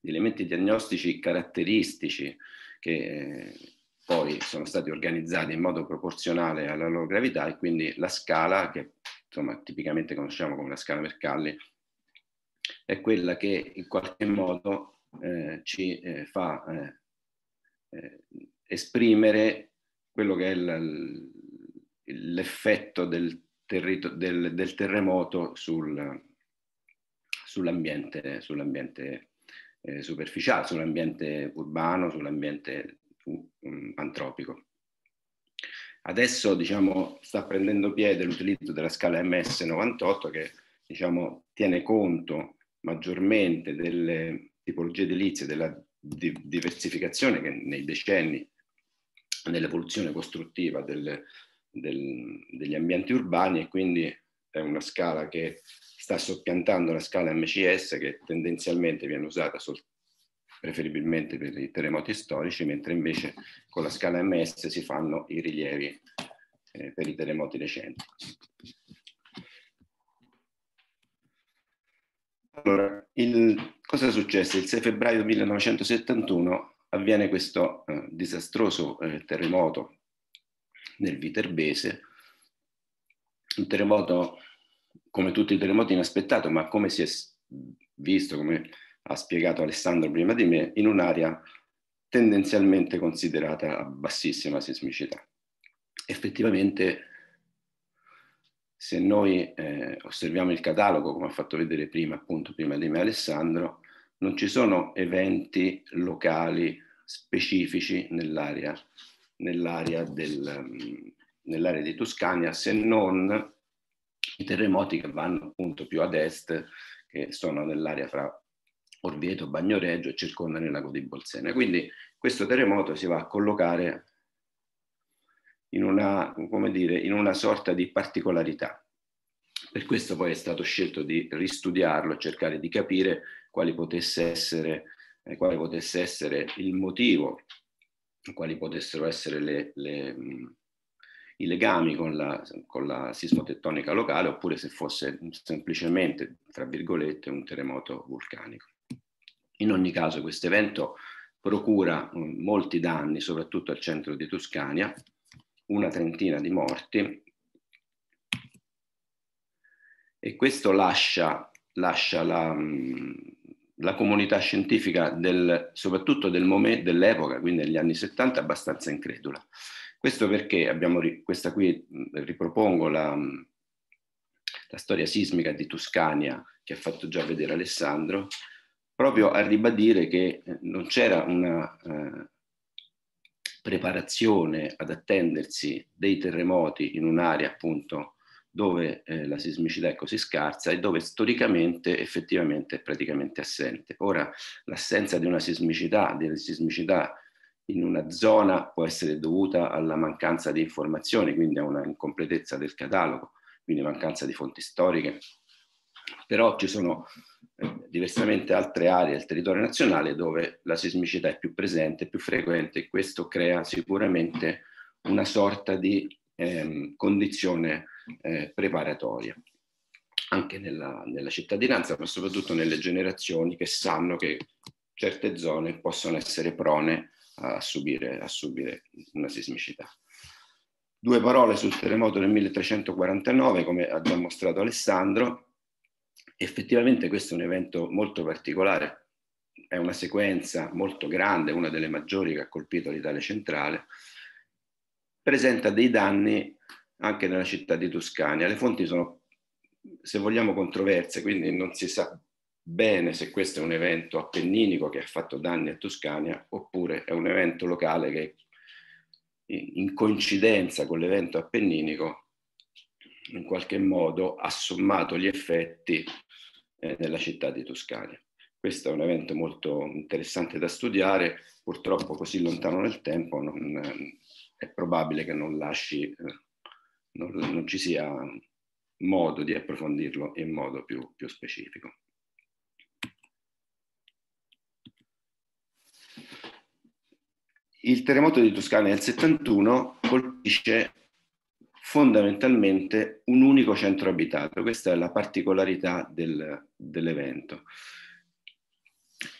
di elementi diagnostici caratteristici che eh, poi sono stati organizzati in modo proporzionale alla loro gravità e quindi la scala che insomma tipicamente conosciamo come la scala Mercalli è quella che in qualche modo eh, ci eh, fa eh, eh, esprimere quello che è il, l'effetto del, terri- del, del terremoto sul, sull'ambiente, sull'ambiente eh, superficiale, sull'ambiente urbano, sull'ambiente um, antropico. Adesso diciamo, sta prendendo piede l'utilizzo della scala MS98 che diciamo, tiene conto maggiormente delle tipologie edilizie, della di- diversificazione che nei decenni nell'evoluzione costruttiva del, del, degli ambienti urbani e quindi è una scala che sta soppiantando la scala MCS che tendenzialmente viene usata sol- preferibilmente per i terremoti storici, mentre invece con la scala MS si fanno i rilievi eh, per i terremoti recenti. Allora, il, cosa successo? Il 6 febbraio 1971 avviene questo eh, disastroso eh, terremoto nel Viterbese, un terremoto come tutti i terremoti inaspettato, ma come si è visto, come ha spiegato Alessandro prima di me, in un'area tendenzialmente considerata a bassissima sismicità. Effettivamente, se noi eh, osserviamo il catalogo, come ha fatto vedere prima, appunto, prima di me Alessandro, non ci sono eventi locali specifici nell'area nell'area, del, nell'area di Tuscania, se non i terremoti che vanno appunto più ad est, che sono nell'area fra Orvieto, Bagnoreggio e circondano il lago di Bolsena. Quindi questo terremoto si va a collocare in una, dire, in una sorta di particolarità. Per questo poi è stato scelto di ristudiarlo, cercare di capire quale potesse essere, eh, quale potesse essere il motivo quali potessero essere le, le, i legami con la, con la sismotettonica locale oppure se fosse semplicemente, tra virgolette, un terremoto vulcanico. In ogni caso questo evento procura molti danni, soprattutto al centro di Toscana, una trentina di morti e questo lascia, lascia la, la comunità scientifica, del, soprattutto del momen- dell'epoca, quindi negli anni 70, abbastanza incredula. Questo perché abbiamo, questa qui ripropongo la, la storia sismica di Tuscania che ha fatto già vedere Alessandro, proprio a ribadire che eh, non c'era una eh, preparazione ad attendersi dei terremoti in un'area appunto dove eh, la sismicità è così ecco, scarsa e dove storicamente effettivamente è praticamente assente. Ora l'assenza di una sismicità, delle sismicità in una zona può essere dovuta alla mancanza di informazioni, quindi a una incompletezza del catalogo, quindi mancanza di fonti storiche, però ci sono eh, diversamente altre aree del territorio nazionale dove la sismicità è più presente, più frequente e questo crea sicuramente una sorta di ehm, condizione eh, preparatoria anche nella, nella, cittadinanza, ma soprattutto nelle generazioni che sanno che certe zone possono essere prone a subire, a subire una sismicità. Due parole sul terremoto del 1349, come ha già mostrato Alessandro. Effettivamente questo è un evento molto particolare, è una sequenza molto grande, una delle maggiori che ha colpito l'Italia centrale, presenta dei danni anche nella città di Toscania. Le fonti sono, se vogliamo, controverse, quindi non si sa bene se questo è un evento appenninico che ha fatto danni a Toscania oppure è un evento locale che in coincidenza con l'evento appenninico in qualche modo ha sommato gli effetti eh, nella città di Toscania. Questo è un evento molto interessante da studiare, purtroppo così lontano nel tempo non, eh, è probabile che non lasci eh, non, non ci sia modo di approfondirlo in modo più, più specifico. Il terremoto di Toscana del 71 colpisce fondamentalmente un unico centro abitato. Questa è la particolarità del, dell'evento.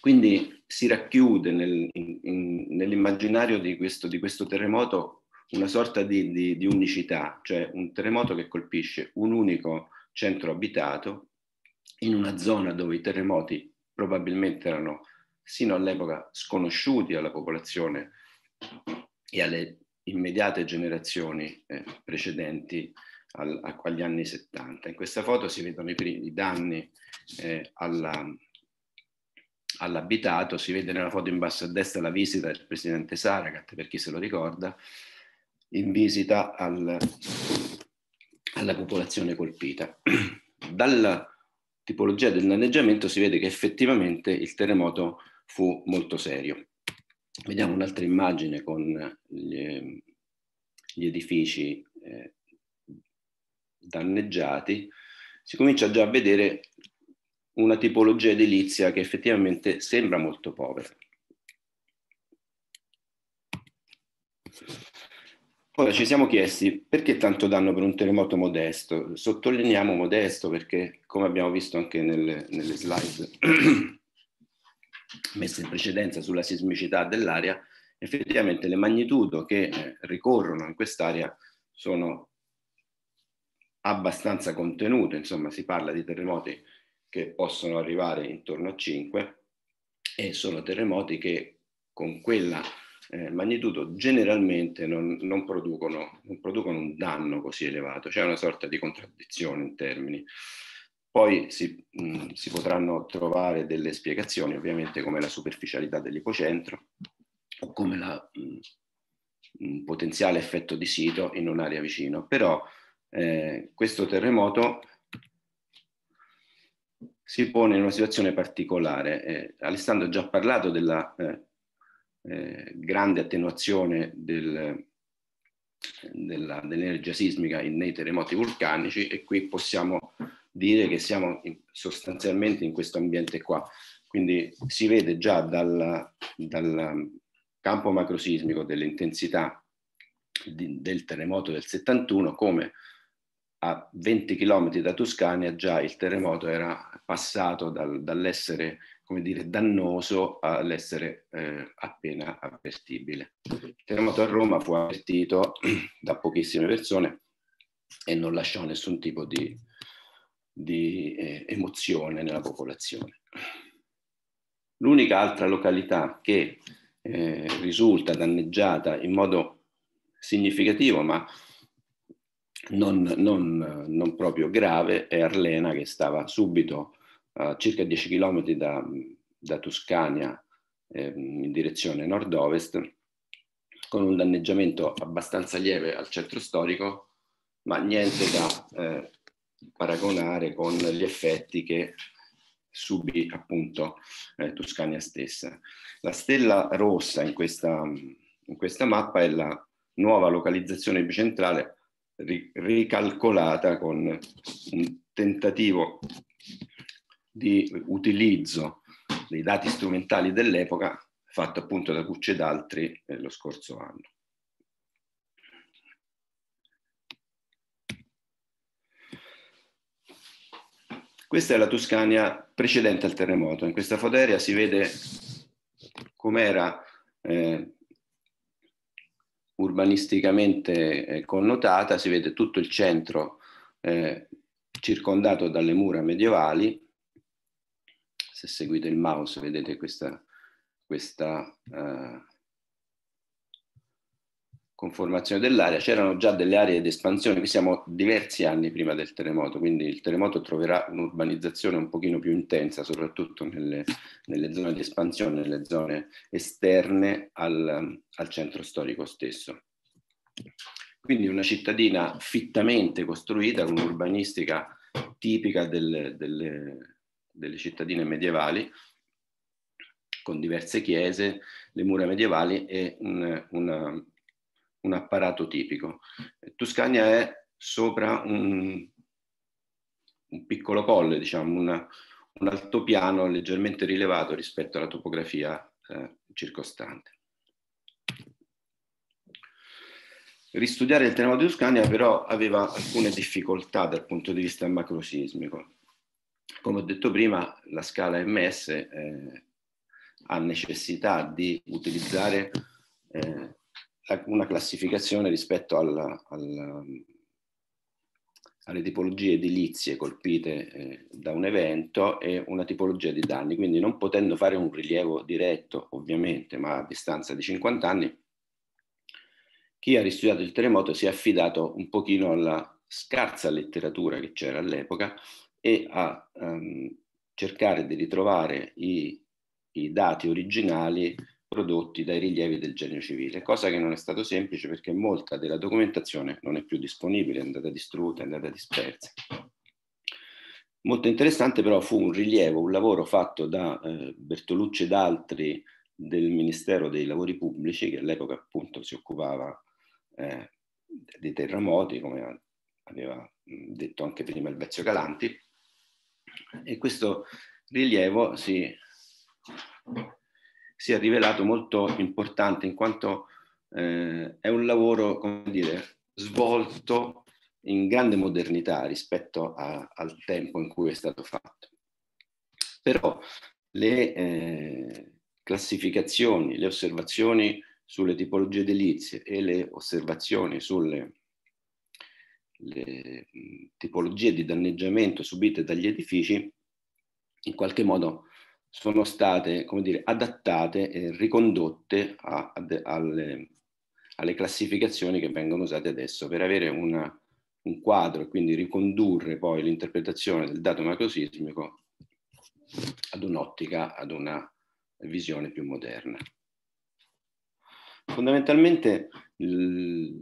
Quindi si racchiude nel, nell'immaginario di questo, di questo terremoto una sorta di, di, di unicità, cioè un terremoto che colpisce un unico centro abitato in una zona dove i terremoti probabilmente erano sino all'epoca sconosciuti alla popolazione e alle immediate generazioni eh, precedenti al, a, agli anni 70. In questa foto si vedono i, primi danni eh, alla, all'abitato, si vede nella foto in basso a destra la visita del presidente Saragat, per chi se lo ricorda, in visita al, alla popolazione colpita. Dalla tipologia del danneggiamento si vede che effettivamente il terremoto fu molto serio. Vediamo un'altra immagine con gli, gli edifici eh, danneggiati. Si comincia già a vedere una tipologia edilizia che effettivamente sembra molto povera. Ora ci siamo chiesti perché tanto danno per un terremoto modesto? Sottolineiamo modesto perché, come abbiamo visto anche nelle, nelle slide messe in precedenza sulla sismicità dell'area, effettivamente le magnitudo che eh, ricorrono in quest'area sono abbastanza contenute, insomma si parla di terremoti che possono arrivare intorno a 5 e sono terremoti che con quella eh, magnitudo generalmente non, non, producono, non, producono, un danno così elevato, c'è cioè una sorta di contraddizione in termini. Poi si, mh, mm, si potranno trovare delle spiegazioni, ovviamente come la superficialità dell'ipocentro o come la, mh, mm, mh, potenziale effetto di sito in un'area vicino, però eh, questo terremoto si pone in una situazione particolare. Eh, Alessandro ha già parlato della eh, eh, grande attenuazione del, della, dell'energia sismica in, nei terremoti vulcanici e qui possiamo dire che siamo in, sostanzialmente in questo ambiente qua. Quindi si vede già dal, dal campo macrosismico dell'intensità di, del terremoto del 71 come a 20 km da Toscania già il terremoto era passato dal, dall'essere come dire, dannoso all'essere eh, appena avvertibile. Il terremoto a Roma fu avvertito da pochissime persone e non lasciò nessun tipo di, di eh, emozione nella popolazione. L'unica altra località che eh, risulta danneggiata in modo significativo, ma non, non, non proprio grave, è Arlena che stava subito a circa 10 km da, da Toscania eh, in direzione nord-ovest, con un danneggiamento abbastanza lieve al centro storico, ma niente da eh, paragonare con gli effetti che subì appunto eh, Toscania stessa. La stella rossa in questa, in questa mappa è la nuova localizzazione epicentrale ri- ricalcolata con un tentativo di utilizzo dei dati strumentali dell'epoca fatto appunto da Cucci ed altri eh, lo scorso anno. Questa è la Toscania precedente al terremoto. In questa foteria si vede com'era eh, urbanisticamente eh, connotata, si vede tutto il centro eh, circondato dalle mura medievali, se seguite il mouse vedete questa, questa uh, conformazione dell'area, c'erano già delle aree di espansione, qui siamo diversi anni prima del terremoto, quindi il terremoto troverà un'urbanizzazione un pochino più intensa, soprattutto nelle, nelle zone di espansione, nelle zone esterne al, al centro storico stesso. Quindi una cittadina fittamente costruita, con un'urbanistica tipica del, delle, delle cittadine medievali con diverse chiese, le mura medievali e un, una, un apparato tipico. Tuscania è sopra un, un piccolo colle, diciamo, una, un altopiano leggermente rilevato rispetto alla topografia eh, circostante. Ristudiare il terremoto di Tuscania però aveva alcune difficoltà dal punto di vista macrosismico. Come ho detto prima, la scala MS eh, ha necessità di utilizzare eh, una classificazione rispetto alla, alla, alle tipologie edilizie colpite eh, da un evento e una tipologia di danni. Quindi non potendo fare un rilievo diretto, ovviamente, ma a distanza di 50 anni, chi ha ristudiato il terremoto si è affidato un pochino alla scarsa letteratura che c'era all'epoca e a um, cercare di ritrovare i, i, dati originali prodotti dai rilievi del genio civile, cosa che non è stato semplice perché molta della documentazione non è più disponibile, è andata distrutta, è andata dispersa. Molto interessante però fu un rilievo, un lavoro fatto da eh, Bertolucci ed altri del Ministero dei Lavori Pubblici, che all'epoca appunto si occupava eh, dei terremoti, come aveva detto anche prima il Vezio Calanti, e questo rilievo si, si è rivelato molto importante in quanto eh, è un lavoro, come dire, svolto in grande modernità rispetto a, al tempo in cui è stato fatto. Però le eh, classificazioni, le osservazioni sulle tipologie edilizie e le osservazioni sulle le tipologie di danneggiamento subite dagli edifici in qualche modo sono state come dire, adattate e ricondotte a, a, alle, alle, classificazioni che vengono usate adesso per avere una, un quadro e quindi ricondurre poi l'interpretazione del dato macrosismico ad un'ottica, ad una visione più moderna. Fondamentalmente il,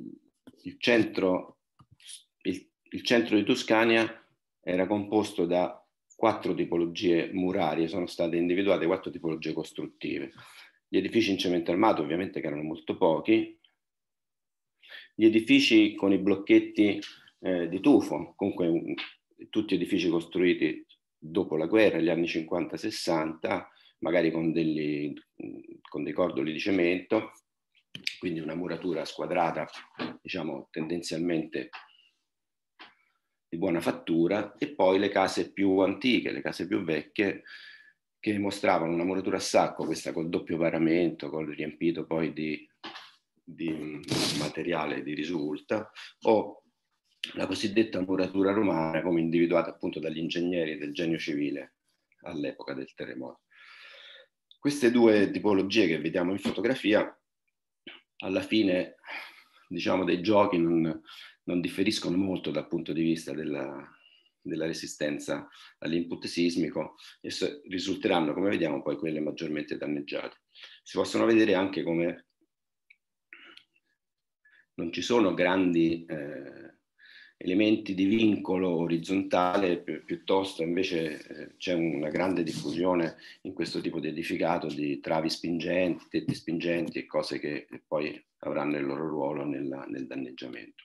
il centro il centro di Toscania era composto da quattro tipologie murarie, sono state individuate quattro tipologie costruttive. Gli edifici in cemento armato, ovviamente, che erano molto pochi, gli edifici con i blocchetti eh, di tufo, comunque tutti edifici costruiti dopo la guerra, gli anni 50-60, magari con, degli, con, dei cordoli di cemento, quindi una muratura squadrata, diciamo tendenzialmente di buona fattura e poi le case più antiche, le case più vecchie che mostravano una muratura a sacco, questa col doppio paramento, col riempito poi di, di mm, materiale di risulta, o la cosiddetta muratura romana come individuata appunto dagli ingegneri del genio civile all'epoca del terremoto. Queste due tipologie che vediamo in fotografia alla fine diciamo dei giochi non, non differiscono molto dal punto di vista della, della resistenza all'input sismico e risulteranno, come vediamo, poi quelle maggiormente danneggiate. Si possono vedere anche come non ci sono grandi eh, elementi di vincolo orizzontale, pi piuttosto invece eh, c'è una grande diffusione in questo tipo di edificato di travi spingenti, tetti spingenti e cose che poi avranno il loro ruolo nella, nel danneggiamento.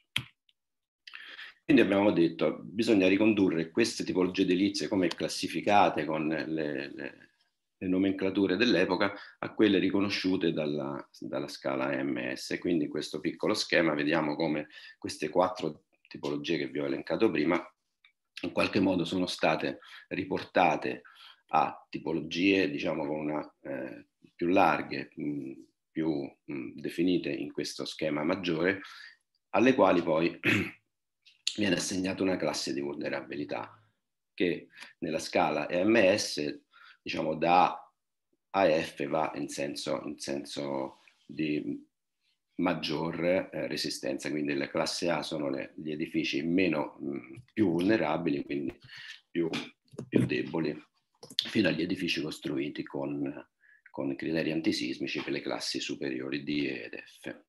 Quindi abbiamo detto che bisogna ricondurre queste tipologie edilizie come classificate con le, le, le nomenclature dell'epoca a quelle riconosciute dalla, dalla, scala MS. Quindi in questo piccolo schema vediamo come queste quattro tipologie che vi ho elencato prima in qualche modo sono state riportate a tipologie diciamo con una, eh, più larghe, mh, più mh, definite in questo schema maggiore, alle quali poi viene assegnata una classe di vulnerabilità che nella scala EMS diciamo da A F va in senso, in senso di maggior eh, resistenza, quindi la classe A sono le, gli edifici meno, mh, mm, più vulnerabili, quindi più, più, deboli, fino agli edifici costruiti con, con criteri antisismici per le classi superiori D ed F.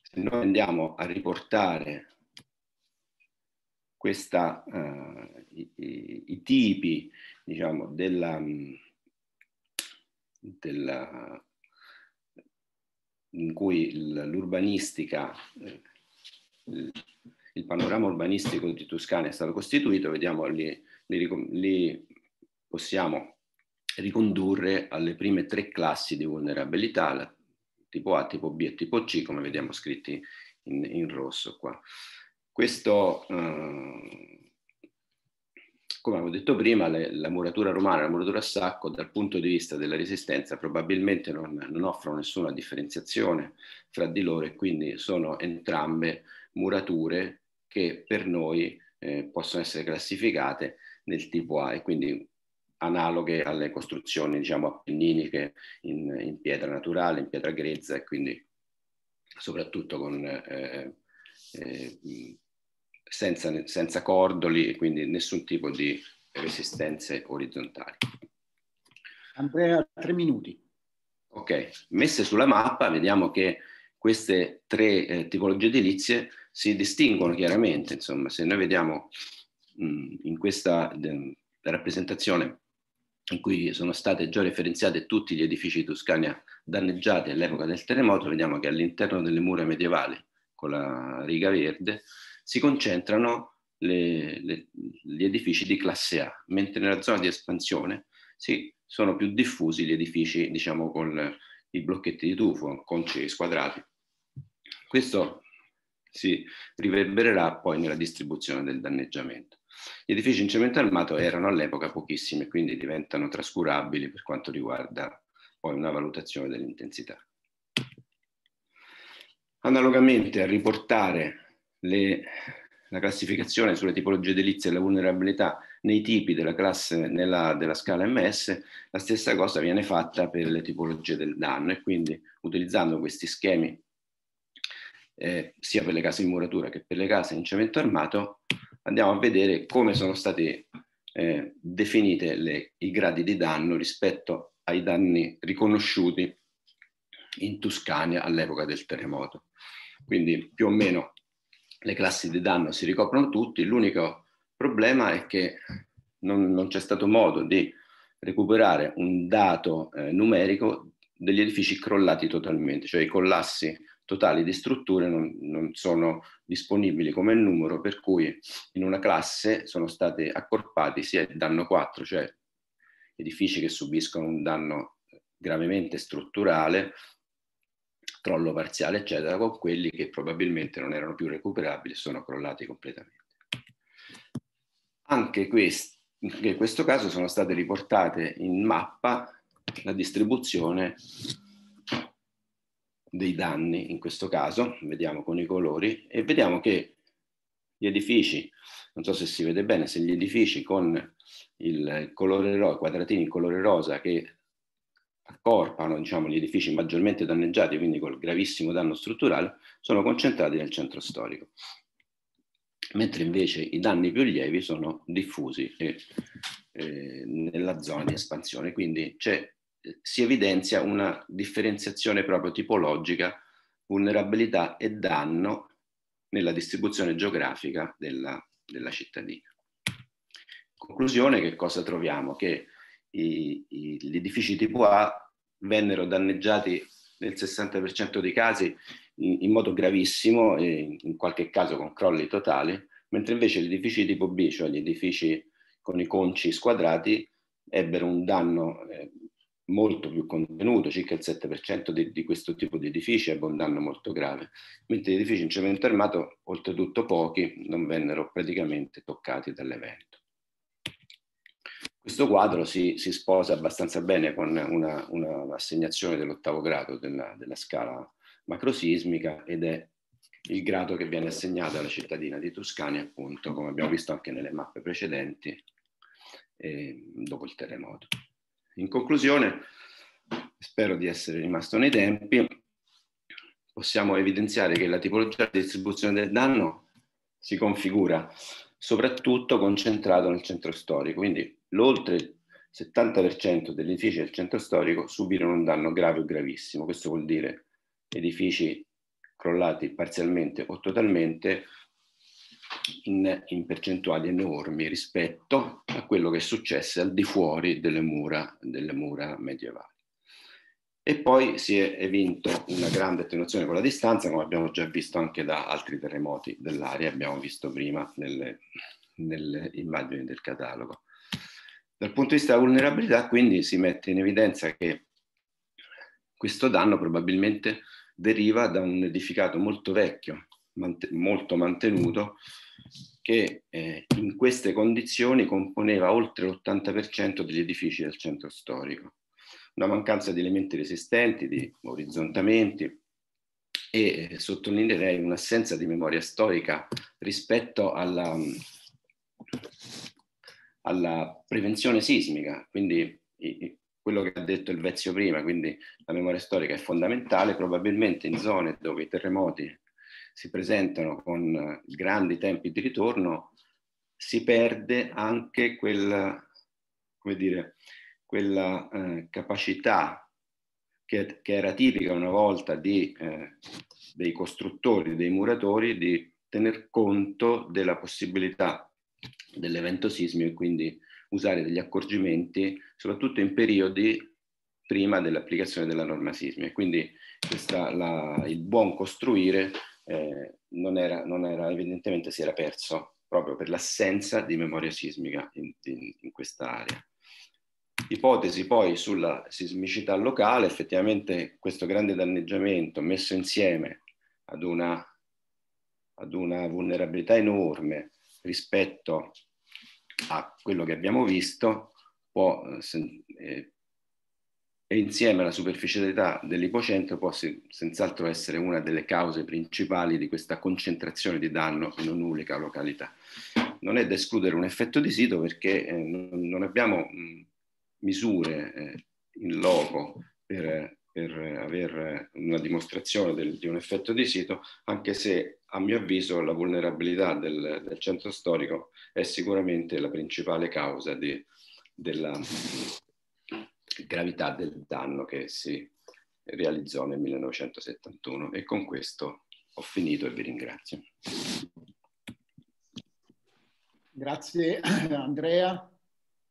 Se noi andiamo a riportare questa, uh, i, i, i, tipi diciamo, della, della, in cui l'urbanistica, eh, il, panorama urbanistico di Toscana è stato costituito, vediamo, li, li, li possiamo ricondurre alle prime tre classi di vulnerabilità, tipo A, tipo B e tipo C, come vediamo scritti in, in rosso qua. Questo, eh, come avevo detto prima, le, la muratura romana e la muratura a sacco dal punto di vista della resistenza probabilmente non, non offrono nessuna differenziazione fra di loro e quindi sono entrambe murature che per noi eh, possono essere classificate nel tipo A e quindi analoghe alle costruzioni diciamo appenniniche in, in, pietra naturale, in pietra grezza e quindi soprattutto con eh, eh, senza, senza cordoli e quindi nessun tipo di resistenze orizzontali. Andrea, tre minuti. Ok, messe sulla mappa vediamo che queste tre eh, tipologie edilizie si distinguono chiaramente, insomma, se noi vediamo mh, mm, in questa de, rappresentazione in cui sono state già referenziate tutti gli edifici di Toscana danneggiati all'epoca del terremoto, vediamo che all'interno delle mura medievali con la riga verde, si concentrano le, le, gli edifici di classe A, mentre nella zona di espansione sì, sono più diffusi gli edifici, diciamo, con i blocchetti di tufo, conci squadrati. Questo si riverbererà poi nella distribuzione del danneggiamento. Gli edifici in cemento armato erano all'epoca pochissimi, quindi diventano trascurabili per quanto riguarda poi una valutazione dell'intensità. Analogamente a riportare le, la classificazione sulle tipologie edilizie e la vulnerabilità nei tipi della classe nella, della scala MS, la stessa cosa viene fatta per le tipologie del danno e quindi utilizzando questi schemi eh, sia per le case in muratura che per le case in cemento armato andiamo a vedere come sono stati eh, definite i gradi di danno rispetto ai danni riconosciuti in Tuscania all'epoca del terremoto quindi più o meno le classi di danno si ricoprono tutti, l'unico problema è che non, non c'è stato modo di recuperare un dato eh, numerico degli edifici crollati totalmente, cioè i collassi totali di strutture non, non, sono disponibili come numero, per cui in una classe sono stati accorpati sia il danno 4, cioè edifici che subiscono un danno gravemente strutturale, crollo parziale, eccetera, con quelli che probabilmente non erano più recuperabili e sono crollati completamente. Anche questi, in questo caso sono state riportate in mappa la distribuzione dei danni, in questo caso, vediamo con i colori, e vediamo che gli edifici, non so se si vede bene, se gli edifici con il colore rosa, quadratini in colore rosa che accorpano diciamo, gli edifici maggiormente danneggiati, quindi col gravissimo danno strutturale, sono concentrati nel centro storico, mentre invece i danni più lievi sono diffusi e, eh, nella zona di espansione. Quindi eh, si evidenzia una differenziazione proprio tipologica, vulnerabilità e danno nella distribuzione geografica della, della cittadina. Conclusione, che cosa troviamo? Che i, i, gli edifici tipo A vennero danneggiati nel 60% dei casi in, in modo gravissimo, in qualche caso con crolli totali, mentre invece gli edifici tipo B, cioè gli edifici con i conci squadrati, ebbero un danno eh, molto più contenuto, circa il 7% di, di, questo tipo di edifici ebbe un danno molto grave, mentre gli edifici in cemento armato, oltretutto pochi, non vennero praticamente toccati dall'evento. Questo quadro si, si sposa abbastanza bene con una, una assegnazione dell'ottavo grado della, della scala macrosismica ed è il grado che viene assegnato alla cittadina di Tuscani, appunto, come abbiamo visto anche nelle mappe precedenti, eh, dopo il terremoto. In conclusione, spero di essere rimasto nei tempi, possiamo evidenziare che la tipologia di distribuzione del danno si configura soprattutto concentrato nel centro storico, quindi l'oltre 70% degli edifici del centro storico subirono un danno grave o gravissimo. Questo vuol dire edifici crollati parzialmente o totalmente in, in percentuali enormi rispetto a quello che successe al di fuori delle mura, delle mura medievali. E poi si è evinto una grande attenuazione con la distanza, come abbiamo già visto anche da altri terremoti dell'area, abbiamo visto prima nelle, nelle immagini del catalogo. Dal punto di vista della vulnerabilità, quindi, si mette in evidenza che questo danno probabilmente deriva da un edificato molto vecchio, mant molto mantenuto, che eh, in queste condizioni componeva oltre l'80% degli edifici del centro storico. Una mancanza di elementi resistenti, di orizzontamenti e eh, sottolineerei un'assenza di memoria storica rispetto alla, alla prevenzione sismica, quindi quello che ha detto il Vezio prima, quindi la memoria storica è fondamentale, probabilmente in zone dove i terremoti si presentano con eh, grandi tempi di ritorno, si perde anche quel, dire, quella eh, capacità che, che, era tipica una volta di, eh, dei costruttori, dei muratori, di tener conto della possibilità dell'evento sismico e quindi usare degli accorgimenti soprattutto in periodi prima dell'applicazione della norma sismica. Quindi questa, la, il buon costruire eh, non, era, non, era, evidentemente si era perso proprio per l'assenza di memoria sismica in, in, in questa area. Ipotesi poi sulla sismicità locale, effettivamente questo grande danneggiamento messo insieme ad una, ad una vulnerabilità enorme rispetto a quello che abbiamo visto può, eh, eh e insieme alla superficialità dell'ipocentro può senz'altro essere una delle cause principali di questa concentrazione di danno in un'unica località. Non è da escludere un effetto di sito perché eh, non abbiamo mh, misure eh, in loco per, per avere una dimostrazione del, di un effetto di sito, anche se a mio avviso la vulnerabilità del, del centro storico è sicuramente la principale causa di, della mm, gravità del danno che si realizzò nel 1971 e con questo ho finito e vi ringrazio. Grazie Andrea.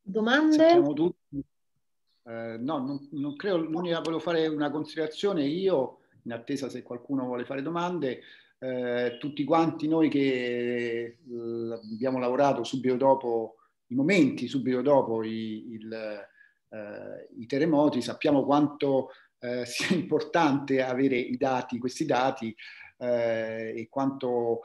Domande? Sappiamo tutti. Eh, no, non, non credo, l'unica volevo fare una considerazione io, in attesa se qualcuno vuole fare domande, eh, tutti quanti noi che eh, abbiamo lavorato subito dopo i momenti, subito dopo i, il, eh, i terremoti, sappiamo quanto sia importante avere i dati, questi dati e quanto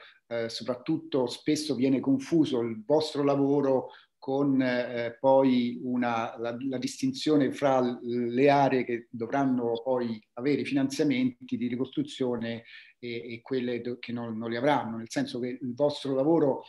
soprattutto spesso viene confuso il vostro lavoro con eh, poi una, la, la, distinzione fra le aree che dovranno poi avere finanziamenti di ricostruzione e, e quelle che non, non le avranno, nel senso che il vostro lavoro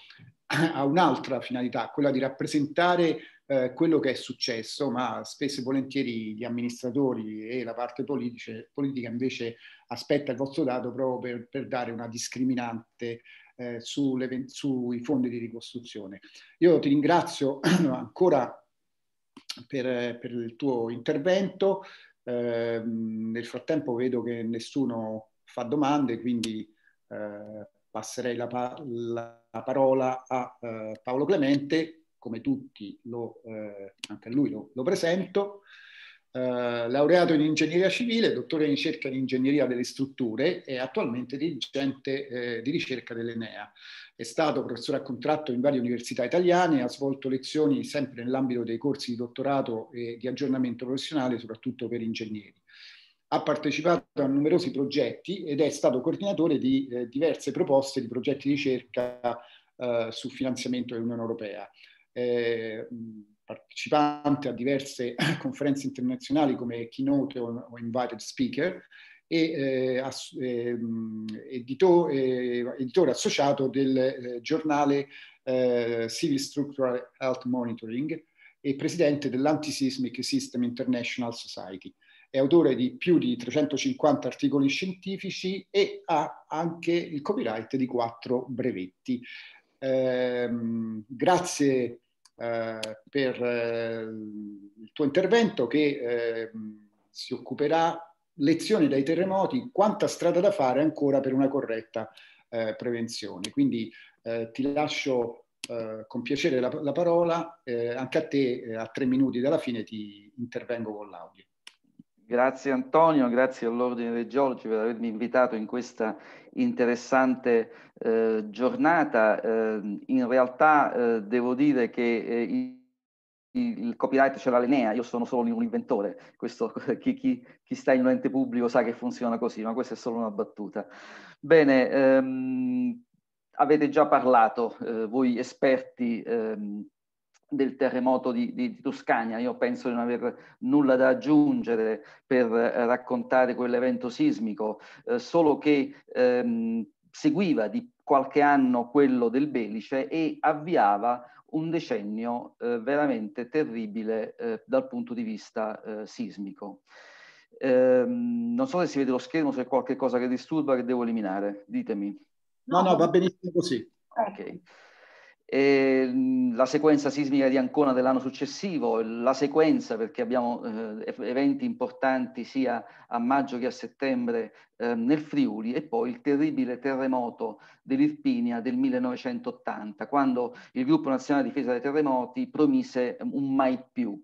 ha un'altra finalità, quella di rappresentare eh, quello che è successo, ma spesso e volentieri gli amministratori e la parte politice, politica invece aspetta il vostro dato proprio per, per dare una discriminante eh, sulle, sui fondi di ricostruzione. Io ti ringrazio ancora per, per il tuo intervento, eh, nel frattempo vedo che nessuno fa domande, quindi eh, passerei la, pa la, parola a eh, Paolo Clemente, come tutti, lo, eh, anche a lui lo, lo presento, eh, laureato in ingegneria civile, dottore in ricerca di ingegneria delle strutture e attualmente dirigente eh, di ricerca dell'Enea. È stato professore a contratto in varie università italiane, ha svolto lezioni sempre nell'ambito dei corsi di dottorato e di aggiornamento professionale, soprattutto per ingegneri ha partecipato a numerosi progetti ed è stato coordinatore di eh, diverse proposte di progetti di ricerca eh, su finanziamento dell'Unione Europea. Eh, partecipante a diverse conferenze internazionali come keynote o, o invited speaker e eh, ass- ehm, edito- eh, editore associato del eh, giornale Civil Structural Health Monitoring e presidente dell'Anti-Seismic System International Society è autore di più di 350 articoli scientifici e ha anche il copyright di quattro brevetti. Eh, grazie eh, per eh, il tuo intervento che ehm, si occuperà lezioni dai terremoti, quanta strada da fare ancora per una corretta eh, prevenzione. Quindi eh, ti lascio eh, con piacere la, la parola, anche a te a tre minuti dalla fine ti intervengo con l'audio. Grazie Antonio, grazie all'Ordine dei Geologi per avermi invitato in questa interessante eh, giornata. Eh, in realtà eh, devo dire che eh, il, il, copyright ce l'ha l'Enea, io sono solo un inventore, questo, chi, chi, chi, sta in un ente pubblico sa che funziona così, ma questa è solo una battuta. Bene, ehm, avete già parlato, eh, voi esperti ehm, del terremoto di, di, Toscana. Io penso di non aver nulla da aggiungere per eh, raccontare quell'evento sismico, eh, solo che ehm, seguiva di qualche anno quello del Belice e avviava un decennio eh, veramente terribile eh, dal punto di vista eh, sismico. Ehm, non so se si vede lo schermo, se c'è qualcosa che disturba che devo eliminare, ditemi. No, no, va benissimo così. Ok. Ehm, la sequenza sismica di Ancona dell'anno successivo, la sequenza perché abbiamo eh, eventi importanti sia a maggio che a settembre eh, nel Friuli e poi il terribile terremoto dell'Irpinia del 1980, quando il gruppo nazionale difesa dei terremoti promise un mai più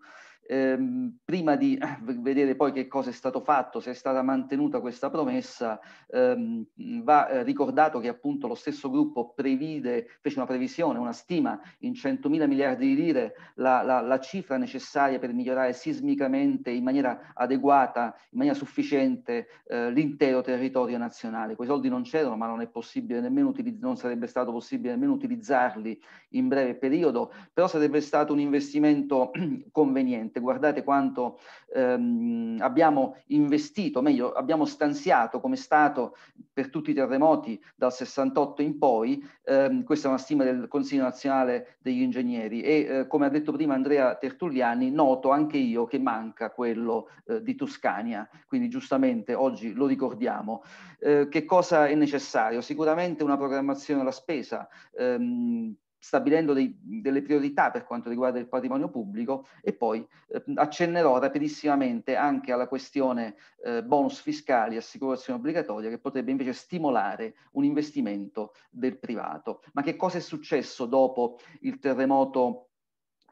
ehm, prima di eh, vedere poi che cosa è stato fatto, se è stata mantenuta questa promessa, ehm, va eh, ricordato che appunto lo stesso gruppo previde, fece una previsione, una stima in 100 mila miliardi di lire la, la, la cifra necessaria per migliorare sismicamente in maniera adeguata, in maniera sufficiente eh, l'intero territorio nazionale. Quei soldi non c'erano, ma non è possibile nemmeno non sarebbe stato possibile nemmeno utilizzarli in breve periodo, però sarebbe stato un investimento conveniente guardate quanto ehm, abbiamo investito, meglio abbiamo stanziato come Stato per tutti i terremoti dal 68 in poi, ehm, questa è una stima del Consiglio nazionale degli ingegneri e eh, come ha detto prima Andrea Tertulliani noto anche io che manca quello eh, di Tuscania, quindi giustamente oggi lo ricordiamo. Eh, che cosa è necessario? Sicuramente una programmazione della spesa. Ehm, stabilendo dei, delle priorità per quanto riguarda il patrimonio pubblico e poi eh, accennerò rapidissimamente anche alla questione eh, bonus fiscali e assicurazione obbligatoria che potrebbe invece stimolare un investimento del privato. Ma che cosa è successo dopo il terremoto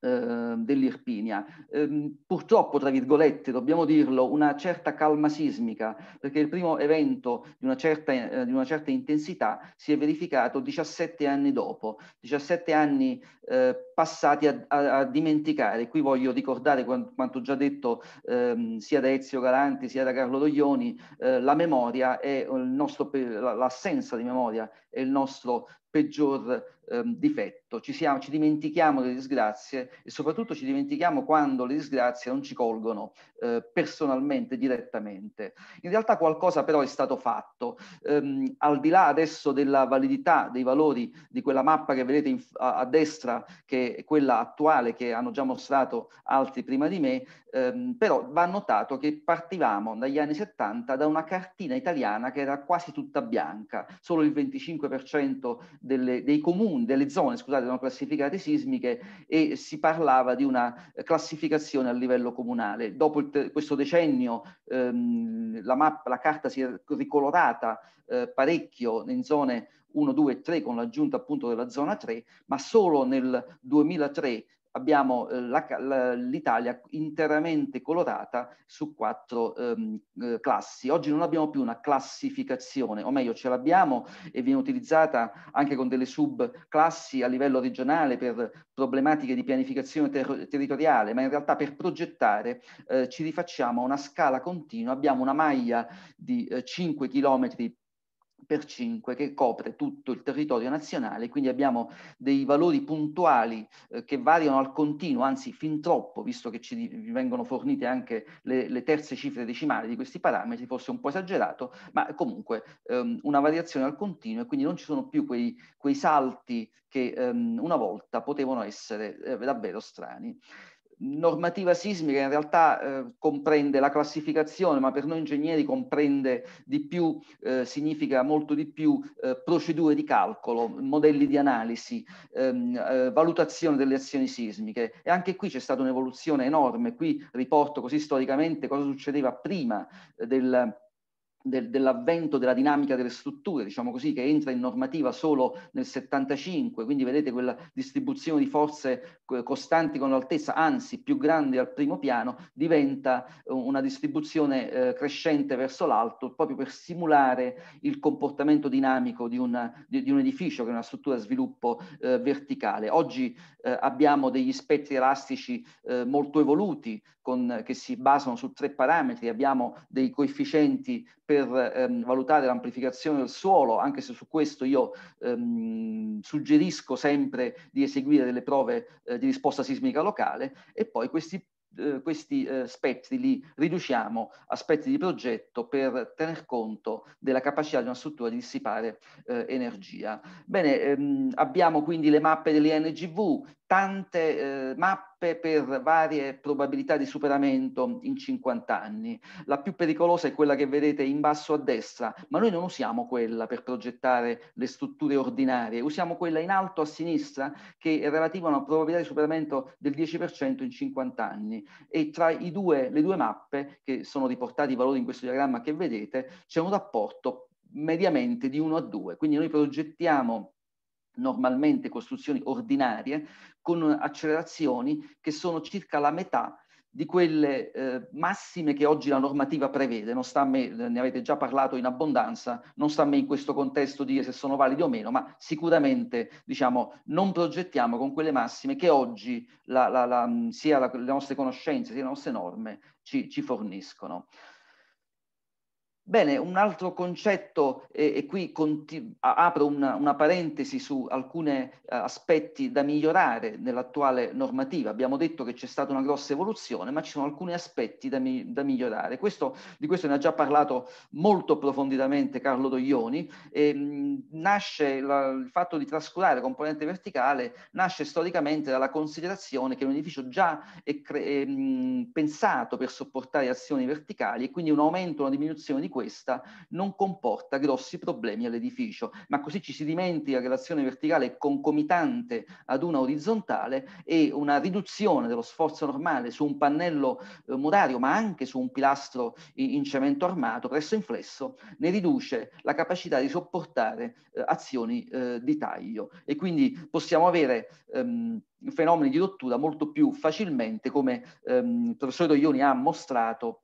Ehm, dell'Irpinia. Ehm, purtroppo, tra virgolette, dobbiamo dirlo, una certa calma sismica, perché il primo evento di una certa, eh, di una certa intensità si è verificato 17 anni dopo, 17 anni eh, passati a, a, a, dimenticare. Qui voglio ricordare quanto, già detto ehm, sia da Ezio Galanti sia da Carlo Doglioni, eh, la memoria è il nostro, l'assenza di memoria è il nostro peggior ehm, difetto, ci, siamo, ci, dimentichiamo le disgrazie e soprattutto ci dimentichiamo quando le disgrazie non ci colgono eh, personalmente, direttamente. In realtà qualcosa però è stato fatto, ehm, al di là adesso della validità dei valori di quella mappa che vedete in, a, a, destra, che è quella attuale che hanno già mostrato altri prima di me, ehm, però va notato che partivamo dagli anni 70 da una cartina italiana che era quasi tutta bianca, solo il 25% delle, dei comuni comune, delle zone, scusate, erano classificate sismiche e si parlava di una eh, classificazione a livello comunale. Dopo te- questo decennio ehm, la, mappa, la carta si è ricolorata eh, parecchio in zone 1, 2 e 3 con l'aggiunta appunto della zona 3, ma solo nel 2003 abbiamo eh, l'Italia interamente colorata su quattro ehm, eh, classi. Oggi non abbiamo più una classificazione, o meglio ce l'abbiamo e viene utilizzata anche con delle subclassi a livello regionale per problematiche di pianificazione ter territoriale, ma in realtà per progettare eh, ci rifacciamo a una scala continua, abbiamo una maglia di eh, 5 km per 5 che copre tutto il territorio nazionale, quindi abbiamo dei valori puntuali eh, che variano al continuo, anzi fin troppo, visto che ci vengono fornite anche le, le terze cifre decimali di questi parametri, forse un po' esagerato, ma comunque ehm, una variazione al continuo e quindi non ci sono più quei, quei salti che ehm, una volta potevano essere eh, davvero strani normativa sismica in realtà eh, comprende la classificazione, ma per noi ingegneri comprende di più, eh, significa molto di più eh, procedure di calcolo, modelli di analisi, ehm, eh, valutazione delle azioni sismiche e anche qui c'è stata un'evoluzione enorme. Qui riporto così storicamente cosa succedeva prima eh, del del, dell'avvento della dinamica delle strutture, diciamo così, che entra in normativa solo nel 75, quindi vedete quella distribuzione di forze costanti con l'altezza, anzi più grande al primo piano, diventa eh, una distribuzione eh, crescente verso l'alto proprio per simulare il comportamento dinamico di, una, di, di un edificio che è una struttura di sviluppo eh, verticale. Oggi eh, abbiamo degli spettri elastici eh, molto evoluti, con, che si basano su tre parametri, abbiamo dei coefficienti per ehm, valutare l'amplificazione del suolo, anche se su questo io ehm, suggerisco sempre di eseguire delle prove eh, di risposta sismica locale e poi questi eh, questi eh, spettri li riduciamo a spettri di progetto per tener conto della capacità di una struttura di dissipare eh, energia. Bene, ehm, abbiamo quindi le mappe dell'INGV, NGV, tante eh, mappe tappe per varie probabilità di superamento in 50 anni. La più pericolosa è quella che vedete in basso a destra, ma noi non usiamo quella per progettare le strutture ordinarie, usiamo quella in alto a sinistra che è relativa a una probabilità di superamento del 10% in 50 anni e tra due, le due mappe che sono riportati i valori in questo diagramma che vedete c'è un rapporto mediamente di 1 a 2, quindi noi progettiamo normalmente costruzioni ordinarie, con accelerazioni che sono circa la metà di quelle eh, massime che oggi la normativa prevede, non sta a me, ne avete già parlato in abbondanza, non sta a me in questo contesto dire se sono validi o meno, ma sicuramente diciamo, non progettiamo con quelle massime che oggi la, la, la, sia le nostre conoscenze sia le nostre norme ci, ci forniscono. Bene, un altro concetto, e, e qui apro una, una, parentesi su alcuni uh, eh, aspetti da migliorare nell'attuale normativa. Abbiamo detto che c'è stata una grossa evoluzione, ma ci sono alcuni aspetti da, mi da migliorare. Questo, di questo ne ha già parlato molto approfonditamente Carlo Doglioni. E, mh, mm, nasce la, il fatto di trascurare componente verticale, nasce storicamente dalla considerazione che un edificio già è, è mh, mm, pensato per sopportare azioni verticali e quindi un aumento o una diminuzione di questo questa non comporta grossi problemi all'edificio, ma così ci si dimentica che l'azione verticale è concomitante ad una orizzontale e una riduzione dello sforzo normale su un pannello eh, murario, ma anche su un pilastro in, in cemento armato presso inflesso, ne riduce la capacità di sopportare eh, azioni eh, di taglio. E quindi possiamo avere ehm, fenomeni di rottura molto più facilmente, come ehm, il professor Doglioni ha mostrato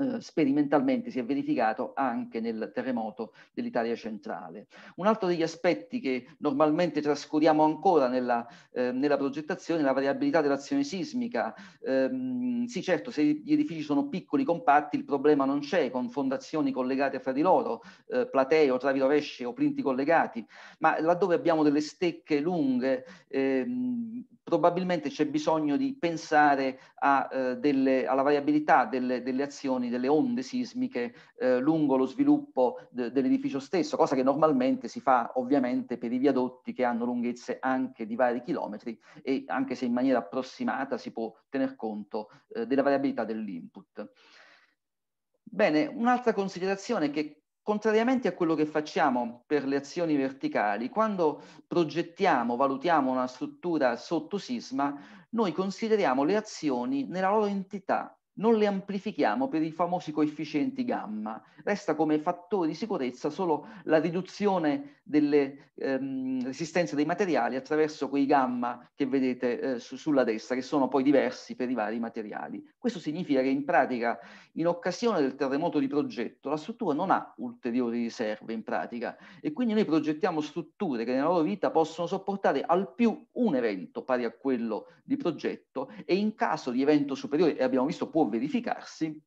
eh, sperimentalmente si è verificato anche nel terremoto dell'Italia centrale. Un altro degli aspetti che normalmente trascuriamo ancora nella, eh, nella progettazione è la variabilità dell'azione sismica. Eh, sì, certo, se gli edifici sono piccoli, compatti, il problema non c'è, con fondazioni collegate fra di loro, eh, platee o travi rovesce o plinti collegati, ma laddove abbiamo delle stecche lunghe, ehm, probabilmente c'è bisogno di pensare a, eh, delle, alla variabilità delle, delle, azioni, delle onde sismiche eh, lungo lo sviluppo de, dell'edificio stesso, cosa che normalmente si fa ovviamente per i viadotti che hanno lunghezze anche di vari chilometri e anche se in maniera approssimata si può tener conto eh, della variabilità dell'input. Bene, un'altra considerazione che Contrariamente a quello che facciamo per le azioni verticali, quando progettiamo, valutiamo una struttura sotto sisma, noi consideriamo le azioni nella loro entità non le amplifichiamo per i famosi coefficienti gamma, resta come fattore di sicurezza solo la riduzione delle ehm, resistenze dei materiali attraverso quei gamma che vedete eh, su, sulla destra, che sono poi diversi per i vari materiali. Questo significa che in pratica, in occasione del terremoto di progetto, la struttura non ha ulteriori riserve in pratica e quindi noi progettiamo strutture che nella loro vita possono sopportare al più un evento pari a quello di progetto e in caso di evento superiore, e abbiamo visto può può verificarsi,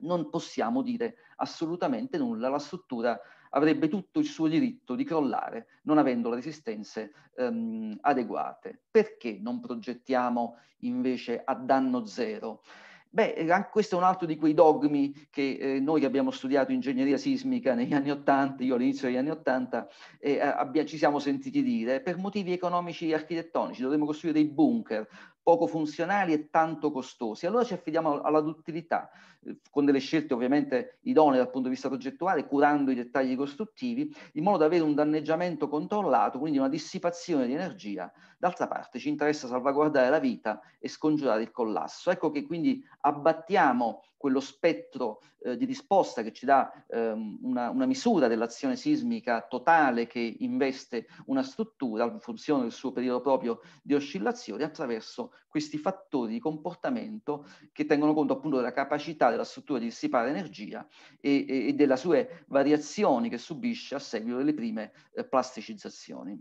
non possiamo dire assolutamente nulla, la struttura avrebbe tutto il suo diritto di crollare non avendo le resistenze ehm, adeguate. Perché non progettiamo invece a danno zero? Beh, eh, questo è un altro di quei dogmi che eh, noi che abbiamo studiato ingegneria sismica negli anni Ottanta, io all'inizio degli anni Ottanta, eh, ci siamo sentiti dire per motivi economici e architettonici dovremmo costruire dei bunker, poco funzionali e tanto costosi. Allora ci affidiamo alla duttilità, eh, con delle scelte ovviamente idonee dal punto di vista progettuale, curando i dettagli costruttivi, in modo da avere un danneggiamento controllato, quindi una dissipazione di energia. D'altra parte ci interessa salvaguardare la vita e scongiurare il collasso. Ecco che quindi abbattiamo quello spettro eh, di risposta che ci dà ehm, una, una, misura dell'azione sismica totale che investe una struttura in funzione del suo periodo proprio di oscillazione attraverso questi fattori di comportamento che tengono conto appunto della capacità della struttura di dissipare energia e, e, e delle sue variazioni che subisce a seguito delle prime eh, plasticizzazioni.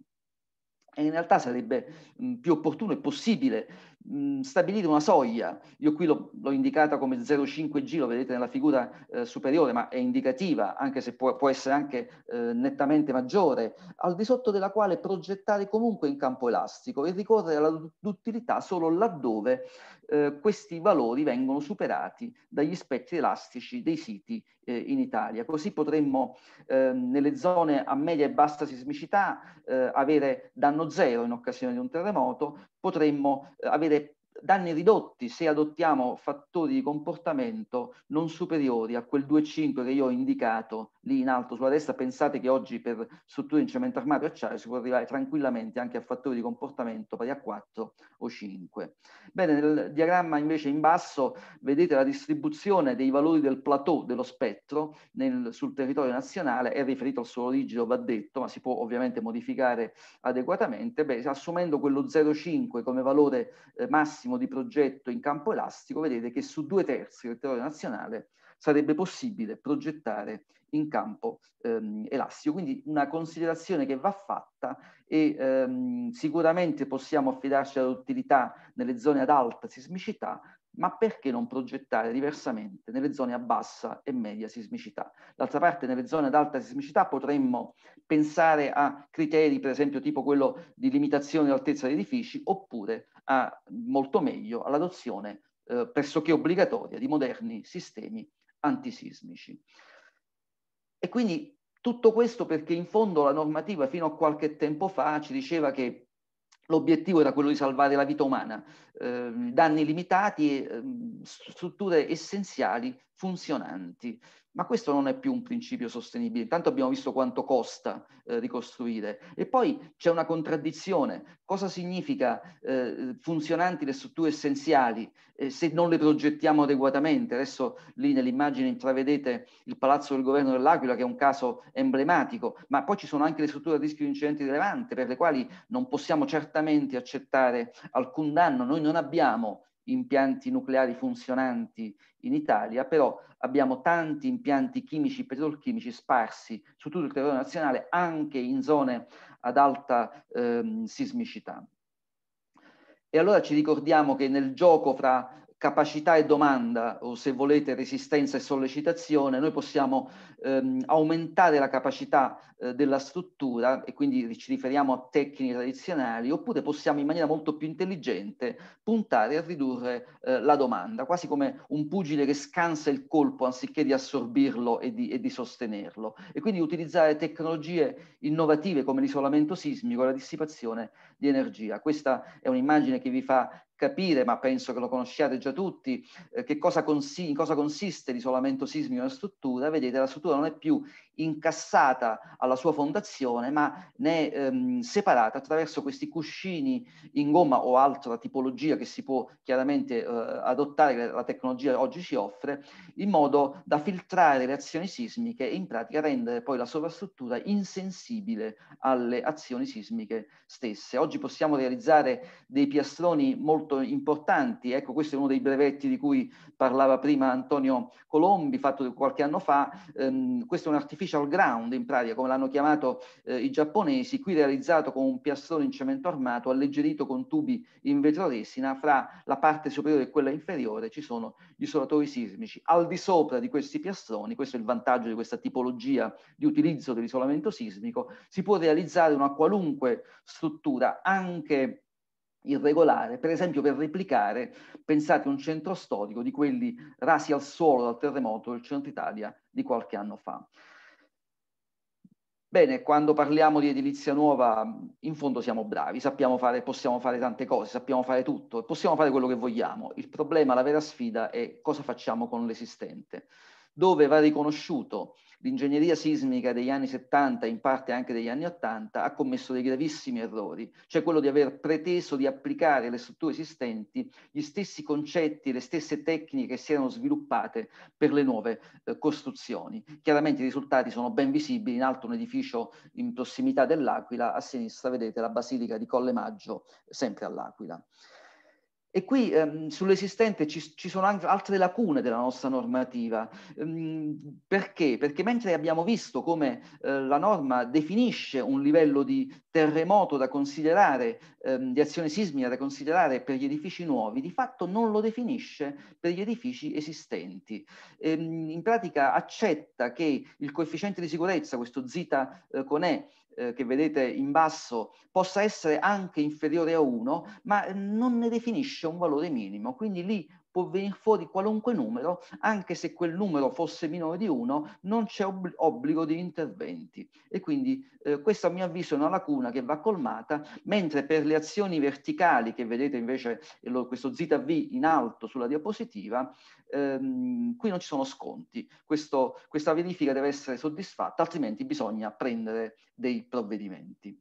E in realtà sarebbe mh, più opportuno e possibile mh, stabilire una soglia, io qui l'ho, l'ho indicata come 0,5G, lo vedete nella figura eh, superiore, ma è indicativa, anche se può, può essere anche eh, nettamente maggiore, al di sotto della quale progettare comunque in campo elastico e ricorrere alla duttilità solo laddove eh, questi valori vengono superati dagli spettri elastici dei siti eh, in Italia. Così potremmo eh, nelle zone a media e bassa sismicità eh, avere danno zero in occasione di un terremoto, potremmo eh, avere danni ridotti se adottiamo fattori di comportamento non superiori a quel 2,5 che io ho indicato lì in alto sulla destra, pensate che oggi per strutture in cemento armato e acciaio si può arrivare tranquillamente anche a fattori di comportamento pari a 4 o 5. Bene, nel diagramma invece in basso vedete la distribuzione dei valori del plateau dello spettro nel, sul territorio nazionale, è riferito al suolo rigido, va detto, ma si può ovviamente modificare adeguatamente. Beh, assumendo quello 0,5 come valore eh, massimo di progetto in campo elastico, vedete che su due terzi del territorio nazionale sarebbe possibile progettare in campo ehm, elastico. Quindi una considerazione che va fatta e ehm, sicuramente possiamo affidarci all'utilità nelle zone ad alta sismicità, ma perché non progettare diversamente nelle zone a bassa e media sismicità? D'altra parte, nelle zone ad alta sismicità potremmo pensare a criteri, per esempio, tipo quello di limitazione dell'altezza degli edifici, oppure a, molto meglio all'adozione eh, pressoché obbligatoria di moderni sistemi antisismici. E quindi tutto questo perché in fondo la normativa fino a qualche tempo fa ci diceva che l'obiettivo era quello di salvare la vita umana, eh, danni limitati e eh, strutture essenziali funzionanti. Ma questo non è più un principio sostenibile. Intanto abbiamo visto quanto costa eh, ricostruire. E poi c'è una contraddizione. Cosa significa eh, funzionanti le strutture essenziali eh, se non le progettiamo adeguatamente? Adesso lì nell'immagine intravedete il Palazzo del Governo dell'Aquila, che è un caso emblematico, ma poi ci sono anche le strutture a rischio di incidenti rilevanti, per le quali non possiamo certamente accettare alcun danno. Noi non abbiamo impianti nucleari funzionanti in Italia, però abbiamo tanti impianti chimici e petrolchimici sparsi su tutto il territorio nazionale, anche in zone ad alta ehm, sismicità. E allora ci ricordiamo che nel gioco fra capacità e domanda, o se volete resistenza e sollecitazione, noi possiamo ehm, aumentare la capacità eh, della struttura e quindi ci riferiamo a tecniche tradizionali, oppure possiamo in maniera molto più intelligente puntare a ridurre eh, la domanda, quasi come un pugile che scansa il colpo anziché di assorbirlo e di, e di sostenerlo. E quindi utilizzare tecnologie innovative come l'isolamento sismico e la dissipazione di energia. Questa è un'immagine che vi fa capire, ma penso che lo conosciate già tutti, eh, che cosa, consi- cosa consiste l'isolamento sismico di una struttura, vedete la struttura non è più incassata alla sua fondazione, ma ne è ehm, separata attraverso questi cuscini in gomma o altra tipologia che si può chiaramente eh, adottare, che la tecnologia oggi ci offre, in modo da filtrare le azioni sismiche e in pratica rendere poi la sovrastruttura insensibile alle azioni sismiche stesse. Oggi possiamo realizzare dei piastroni molto importanti, ecco questo è uno dei brevetti di cui parlava prima Antonio Colombi, fatto qualche anno fa, ehm, questo è un artificio artificial ground in pratica, come l'hanno chiamato eh, i giapponesi, qui realizzato con un piastrone in cemento armato alleggerito con tubi in vetro vetroresina, fra la parte superiore e quella inferiore ci sono gli isolatori sismici. Al di sopra di questi piastroni, questo è il vantaggio di questa tipologia di utilizzo dell'isolamento sismico, si può realizzare una qualunque struttura, anche irregolare, per esempio per replicare, pensate, un centro storico di quelli rasi al suolo dal terremoto del centro Italia di qualche anno fa. Bene, quando parliamo di edilizia nuova, in fondo siamo bravi, sappiamo fare, possiamo fare tante cose, sappiamo fare tutto, possiamo fare quello che vogliamo. Il problema, la vera sfida è cosa facciamo con l'esistente dove va riconosciuto l'ingegneria sismica degli anni 70, in parte anche degli anni 80, ha commesso dei gravissimi errori, cioè quello di aver preteso di applicare alle strutture esistenti gli stessi concetti, le stesse tecniche che si erano sviluppate per le nuove eh, costruzioni. Chiaramente i risultati sono ben visibili, in alto un edificio in prossimità dell'Aquila, a sinistra vedete la Basilica di Colle Maggio, sempre all'Aquila. E qui ehm, sull'esistente ci, ci, sono anche altre lacune della nostra normativa. Ehm, perché? Perché mentre abbiamo visto come eh, la norma definisce un livello di terremoto da considerare, ehm, di azione sismica da considerare per gli edifici nuovi, di fatto non lo definisce per gli edifici esistenti. Ehm, in pratica accetta che il coefficiente di sicurezza, questo zeta eh, con E, eh, che vedete in basso possa essere anche inferiore a 1, ma eh, non ne definisce un valore minimo. Quindi lì può venire fuori qualunque numero, anche se quel numero fosse minore di 1, non c'è obbligo di interventi. E quindi eh, questa a mio avviso è una lacuna che va colmata, mentre per le azioni verticali che vedete invece questo ZV in alto sulla diapositiva, ehm, qui non ci sono sconti. Questo, questa verifica deve essere soddisfatta, altrimenti bisogna prendere dei provvedimenti.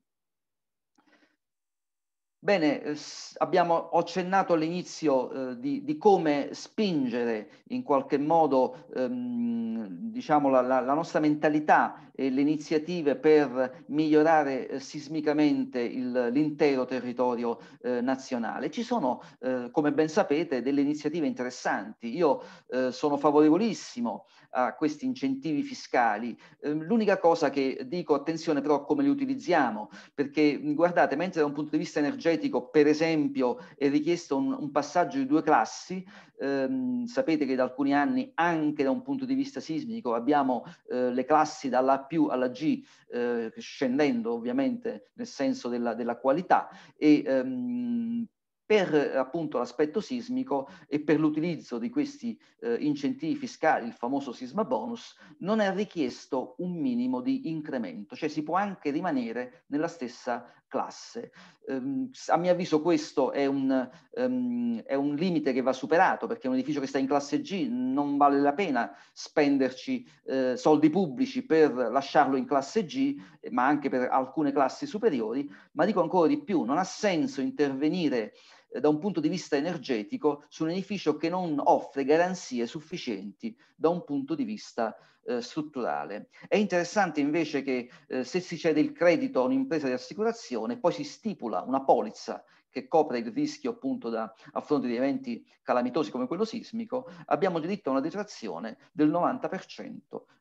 Bene, eh, abbiamo accennato all'inizio eh, di, di, come spingere in qualche modo ehm, diciamo la, la, la, nostra mentalità e le iniziative per migliorare eh, sismicamente l'intero territorio eh, nazionale. Ci sono, eh, come ben sapete, delle iniziative interessanti. Io sono favorevolissimo a questi incentivi fiscali. Eh, l'unica cosa che dico, attenzione però a come li utilizziamo, perché mhmm, guardate, mentre da un punto di vista energetico, per esempio, è richiesto un, un passaggio di due classi, ehm, sapete che da alcuni anni anche da un punto di vista sismico abbiamo eh, le classi dalla più alla G, eh, scendendo ovviamente nel senso della, della qualità, e ehm, per eh, appunto l'aspetto sismico e per l'utilizzo di questi eh, incentivi fiscali, il famoso sisma bonus, non è richiesto un minimo di incremento, cioè si può anche rimanere nella stessa classe. Um, a mio avviso questo è un, um, è un, limite che va superato perché un edificio che sta in classe G non vale la pena spenderci eh, soldi pubblici per lasciarlo in classe G, ma anche per alcune classi superiori, ma dico ancora di più, non ha senso intervenire eh, da un punto di vista energetico su un edificio che non offre garanzie sufficienti da un punto di vista eh, strutturale. È interessante invece che eh, se si cede il credito a un'impresa di assicurazione, poi si stipula una polizza che copre il rischio appunto da, a fronte di eventi calamitosi come quello sismico, abbiamo diritto a una detrazione del 90%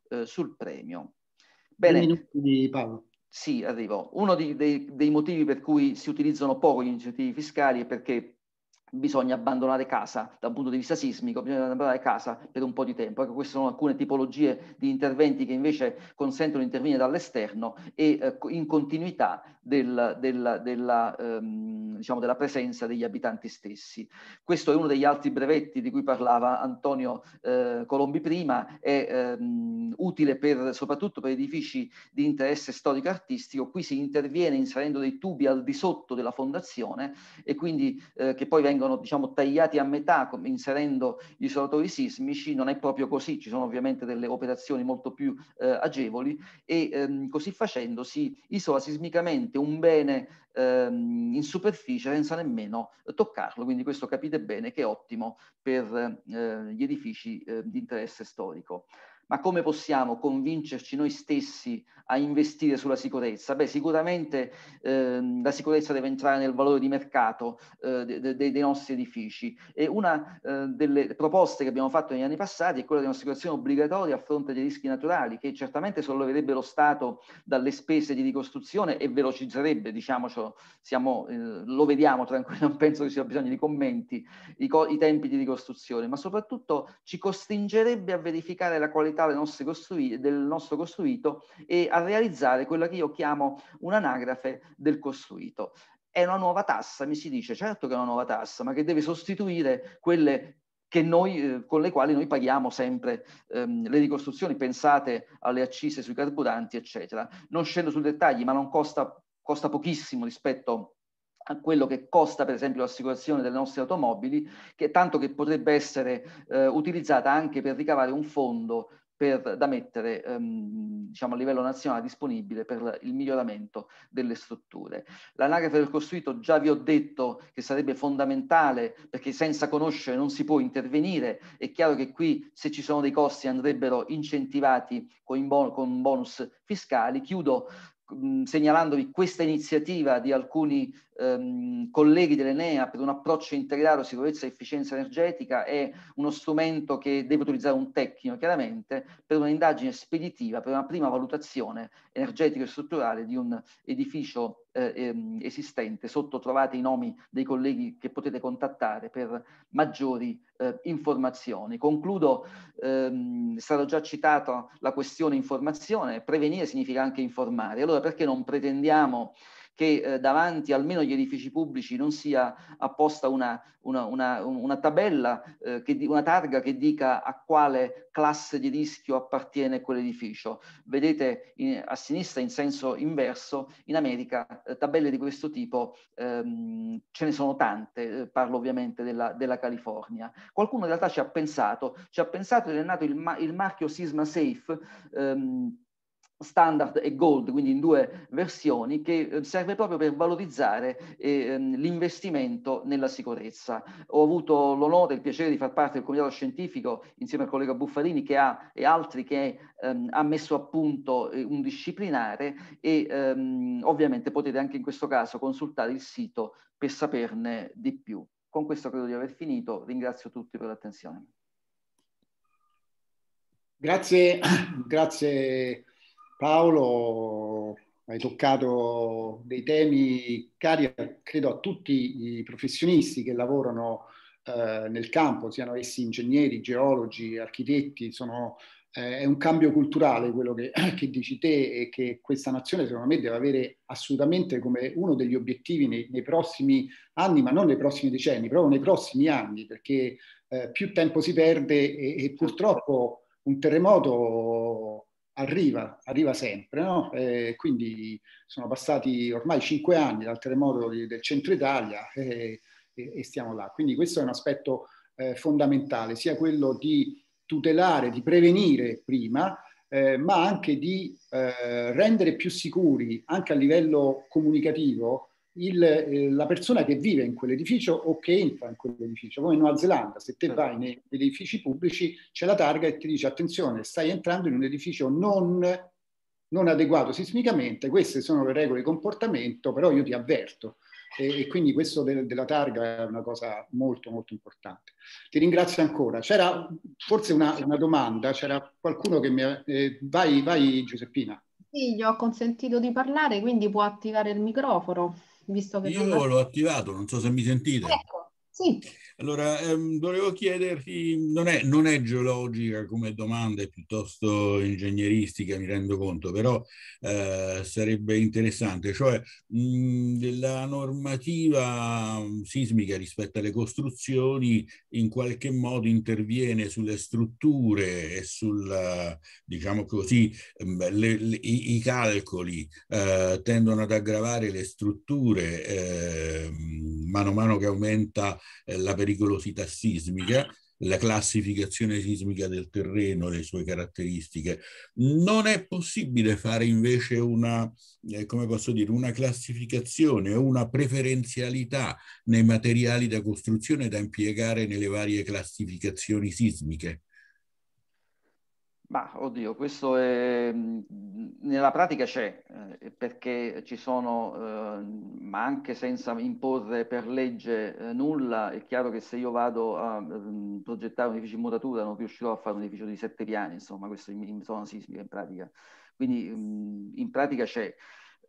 eh, sul premio. Bene. Minuti, Paolo. Sì, arrivo. Uno di, dei, dei motivi per cui si utilizzano poco gli incentivi fiscali è perché bisogna abbandonare casa da un punto di vista sismico, bisogna abbandonare casa per un po' di tempo. Ecco, queste sono alcune tipologie di interventi che invece consentono di intervenire dall'esterno e eh, in continuità del, del, della, ehm, diciamo della, presenza degli abitanti stessi. Questo è uno degli altri brevetti di cui parlava Antonio eh, Colombi prima, è ehm, utile per, soprattutto per edifici di interesse storico-artistico, qui si interviene inserendo dei tubi al di sotto della fondazione e quindi eh, che poi vengono vengono diciamo, tagliati a metà inserendo gli isolatori sismici, non è proprio così, ci sono ovviamente delle operazioni molto più eh, agevoli e ehm, così facendo si isola sismicamente un bene ehm, in superficie senza nemmeno toccarlo, quindi questo capite bene che è ottimo per eh, gli edifici eh, di interesse storico ma come possiamo convincerci noi stessi a investire sulla sicurezza? Beh, sicuramente eh, la sicurezza deve entrare nel valore di mercato eh, de, de, dei nostri edifici e una eh, delle proposte che abbiamo fatto negli anni passati è quella di un'assicurazione obbligatoria a fronte dei rischi naturali che certamente solleverebbe lo Stato dalle spese di ricostruzione e velocizzerebbe, diciamocelo, siamo, eh, lo vediamo tranquillo, non penso che ci sia bisogno di commenti, i, co- i tempi di ricostruzione, ma soprattutto ci costringerebbe a verificare la qualità qualità del nostro, del nostro, costruito e a realizzare quella che io chiamo un'anagrafe del costruito. È una nuova tassa, mi si dice, certo che è una nuova tassa, ma che deve sostituire quelle noi, eh, con le quali noi paghiamo sempre ehm, le ricostruzioni, pensate alle accise sui carburanti, eccetera. Non scendo sui dettagli, ma non costa, costa pochissimo rispetto a quello che costa per esempio l'assicurazione delle nostre automobili, che tanto che potrebbe essere eh, utilizzata anche per ricavare un fondo per, da mettere ehm, diciamo, a livello nazionale disponibile per il miglioramento delle strutture. L'anagrafe del costruito già vi ho detto che sarebbe fondamentale perché senza conoscere non si può intervenire, è chiaro che qui se ci sono dei costi andrebbero incentivati con, bon con bonus fiscali. Chiudo segnalandovi questa iniziativa di alcuni ehm, colleghi dell'Enea per un approccio integrato sicurezza e efficienza energetica è uno strumento che deve utilizzare un tecnico chiaramente per un'indagine speditiva, per una prima valutazione energetico e strutturale di un edificio eh, ehm, esistente. Sotto trovate i nomi dei colleghi che potete contattare per maggiori eh, informazioni. Concludo, ehm, è stata già citata la questione informazione, prevenire significa anche informare. Allora perché non pretendiamo che eh, davanti almeno agli edifici pubblici non sia apposta una, una, una, una tabella, eh, che, una targa che dica a quale classe di rischio appartiene quell'edificio. Vedete in, a sinistra in senso inverso, in America eh, tabelle di questo tipo ehm, ce ne sono tante, eh, parlo ovviamente della, della, California. Qualcuno in realtà ci ha pensato, ci ha pensato ed è nato il, il marchio Sisma Safe. Ehm, standard e gold, quindi in due versioni, che eh, serve proprio per valorizzare eh, ehm, l'investimento nella sicurezza. Ho avuto l'onore e il piacere di far parte del comitato scientifico insieme al collega Buffarini ha, e altri che ehm, ha messo a punto eh, un disciplinare e ehm, ovviamente potete anche in questo caso consultare il sito per saperne di più. Con questo credo di aver finito, ringrazio tutti per l'attenzione. Grazie, grazie Paolo, hai toccato dei temi cari, credo, a tutti i professionisti che lavorano eh, nel campo, siano essi ingegneri, geologi, architetti, sono, eh, è un cambio culturale quello che, che, dici te e che questa nazione secondo me deve avere assolutamente come uno degli obiettivi nei, nei prossimi anni, ma non nei prossimi decenni, proprio nei prossimi anni, perché eh, più tempo si perde e, e purtroppo un terremoto arriva, arriva sempre. No? Eh, quindi sono passati ormai cinque anni dal terremoto del centro Italia eh, e, e, stiamo là. Quindi questo è un aspetto eh, fondamentale, sia quello di tutelare, di prevenire prima, eh, ma anche di eh, rendere più sicuri anche a livello comunicativo il, eh, la persona che vive in quell'edificio o che entra in quell'edificio, come in Nuova Zelanda, se te certo. vai negli edifici pubblici c'è la targa e ti dice attenzione, stai entrando in un edificio non, non adeguato sismicamente, queste sono le regole di comportamento, però io ti avverto. E, e quindi questo de, della targa è una cosa molto molto importante. Ti ringrazio ancora. C'era forse una, una domanda, c'era qualcuno che mi... Ha, eh, vai, vai Giuseppina. Sì, gli ho consentito di parlare, quindi può attivare il microfono visto che... Io l'ho attivato, non so se mi sentite. Ecco, sì. Allora, ehm, volevo chiederti, non è, non è, geologica come domanda, è piuttosto ingegneristica, mi rendo conto, però eh, sarebbe interessante, cioè mh, la normativa sismica rispetto alle costruzioni in qualche modo interviene sulle strutture e sul, diciamo così, mh, le, le, i, i, calcoli eh, tendono ad aggravare le strutture eh, mano a mano che aumenta eh, la pericolosità sismica, la classificazione sismica del terreno, le sue caratteristiche. Non è possibile fare invece una, eh, come posso dire, una classificazione o una preferenzialità nei materiali da costruzione da impiegare nelle varie classificazioni sismiche. Ma oddio, questo è, nella pratica c'è, eh, perché ci sono, eh, ma anche senza imporre per legge eh, nulla, è chiaro che se io vado a progettare un edificio in mutatura non riuscirò a fare un edificio di sette piani, insomma, questo in, in zona sismica in pratica. Quindi mh, in pratica c'è.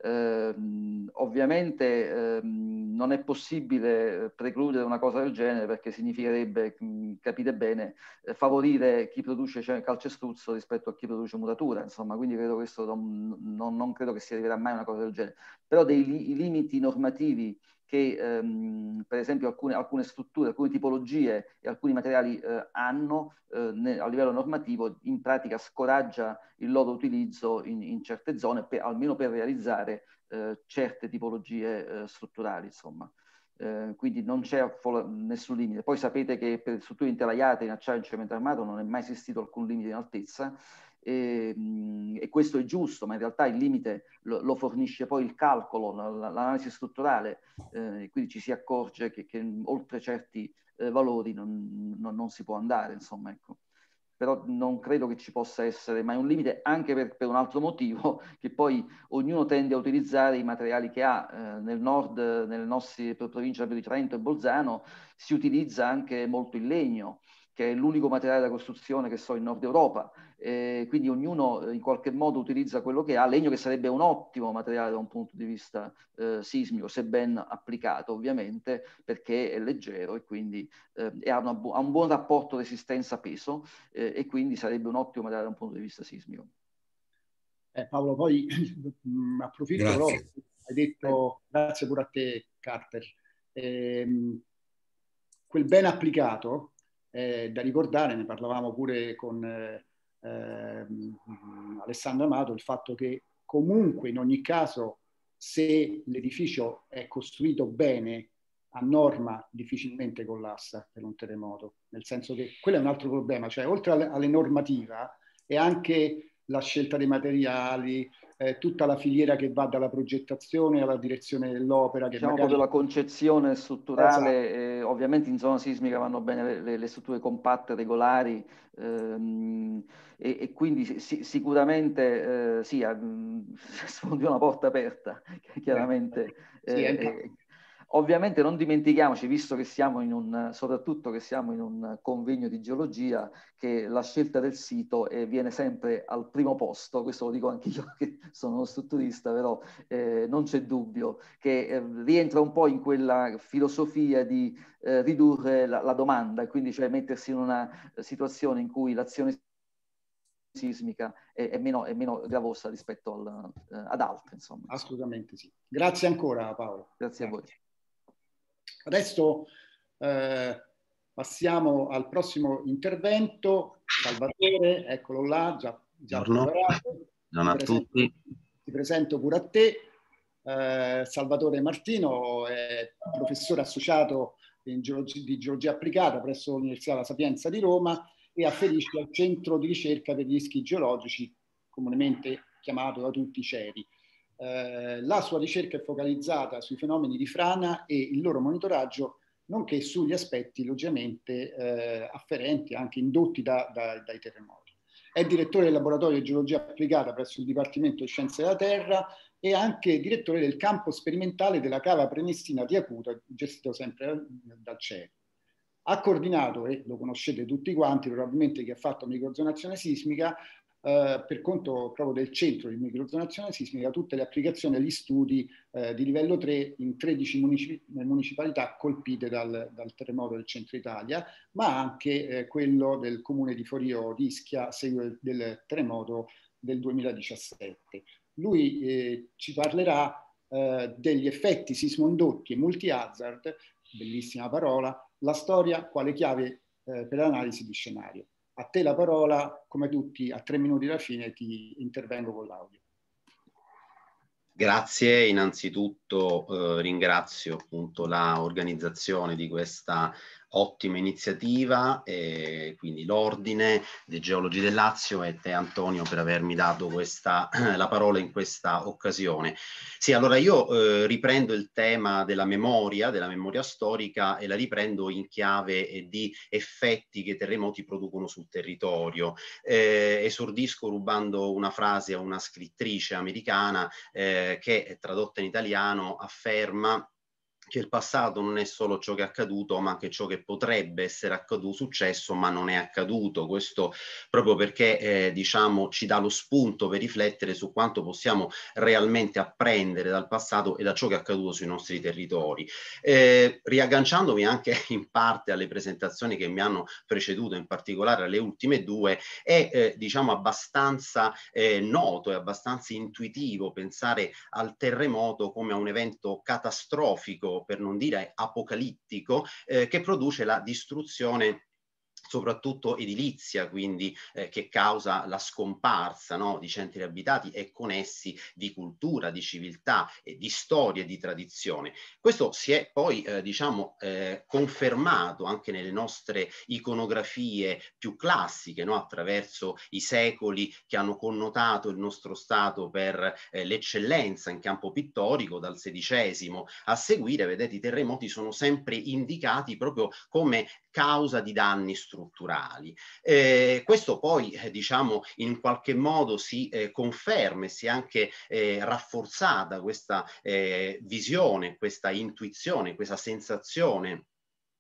Ehm, ovviamente ehm, non è possibile precludere una cosa del genere perché significherebbe, mh, mm, capite bene, eh, favorire chi produce calcestruzzo rispetto a chi produce muratura, insomma, quindi credo questo non, non, non credo che si arriverà mai a una cosa del genere. Però dei, i limiti normativi che ehm, per esempio alcune, alcune, strutture, alcune tipologie e alcuni materiali eh, hanno eh, ne, a livello normativo in pratica scoraggia il loro utilizzo in, in certe zone, per, almeno per realizzare eh, certe tipologie eh, strutturali. Insomma. Eh, quindi non c'è nessun limite. Poi sapete che per strutture intelaiate in acciaio e in cemento armato non è mai esistito alcun limite in altezza e, ehm, e, questo è giusto, ma in realtà il limite lo, lo fornisce poi il calcolo, l'analisi strutturale, eh, quindi ci si accorge che, che oltre certi eh, valori non, non, non, si può andare, insomma, ecco. Però non credo che ci possa essere mai un limite, anche per, per un altro motivo, che poi ognuno tende a utilizzare i materiali che ha. Eh, nel nord, nelle nostre province di Trento e Bolzano, si utilizza anche molto il legno, che è l'unico materiale da costruzione che so in Nord Europa, eh, quindi ognuno eh, in qualche modo utilizza quello che ha, legno che sarebbe un ottimo materiale da un punto di vista eh, sismico, se ben applicato ovviamente, perché è leggero e quindi eh, ha, bu- ha, un buon rapporto resistenza-peso eh, e quindi sarebbe un ottimo materiale da un punto di vista sismico. Eh, Paolo, poi mm, approfitto grazie. però, hai detto, grazie pure a te Carter, ehm, quel ben applicato eh, da ricordare, ne parlavamo pure con eh, eh, Alessandro Amato, il fatto che comunque in ogni caso se l'edificio è costruito bene a norma difficilmente collassa per un terremoto, nel senso che quello è un altro problema, cioè oltre alle, alle normative è anche la scelta dei materiali, eh, tutta la filiera che va dalla progettazione alla direzione dell'opera. Diciamo che diciamo magari... proprio la concezione strutturale, esatto. eh, ovviamente in zona sismica vanno bene le, le, strutture compatte, regolari ehm, e, e, quindi si, sicuramente eh, sì, sfondi una porta aperta, eh, chiaramente. Sì, Ovviamente non dimentichiamoci, visto che siamo in un, soprattutto che siamo in un convegno di geologia, che la scelta del sito eh, viene sempre al primo posto, questo lo dico anche io che sono uno strutturista, però eh, non c'è dubbio che eh, rientra un po' in quella filosofia di eh, ridurre la, la domanda, quindi cioè mettersi in una situazione in cui l'azione sismica è, è, meno, è, meno, gravosa rispetto al, eh, ad altre. Insomma. Assolutamente sì. Grazie ancora Paolo. Grazie, Grazie. a voi. Adesso eh, passiamo al prossimo intervento. Salvatore, eccolo là, già, già Buongiorno a tutti. Ti presento pure a te. Eh, Salvatore Martino è professore associato geologia, di geologia applicata presso l'Università La Sapienza di Roma e afferisce al Centro di ricerca per i rischi geologici, comunemente chiamato da tutti CERI. Eh, la sua ricerca è focalizzata sui fenomeni di frana e il loro monitoraggio, nonché sugli aspetti logicamente eh, afferenti, anche indotti da, da, dai terremoti. È direttore del laboratorio di geologia applicata presso il Dipartimento di Scienze della Terra e anche direttore del campo sperimentale della cava prenestina di Acuta, gestito sempre dal CERN. Ha coordinato, e lo conoscete tutti quanti, probabilmente chi ha fatto microzonazione sismica, eh, per conto proprio del centro di microzonazione sismica tutte le applicazioni e gli studi eh, di livello 3 in 13 municip- municipalità colpite dal, dal, terremoto del centro Italia, ma anche eh, quello del comune di Forio di Ischia a seguito del, terremoto del 2017. Lui eh, ci parlerà eh, degli effetti sismondotti e multi-hazard, bellissima parola, la storia quale chiave per l'analisi di scenario a te la parola, come tutti, a tre minuti alla fine ti intervengo con l'audio. Grazie, innanzitutto eh, ringrazio appunto l'organizzazione di questa ottima iniziativa, eh, quindi l'Ordine dei Geologi del Lazio e te Antonio per avermi dato questa, la parola in questa occasione. Sì, allora io eh, riprendo il tema della memoria, della memoria storica e la riprendo in chiave eh, di effetti che i terremoti producono sul territorio. Eh, esordisco rubando una frase a una scrittrice americana eh, che tradotta in italiano afferma che il passato non è solo ciò che è accaduto, ma anche ciò che potrebbe essere accaduto, successo, ma non è accaduto. Questo proprio perché, eh, diciamo, ci dà lo spunto per riflettere su quanto possiamo realmente apprendere dal passato e da ciò che è accaduto sui nostri territori. Eh, riagganciandomi anche in parte alle presentazioni che mi hanno preceduto, in particolare alle ultime due, è, eh, diciamo, abbastanza eh, noto e abbastanza intuitivo pensare al terremoto come a un evento catastrofico per non dire apocalittico, eh, che produce la distruzione soprattutto edilizia, quindi eh, che causa la scomparsa no, di centri abitati e con essi di cultura, di civiltà, eh, di storia e di tradizione. Questo si è poi eh, diciamo, eh, confermato anche nelle nostre iconografie più classiche, no, attraverso i secoli che hanno connotato il nostro Stato per eh, l'eccellenza in campo pittorico, dal XVI a seguire, vedete, i terremoti sono sempre indicati proprio come causa di danni strutturali. Eh, questo poi eh, diciamo in qualche modo si eh, conferma e si è anche eh, rafforzata questa eh, visione, questa intuizione, questa sensazione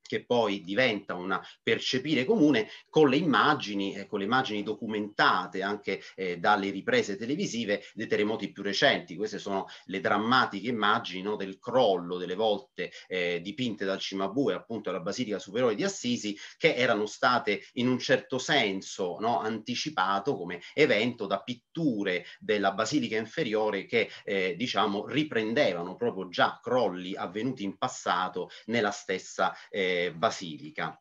che poi diventa una percepire comune con le immagini, eh, con le immagini documentate anche eh, dalle riprese televisive dei terremoti più recenti. Queste sono le drammatiche immagini no, del crollo delle volte eh, dipinte dal Cimabue, appunto alla Basilica Superiore di Assisi, che erano state in un certo senso no, anticipato come evento da pitture della Basilica Inferiore che eh, diciamo riprendevano proprio già crolli avvenuti in passato nella stessa eh, basilica.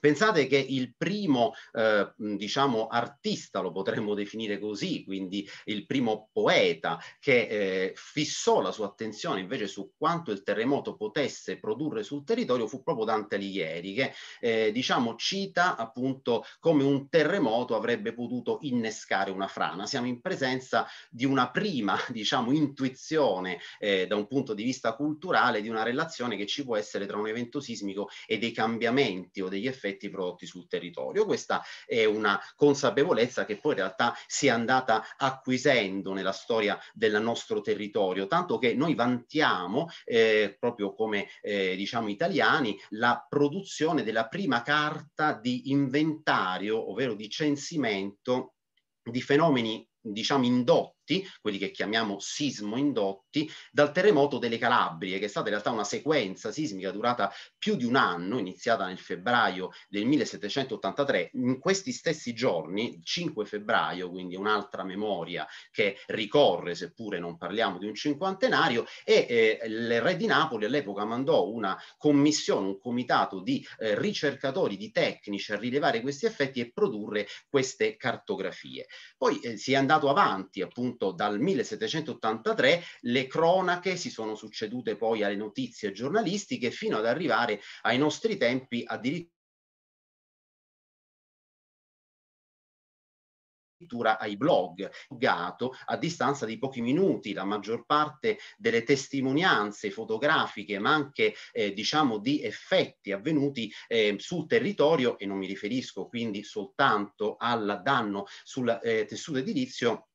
Pensate che il primo, eh, diciamo, artista, lo potremmo definire così, quindi il primo poeta che eh, fissò la sua attenzione invece su quanto il terremoto potesse produrre sul territorio fu proprio Dante Alighieri, che eh, diciamo cita appunto come un terremoto avrebbe potuto innescare una frana. Siamo in presenza di una prima, diciamo, intuizione eh, da un punto di vista culturale di una relazione che ci può essere tra un evento sismico e dei cambiamenti o degli effetti effetti prodotti sul territorio. Questa è una consapevolezza che poi in realtà si è andata acquisendo nella storia del nostro territorio, tanto che noi vantiamo eh, proprio come eh, diciamo italiani la produzione della prima carta di inventario, ovvero di censimento di fenomeni diciamo indotti indotti, quelli che chiamiamo sismo indotti, dal terremoto delle Calabrie, che è stata in realtà una sequenza sismica durata più di un anno, iniziata nel febbraio del 1783. In questi stessi giorni, 5 febbraio, quindi un'altra memoria che ricorre, seppure non parliamo di un cinquantenario, e eh, il re di Napoli all'epoca mandò una commissione, un comitato di eh, ricercatori, di tecnici a rilevare questi effetti e produrre queste cartografie. Poi eh, si è andato avanti appunto appunto dal 1783 le cronache si sono succedute poi alle notizie giornalistiche fino ad arrivare ai nostri tempi addirittura ai blog, gato a distanza di pochi minuti la maggior parte delle testimonianze fotografiche ma anche eh, diciamo di effetti avvenuti eh, sul territorio e non mi riferisco quindi soltanto al danno sul eh, tessuto edilizio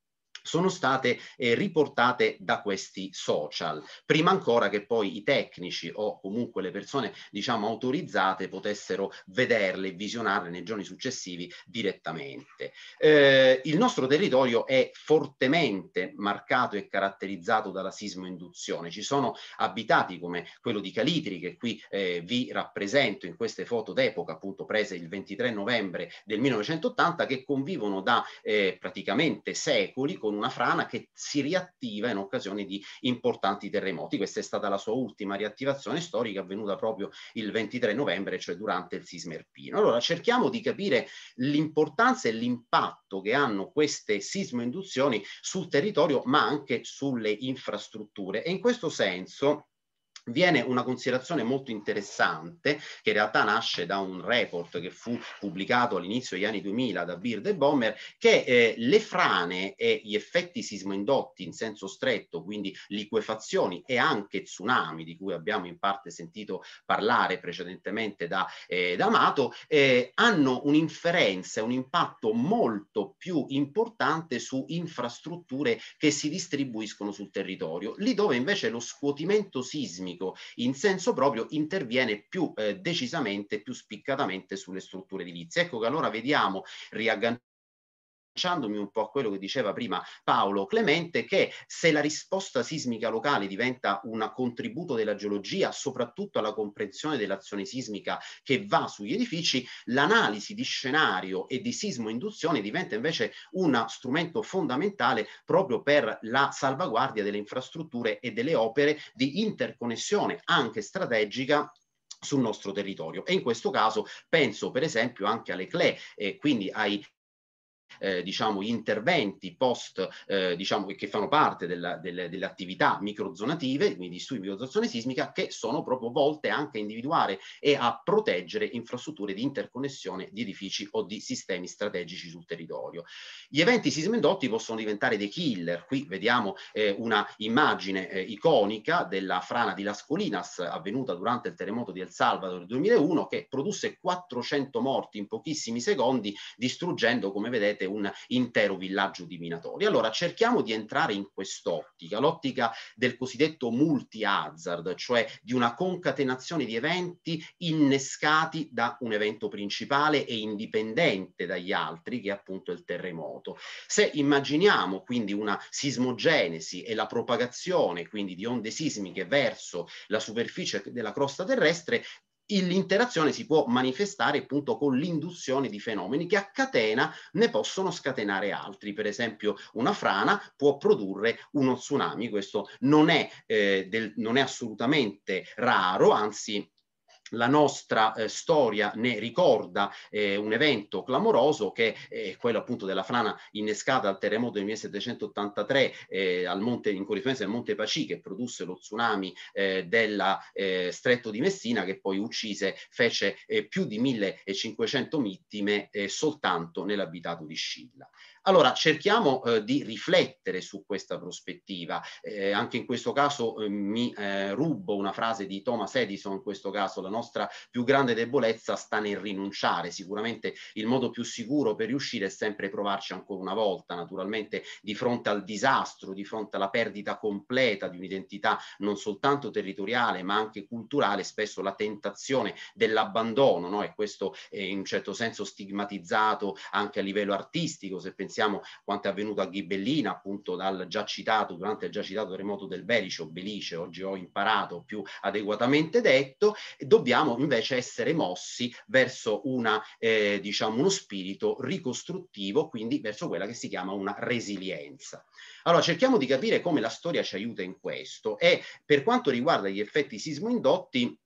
sono state eh, riportate da questi social, prima ancora che poi i tecnici o comunque le persone diciamo autorizzate potessero vederle e visionarle nei giorni successivi direttamente. Eh, il nostro territorio è fortemente marcato e caratterizzato dalla sismoinduzione. Ci sono abitati come quello di Calitri che qui eh, vi rappresento in queste foto d'epoca appunto prese il 23 novembre del 1980 che convivono da eh, praticamente secoli con con una frana che si riattiva in occasione di importanti terremoti. Questa è stata la sua ultima riattivazione storica avvenuta proprio il 23 novembre, cioè durante il sisma erpino. Allora cerchiamo di capire l'importanza e l'impatto che hanno queste sismoinduzioni sul territorio ma anche sulle infrastrutture e in questo senso viene una considerazione molto interessante che in realtà nasce da un report che fu pubblicato all'inizio degli anni 2000 da Beard e Bommer che eh, le frane e gli effetti sismoindotti in senso stretto, quindi liquefazioni e anche tsunami di cui abbiamo in parte sentito parlare precedentemente da, eh, da Amato, eh, hanno un'inferenza, un impatto molto più importante su infrastrutture che si distribuiscono sul territorio. Lì dove invece lo scuotimento sismico economico in senso proprio interviene più eh, decisamente, più spiccatamente sulle strutture edilizie. Ecco che allora vediamo riagganciare agganciandomi un po' a quello che diceva prima Paolo Clemente, che se la risposta sismica locale diventa un contributo della geologia, soprattutto alla comprensione dell'azione sismica che va sugli edifici, l'analisi di scenario e di sismo induzione diventa invece un strumento fondamentale proprio per la salvaguardia delle infrastrutture e delle opere di interconnessione anche strategica sul nostro territorio e in questo caso penso per esempio anche alle CLE e quindi ai eh, diciamo, interventi post, eh, diciamo, che fanno parte della, delle, delle, attività microzonative, quindi studi di microzonazione sismica, che sono proprio volte anche a individuare e a proteggere infrastrutture di interconnessione di edifici o di sistemi strategici sul territorio. Gli eventi sismoindotti possono diventare dei killer, qui vediamo eh, una immagine eh, iconica della frana di Las Colinas avvenuta durante il terremoto di El Salvador del 2001 che produsse 400 morti in pochissimi secondi distruggendo come vedete praticamente un intero villaggio di minatori. Allora cerchiamo di entrare in quest'ottica, l'ottica del cosiddetto multi-hazard, cioè di una concatenazione di eventi innescati da un evento principale e indipendente dagli altri, che è appunto il terremoto. Se immaginiamo quindi una sismogenesi e la propagazione quindi di onde sismiche verso la superficie della crosta terrestre, l'interazione si può manifestare appunto con l'induzione di fenomeni che a catena ne possono scatenare altri. Per esempio una frana può produrre uno tsunami, questo non è, eh, del, non è assolutamente raro, anzi la nostra eh, storia ne ricorda eh, un evento clamoroso che eh, è quello appunto della frana innescata al terremoto del 1783 eh, al monte, in corrispondenza del Monte Paci che produsse lo tsunami eh, del eh, stretto di Messina che poi uccise, fece eh, più di 1500 vittime soltanto nell'abitato di Scilla. Allora cerchiamo eh, di riflettere su questa prospettiva. Eh, anche in questo caso eh, mi eh, rubo una frase di Thomas Edison, in questo caso la nostra più grande debolezza sta nel rinunciare. Sicuramente il modo più sicuro per riuscire è sempre provarci ancora una volta, naturalmente di fronte al disastro, di fronte alla perdita completa di un'identità non soltanto territoriale ma anche culturale, spesso la tentazione dell'abbandono, no? e questo è in un certo senso stigmatizzato anche a livello artistico, se pensiamo pensiamo quanto è avvenuto a Ghibellina, appunto dal già citato, durante il già citato terremoto del Belice o Belice, oggi ho imparato più adeguatamente detto, dobbiamo invece essere mossi verso una, eh, diciamo, uno spirito ricostruttivo, quindi verso quella che si chiama una resilienza. Allora cerchiamo di capire come la storia ci aiuta in questo e per quanto riguarda gli effetti sismo indotti,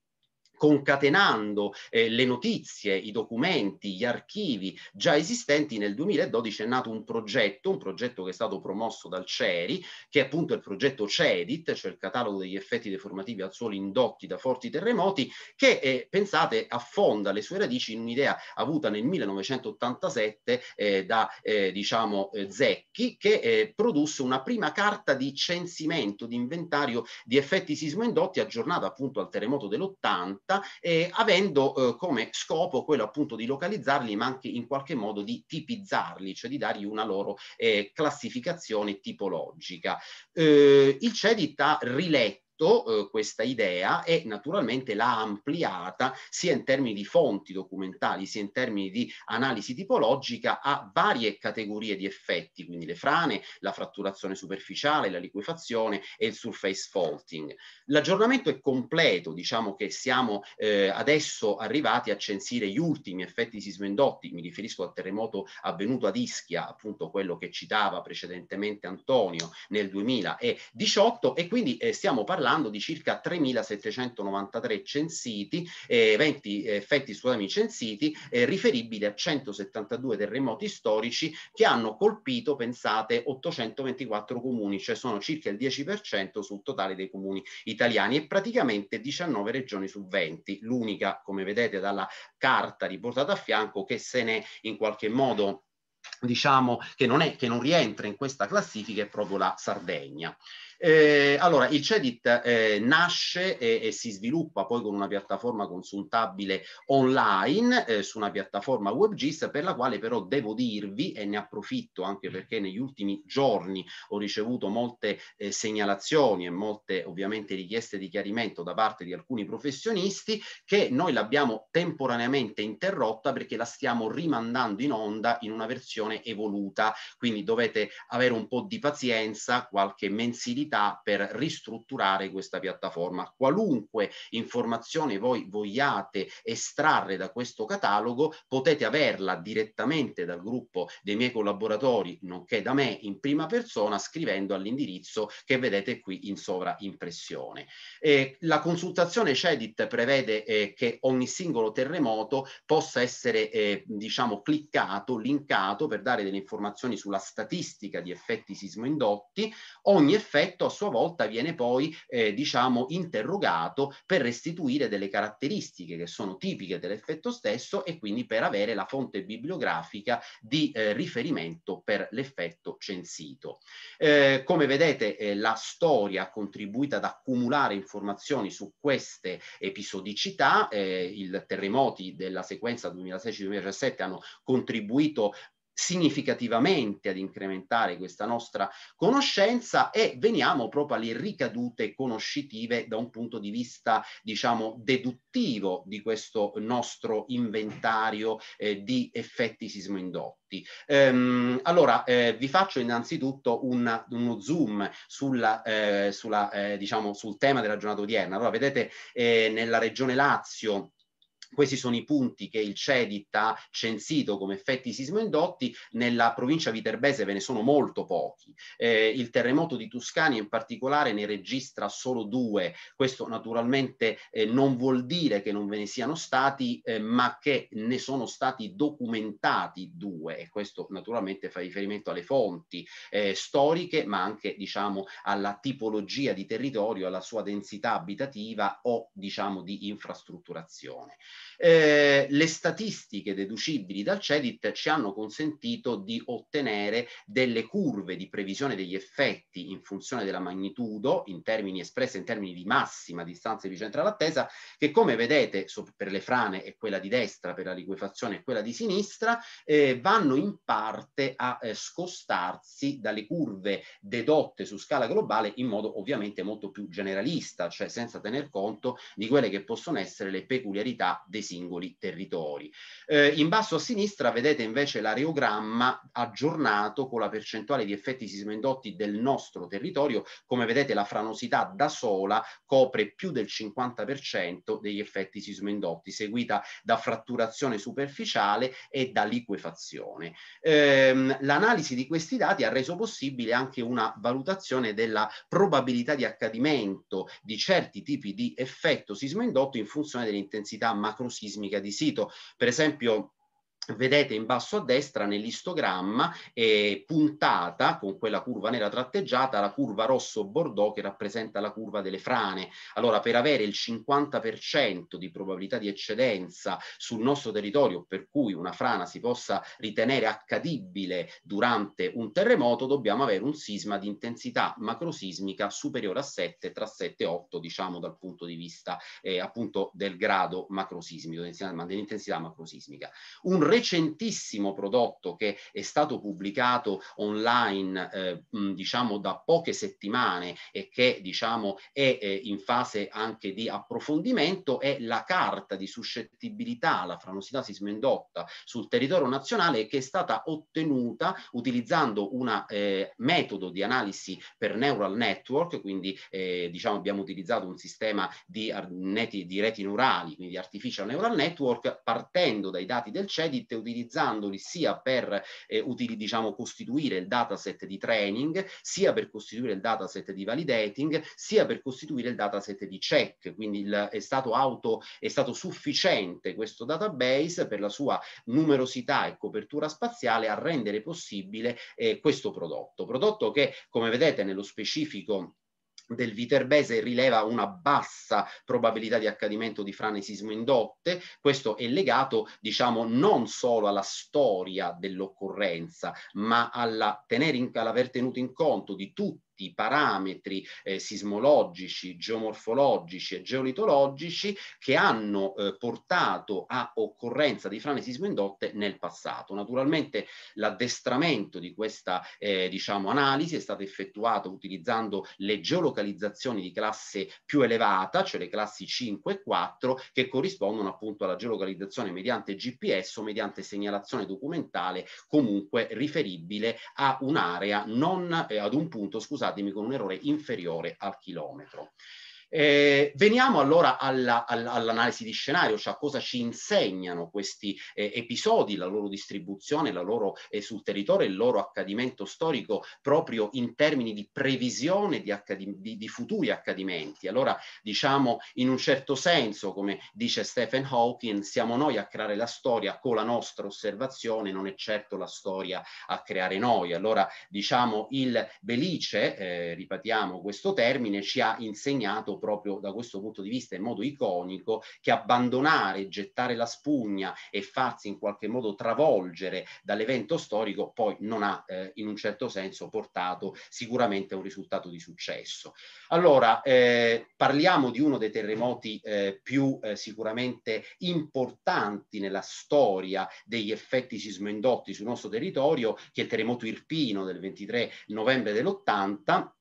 concatenando eh, le notizie, i documenti, gli archivi già esistenti, nel 2012 è nato un progetto, un progetto che è stato promosso dal CERI, che è appunto il progetto CEDIT, cioè il catalogo degli effetti deformativi al suolo indotti da forti terremoti, che eh, pensate affonda le sue radici in un'idea avuta nel 1987 eh, da eh, diciamo eh, Zecchi, che eh, produsse una prima carta di censimento, di inventario di effetti sismoindotti aggiornata appunto al terremoto dell'80 diretta, eh, avendo eh, come scopo quello appunto di localizzarli, ma anche in qualche modo di tipizzarli, cioè di dargli una loro eh, classificazione tipologica. Eh, il CEDIT ha riletto scritto eh, questa idea e naturalmente l'ha ampliata sia in termini di fonti documentali sia in termini di analisi tipologica a varie categorie di effetti, quindi le frane, la fratturazione superficiale, la liquefazione e il surface faulting. L'aggiornamento è completo, diciamo che siamo eh, adesso arrivati a censire gli ultimi effetti di sismendotti, mi riferisco al terremoto avvenuto ad Ischia, appunto quello che citava precedentemente Antonio nel 2018 e quindi eh, stiamo parlando parlando di circa 3.793 censiti, eh, 20 eh, effetti tsunami censiti, eh, riferibili a 172 terremoti storici che hanno colpito, pensate, 824 comuni, cioè sono circa il 10% sul totale dei comuni italiani e praticamente 19 regioni su 20. L'unica, come vedete dalla carta riportata a fianco, che se ne in qualche modo diciamo che non, è, che non rientra in questa classifica è proprio la Sardegna. Eh, allora, il CEDIT eh, nasce e, e, si sviluppa poi con una piattaforma consultabile online eh, su una piattaforma WebGIS per la quale però devo dirvi e ne approfitto anche mm. perché negli ultimi giorni ho ricevuto molte eh, segnalazioni e molte ovviamente richieste di chiarimento da parte di alcuni professionisti che noi l'abbiamo temporaneamente interrotta perché la stiamo rimandando in onda in una versione evoluta, quindi dovete avere un po' di pazienza, qualche mensilità opportunità per ristrutturare questa piattaforma. Qualunque informazione voi vogliate estrarre da questo catalogo, potete averla direttamente dal gruppo dei miei collaboratori, nonché da me in prima persona, scrivendo all'indirizzo che vedete qui in sovraimpressione. Eh, la consultazione CEDIT prevede eh, che ogni singolo terremoto possa essere eh, diciamo cliccato, linkato per dare delle informazioni sulla statistica di effetti sismo indotti. Ogni effetto soggetto a sua volta viene poi eh, diciamo interrogato per restituire delle caratteristiche che sono tipiche dell'effetto stesso e quindi per avere la fonte bibliografica di eh, riferimento per l'effetto censito. Eh, come vedete eh, la storia ha contribuito ad accumulare informazioni su queste episodicità, eh, i terremoti della sequenza 2016-2017 hanno contribuito significativamente ad incrementare questa nostra conoscenza e veniamo proprio alle ricadute conoscitive da un punto di vista, diciamo, deduttivo di questo nostro inventario eh, di effetti sismoindotti. Ehm, allora, eh, vi faccio innanzitutto un, uno zoom sulla, eh, sulla, eh, diciamo, sul tema della giornata odierna. Allora, vedete eh, nella regione Lazio questi sono i punti che il CEDIT ha censito come effetti sismoindotti, nella provincia viterbese ve ne sono molto pochi. Eh, il terremoto di Tuscania in particolare ne registra solo due, questo naturalmente eh, non vuol dire che non ve ne siano stati, eh, ma che ne sono stati documentati due e questo naturalmente fa riferimento alle fonti eh, storiche, ma anche diciamo alla tipologia di territorio, alla sua densità abitativa o diciamo di infrastrutturazione eh, le statistiche deducibili dal CEDIT ci hanno consentito di ottenere delle curve di previsione degli effetti in funzione della magnitudo, in termini espressi, in termini di massima distanza epicentro all'attesa, che come vedete per le frane è quella di destra, per la liquefazione è quella di sinistra, eh, vanno in parte a eh, scostarsi dalle curve dedotte su scala globale in modo ovviamente molto più generalista, cioè senza tener conto di quelle che possono essere le peculiarità dei singoli territori. Eh, in basso a sinistra vedete invece l'areogramma aggiornato con la percentuale di effetti sismoindotti del nostro territorio. Come vedete la franosità da sola copre più del 50% degli effetti sismoindotti, seguita da fratturazione superficiale e da liquefazione. Eh, l'analisi di questi dati ha reso possibile anche una valutazione della probabilità di accadimento di certi tipi di effetto sismoindotto in funzione dell'intensità macroeconomica macrosismica di sito. Per esempio, vedete in basso a destra nell'istogramma è puntata con quella curva nera tratteggiata la curva rosso-bordeaux che rappresenta la curva delle frane. Allora per avere il 50% di probabilità di eccedenza sul nostro territorio per cui una frana si possa ritenere accadibile durante un terremoto dobbiamo avere un sisma di intensità macrosismica superiore a 7 tra 7 e 8 diciamo dal punto di vista eh, appunto del grado macrosismico, dell'intensità macrosismica. Un recentissimo prodotto che è stato pubblicato online eh, mh, diciamo da poche settimane e che diciamo è eh, in fase anche di approfondimento è la carta di suscettibilità alla franosità sismendotta sul territorio nazionale che è stata ottenuta utilizzando un eh, metodo di analisi per neural network, quindi eh, diciamo abbiamo utilizzato un sistema di, di reti neurali, quindi artificial neural network, partendo dai dati del CEDI Solidit utilizzandoli sia per eh, utili, diciamo, costituire il dataset di training, sia per costituire il dataset di validating, sia per costituire il dataset di check. Quindi il, è, stato auto, è stato sufficiente questo database per la sua numerosità e copertura spaziale a rendere possibile eh, questo prodotto. Prodotto che, come vedete nello specifico del Viterbese rileva una bassa probabilità di accadimento di frane sismoindotte, questo è legato diciamo non solo alla storia dell'occorrenza ma alla, tenere in, all'aver tenuto in conto di tutti tutti i parametri eh, sismologici, geomorfologici e geolitologici che hanno eh, portato a occorrenza di frane sismoindotte nel passato. Naturalmente l'addestramento di questa eh, diciamo, analisi è stato effettuato utilizzando le geolocalizzazioni di classe più elevata, cioè le classi 5 e 4, che corrispondono appunto alla geolocalizzazione mediante GPS o mediante segnalazione documentale comunque riferibile a un'area non eh, ad un punto, scusate, scusatemi, con un errore inferiore al chilometro. Eh, veniamo allora alla, alla, all'analisi di scenario, cioè a cosa ci insegnano questi eh, episodi, la loro distribuzione, la loro eh, sul territorio, il loro accadimento storico proprio in termini di previsione di, accad- di, di futuri accadimenti. Allora diciamo in un certo senso, come dice Stephen Hawking, siamo noi a creare la storia con la nostra osservazione, non è certo la storia a creare noi. Allora diciamo il Belice, eh, ripetiamo questo termine, ci ha insegnato proprio da questo punto di vista in modo iconico che abbandonare, gettare la spugna e farsi in qualche modo travolgere dall'evento storico poi non ha eh, in un certo senso portato sicuramente a un risultato di successo. Allora, eh, parliamo di uno dei terremoti eh, più eh, sicuramente importanti nella storia degli effetti sismoindotti sul nostro territorio, che è il terremoto irpino del 23 novembre dell'80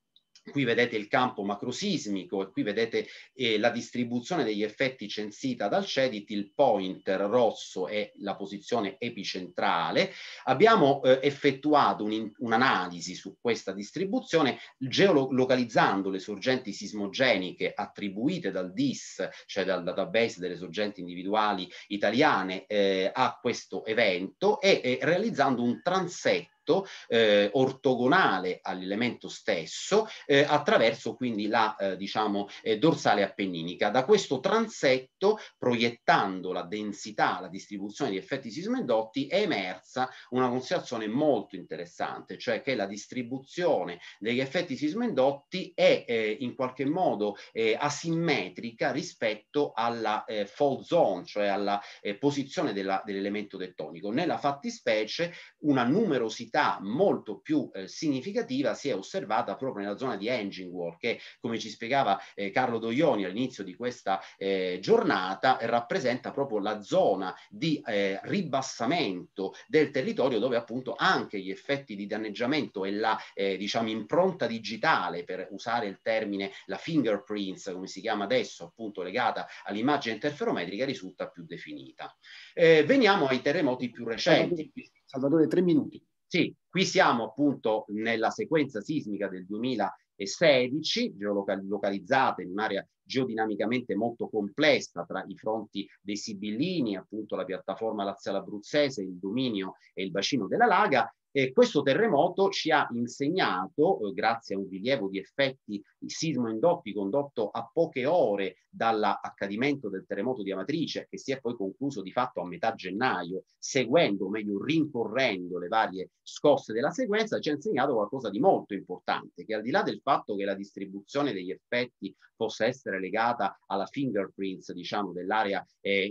Qui vedete il campo macrosismico e qui vedete eh, la distribuzione degli effetti censita dal CEDIT, il pointer rosso è la posizione epicentrale. Abbiamo eh, effettuato un'analisi un su questa distribuzione geolocalizzando le sorgenti sismogeniche attribuite dal DIS, cioè dal database delle sorgenti individuali italiane eh, a questo evento e realizzando un transetto oggetto eh, ortogonale all'elemento stesso eh, attraverso quindi la eh, diciamo eh, dorsale appenninica. Da questo transetto proiettando la densità, la distribuzione di effetti sismoindotti è emersa una considerazione molto interessante, cioè che la distribuzione degli effetti sismoindotti è eh, in qualche modo eh, asimmetrica rispetto alla fault zone, cioè alla posizione dell'elemento dell tettonico. Nella fattispecie una numerosità mortalità molto più eh, significativa si è osservata proprio nella zona di Engine World, che come ci spiegava eh, Carlo Doioni all'inizio di questa eh, giornata, rappresenta proprio la zona di eh, ribassamento del territorio dove appunto anche gli effetti di danneggiamento e la eh, diciamo impronta digitale, per usare il termine la fingerprints, come si chiama adesso, appunto legata all'immagine interferometrica, risulta più definita. Eh, veniamo ai terremoti più recenti. Salvatore, tre minuti. Sì, qui siamo appunto nella sequenza sismica del 2016, geolocalizzata in un'area geodinamicamente molto complessa tra i fronti dei Sibillini, appunto la piattaforma laziale abruzzese, il dominio e il bacino della Laga, e questo terremoto ci ha insegnato, eh, grazie a un rilievo di effetti di sismo-indotti condotto a poche ore dall'accadimento del terremoto di Amatrice, che si è poi concluso di fatto a metà gennaio, seguendo, o meglio rincorrendo le varie scosse della sequenza, ci ha insegnato qualcosa di molto importante, che al di là del fatto che la distribuzione degli effetti possa essere legata alla fingerprints, diciamo, dell'area eh,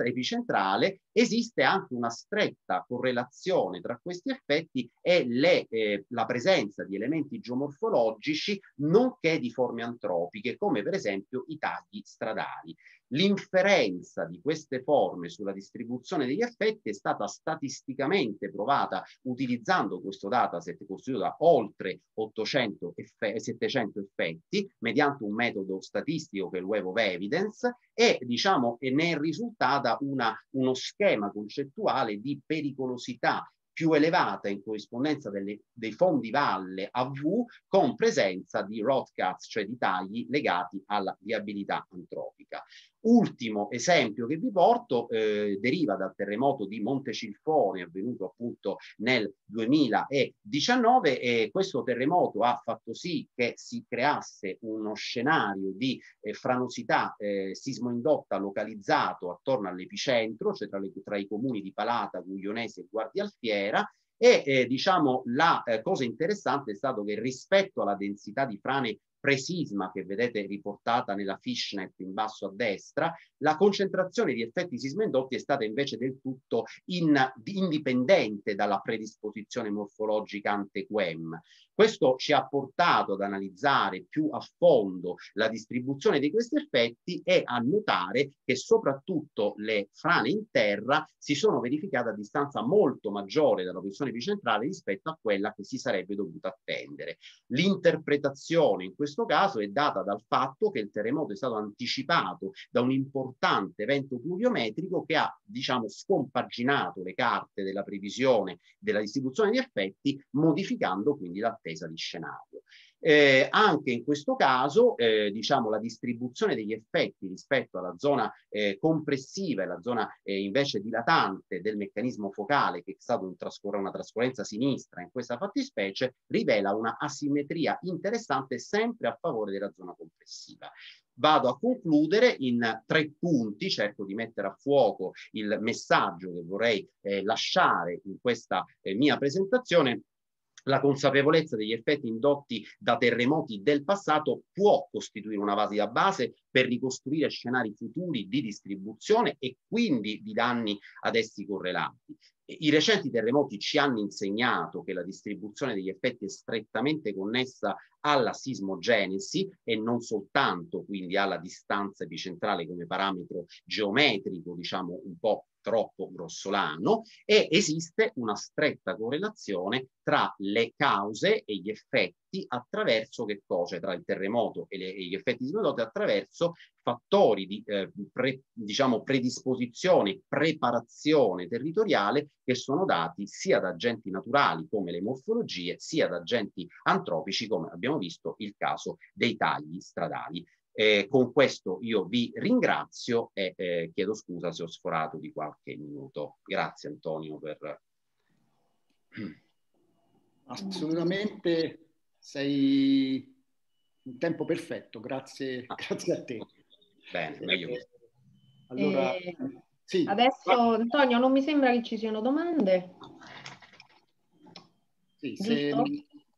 epicentrale, esiste anche una stretta correlazione tra questi effetti oggetti e le, eh, la presenza di elementi geomorfologici nonché di forme antropiche come per esempio i tagli stradali. L'inferenza di queste forme sulla distribuzione degli effetti è stata statisticamente provata utilizzando questo dataset costituito da oltre 800 eff 700 effetti mediante un metodo statistico che è il Web of Evidence e diciamo, ne è risultata una, uno schema concettuale di pericolosità più elevata in corrispondenza delle, dei fondi valle a V con presenza di road cuts, cioè di tagli legati alla viabilità antropica. Ultimo esempio che vi porto eh, deriva dal terremoto di Montecilfone avvenuto appunto nel 2019 e questo terremoto ha fatto sì che si creasse uno scenario di eh, franosità eh, sismoindotta localizzato attorno all'epicentro, cioè tra, le, tra i comuni di Palata, Guglionese e Guardia Alfiera, e eh, diciamo la eh, cosa interessante è stato che rispetto alla densità di frane pre-sisma che vedete riportata nella fishnet in basso a destra, la concentrazione di effetti sismendotti è stata invece del tutto in, indipendente dalla predisposizione morfologica antequem. Questo ci ha portato ad analizzare più a fondo la distribuzione di questi effetti e a notare che soprattutto le frane in terra si sono verificate a distanza molto maggiore dalla posizione epicentrale rispetto a quella che si sarebbe dovuta attendere. L'interpretazione in questo caso è data dal fatto che il terremoto è stato anticipato da un importante evento pluviometrico che ha, diciamo, scompaginato le carte della previsione della distribuzione di effetti, modificando quindi l'attesa attesa di scenario. Eh, anche in questo caso, eh, diciamo, la distribuzione degli effetti rispetto alla zona eh, compressiva e la zona eh, invece dilatante del meccanismo focale, che è stato un trascor una trascorrenza sinistra in questa fattispecie, rivela una asimmetria interessante sempre a favore della zona compressiva vado a concludere in tre punti, cerco di mettere a fuoco il messaggio che vorrei eh, lasciare in questa eh, mia presentazione la consapevolezza degli effetti indotti da terremoti del passato può costituire una valida base per ricostruire scenari futuri di distribuzione e quindi di danni ad essi correlati. I recenti terremoti ci hanno insegnato che la distribuzione degli effetti è strettamente connessa alla sismogenesi e non soltanto quindi alla distanza epicentrale come parametro geometrico, diciamo un po' troppo grossolano e esiste una stretta correlazione tra le cause e gli effetti effetti attraverso che cosa? Tra il terremoto e, le, e gli effetti sismodoti attraverso fattori di eh, pre, diciamo predisposizione, preparazione territoriale che sono dati sia da agenti naturali come le morfologie, sia da agenti antropici come abbiamo visto il caso dei tagli stradali. Eh, con questo io vi ringrazio e eh, chiedo scusa se ho sforato di qualche minuto. Grazie Antonio per... Assolutamente sei in tempo perfetto, grazie, ah. grazie a te. Bene, eh, meglio. Allora, eh, sì. Adesso Antonio, non mi sembra che ci siano domande. Sì, se...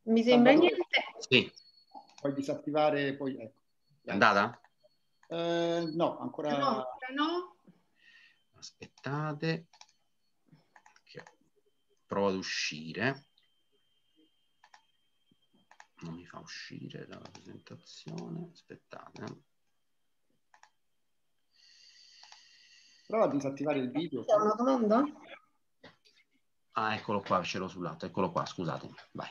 Mi sembra Salvatore. niente. Sì. Puoi disattivare, poi ecco. È andata? Eh, no, ancora no, ancora no. Aspettate. Provo ad uscire non mi fa uscire dalla presentazione aspettate eh. prova a disattivare il video c'è una domanda? ah eccolo qua ce l'ho sul lato eccolo qua scusatemi vai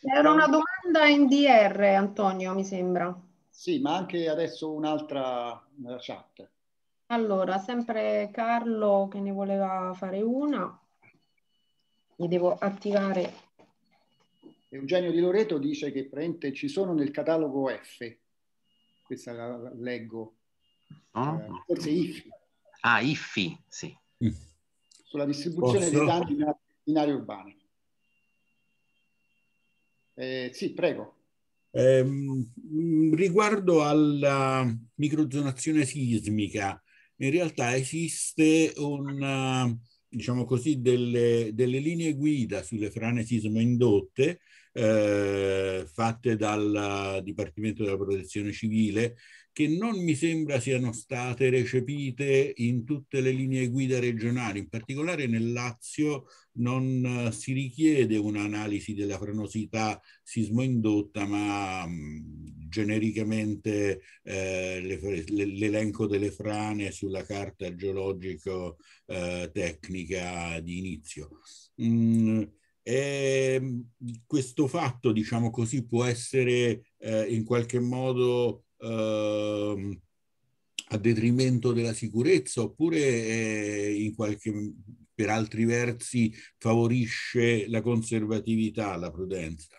era una domanda in DR Antonio mi sembra sì ma anche adesso un'altra nella chat allora sempre Carlo che ne voleva fare una mi devo attivare Eugenio Di Loreto dice che praticamente ci sono nel catalogo F, questa la, leggo, oh. eh, forse IFI. Ah, IFI, sì. Sulla distribuzione Posso? dei danni in, in aree urbane. Eh, sì, prego. Eh, riguardo alla microzonazione sismica, in realtà esiste una, diciamo così, delle, delle linee guida sulle frane sismo sismoindotte eh, fatte dal Dipartimento della Protezione Civile che non mi sembra siano state recepite in tutte le linee guida regionali, in particolare nel Lazio non eh, si richiede un'analisi della frenosità sismoindotta, ma mm, genericamente eh, l'elenco delle frane sulla carta geologico-tecnica eh, di inizio. Mm, e ehm, questo fatto, diciamo così, può essere eh, in qualche modo eh, a detrimento della sicurezza oppure eh, qualche, per altri versi favorisce la conservatività, la prudenza?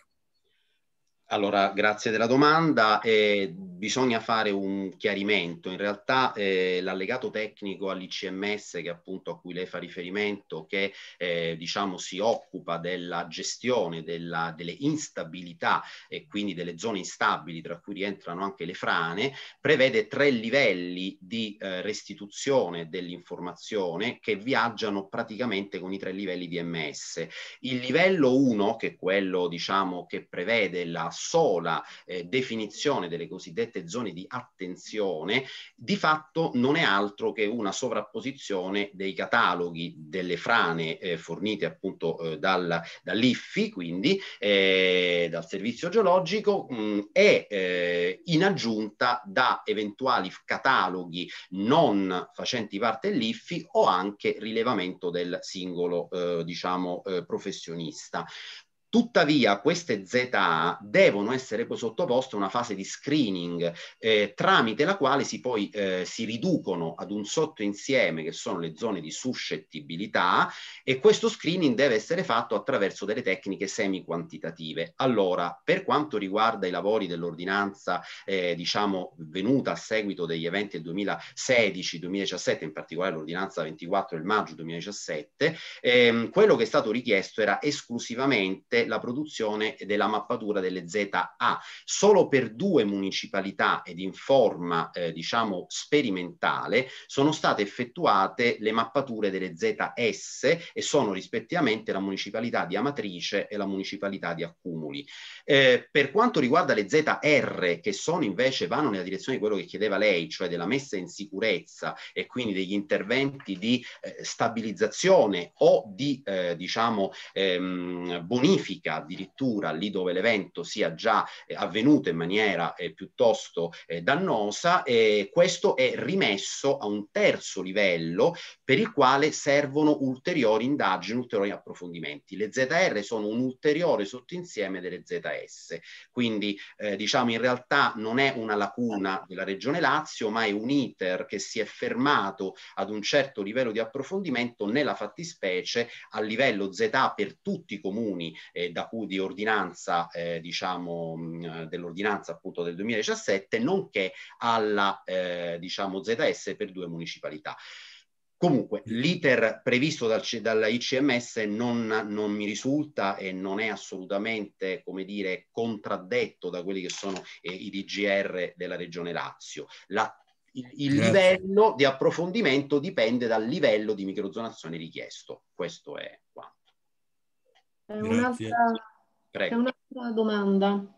Allora, grazie della domanda. Eh, bisogna fare un chiarimento. In realtà eh, l'allegato tecnico all'ICMS, che appunto a cui lei fa riferimento, che eh, diciamo si occupa della gestione della, delle instabilità e quindi delle zone instabili, tra cui rientrano anche le frane, prevede tre livelli di eh, restituzione dell'informazione che viaggiano praticamente con i tre livelli di MS. Il livello 1, che è quello diciamo che prevede la sola eh, definizione delle cosiddette zone di attenzione di fatto non è altro che una sovrapposizione dei cataloghi delle frane eh, fornite appunto eh, dal, dall'IFFI, quindi eh, dal servizio geologico, mh, mm, e eh, in aggiunta da eventuali cataloghi non facenti parte dell'IFFI o anche rilevamento del singolo eh, diciamo, eh, professionista. Tuttavia queste ZA devono essere poi sottoposte a una fase di screening eh, tramite la quale si poi eh, si riducono ad un sottoinsieme che sono le zone di suscettibilità e questo screening deve essere fatto attraverso delle tecniche semi-quantitative. Allora, per quanto riguarda i lavori dell'ordinanza eh, diciamo venuta a seguito degli eventi del 2016-2017, in particolare l'ordinanza 24 del maggio 2017, ehm, quello che è stato richiesto era esclusivamente la produzione della mappatura delle ZA solo per due municipalità ed in forma eh, diciamo sperimentale sono state effettuate le mappature delle ZS e sono rispettivamente la municipalità di Amatrice e la municipalità di Accumuli. Eh, per quanto riguarda le ZR che sono invece vanno nella direzione di quello che chiedeva lei, cioè della messa in sicurezza e quindi degli interventi di eh, stabilizzazione o di eh, diciamo ehm, bonifica modifica addirittura lì dove l'evento sia già eh, avvenuto in maniera eh, piuttosto eh, dannosa, questo è rimesso a un terzo livello per il quale servono ulteriori indagini, ulteriori approfondimenti. Le ZR sono un ulteriore sottoinsieme delle ZS, quindi eh, diciamo in realtà non è una lacuna della Regione Lazio, ma è un iter che si è fermato ad un certo livello di approfondimento nella fattispecie a livello ZA per tutti i comuni eh, da cui di ordinanza, eh, diciamo, mh, eh, dell'ordinanza appunto del 2017, nonché alla, eh, diciamo, ZS per due municipalità. Comunque mm. l'iter previsto dal, dall'ICMS non, non, mi risulta e non è assolutamente, come dire, contraddetto da quelli che sono eh, i DGR della Regione Lazio. La, il, il livello di approfondimento dipende dal livello di microzonazione richiesto. Questo è. Eh, un'altra, c'è un'altra domanda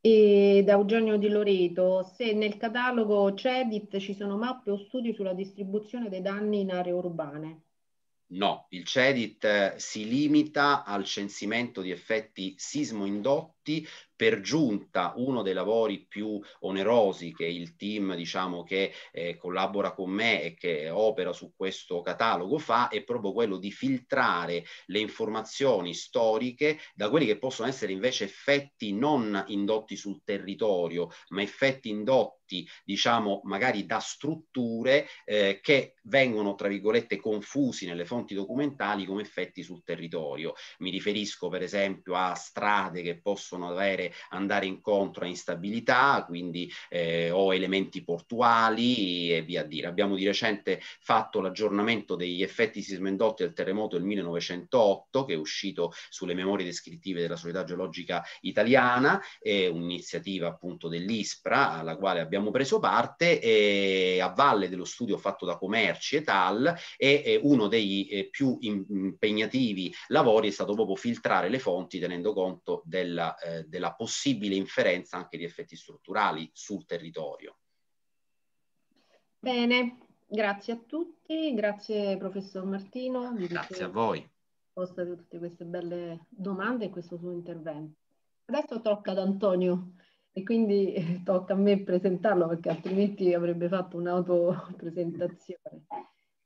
e da Eugenio Di Loreto, se nel catalogo CEDIT ci sono mappe o studi sulla distribuzione dei danni in aree urbane. No, il CEDIT eh, si limita al censimento di effetti sismo indotto tutti, per giunta uno dei lavori più onerosi che il team diciamo, che eh, collabora con me e che opera su questo catalogo fa è proprio quello di filtrare le informazioni storiche da quelli che possono essere invece effetti non indotti sul territorio ma effetti indotti diciamo magari da strutture eh, che vengono tra virgolette confusi nelle fonti documentali come effetti sul territorio mi riferisco per esempio a strade che possono possono avere, andare incontro a instabilità, quindi eh, o elementi portuali e via dire. Abbiamo di recente fatto l'aggiornamento degli effetti sismendotti del terremoto del 1908 che è uscito sulle memorie descrittive della società geologica italiana, è un'iniziativa appunto dell'ISPRA alla quale abbiamo preso parte e a valle dello studio fatto da Comerci e tal e uno dei eh, più impegnativi lavori è stato proprio filtrare le fonti tenendo conto della eh, della possibile inferenza anche di effetti strutturali sul territorio. Bene, grazie a tutti, grazie professor Martino. Grazie a voi. Posta di tutte queste belle domande e questo suo intervento. Adesso tocca ad Antonio e quindi tocca a me presentarlo perché altrimenti avrebbe fatto un'autopresentazione.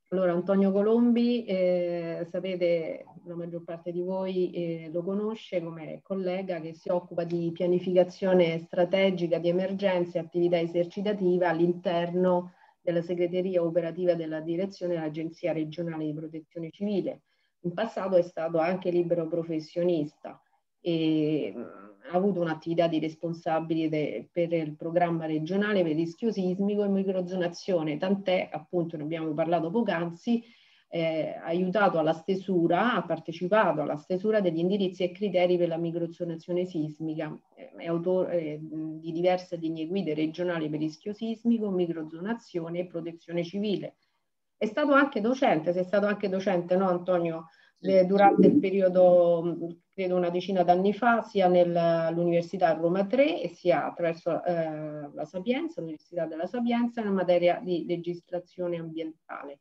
Allora, Antonio Colombi, eh, sapete, la maggior parte di voi eh, lo conosce come collega che si occupa di pianificazione strategica di emergenze e attività esercitativa all'interno della segreteria operativa della direzione dell'Agenzia regionale di protezione civile. In passato è stato anche libero professionista e ha avuto un'attività di responsabile per il programma regionale per rischio sismico e microzonazione, tant'è appunto ne abbiamo parlato poc'anzi, eh, aiutato alla stesura, ha partecipato alla stesura degli indirizzi e criteri per la microzonazione sismica, è autore eh, di diverse linee guida regionali per rischio sismico, microzonazione e protezione civile. È stato anche docente, sei stato anche docente, no Antonio? Eh, durante il periodo credo una decina d'anni fa, sia nell'Università Roma 3 e sia attraverso eh, la Sapienza, l'Università della Sapienza, in materia di legislazione ambientale.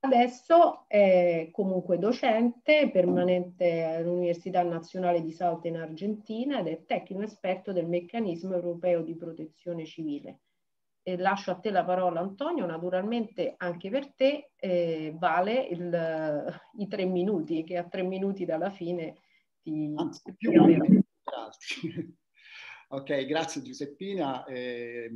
Adesso è comunque docente permanente all'Università Nazionale di Salta in Argentina ed è tecnico esperto del meccanismo europeo di protezione civile. E lascio a te la parola Antonio, naturalmente anche per te eh, vale il, i tre minuti, che a tre minuti dalla fine ti... Anzi, più, più, più, più altri. Ok, grazie Giuseppina. Eh,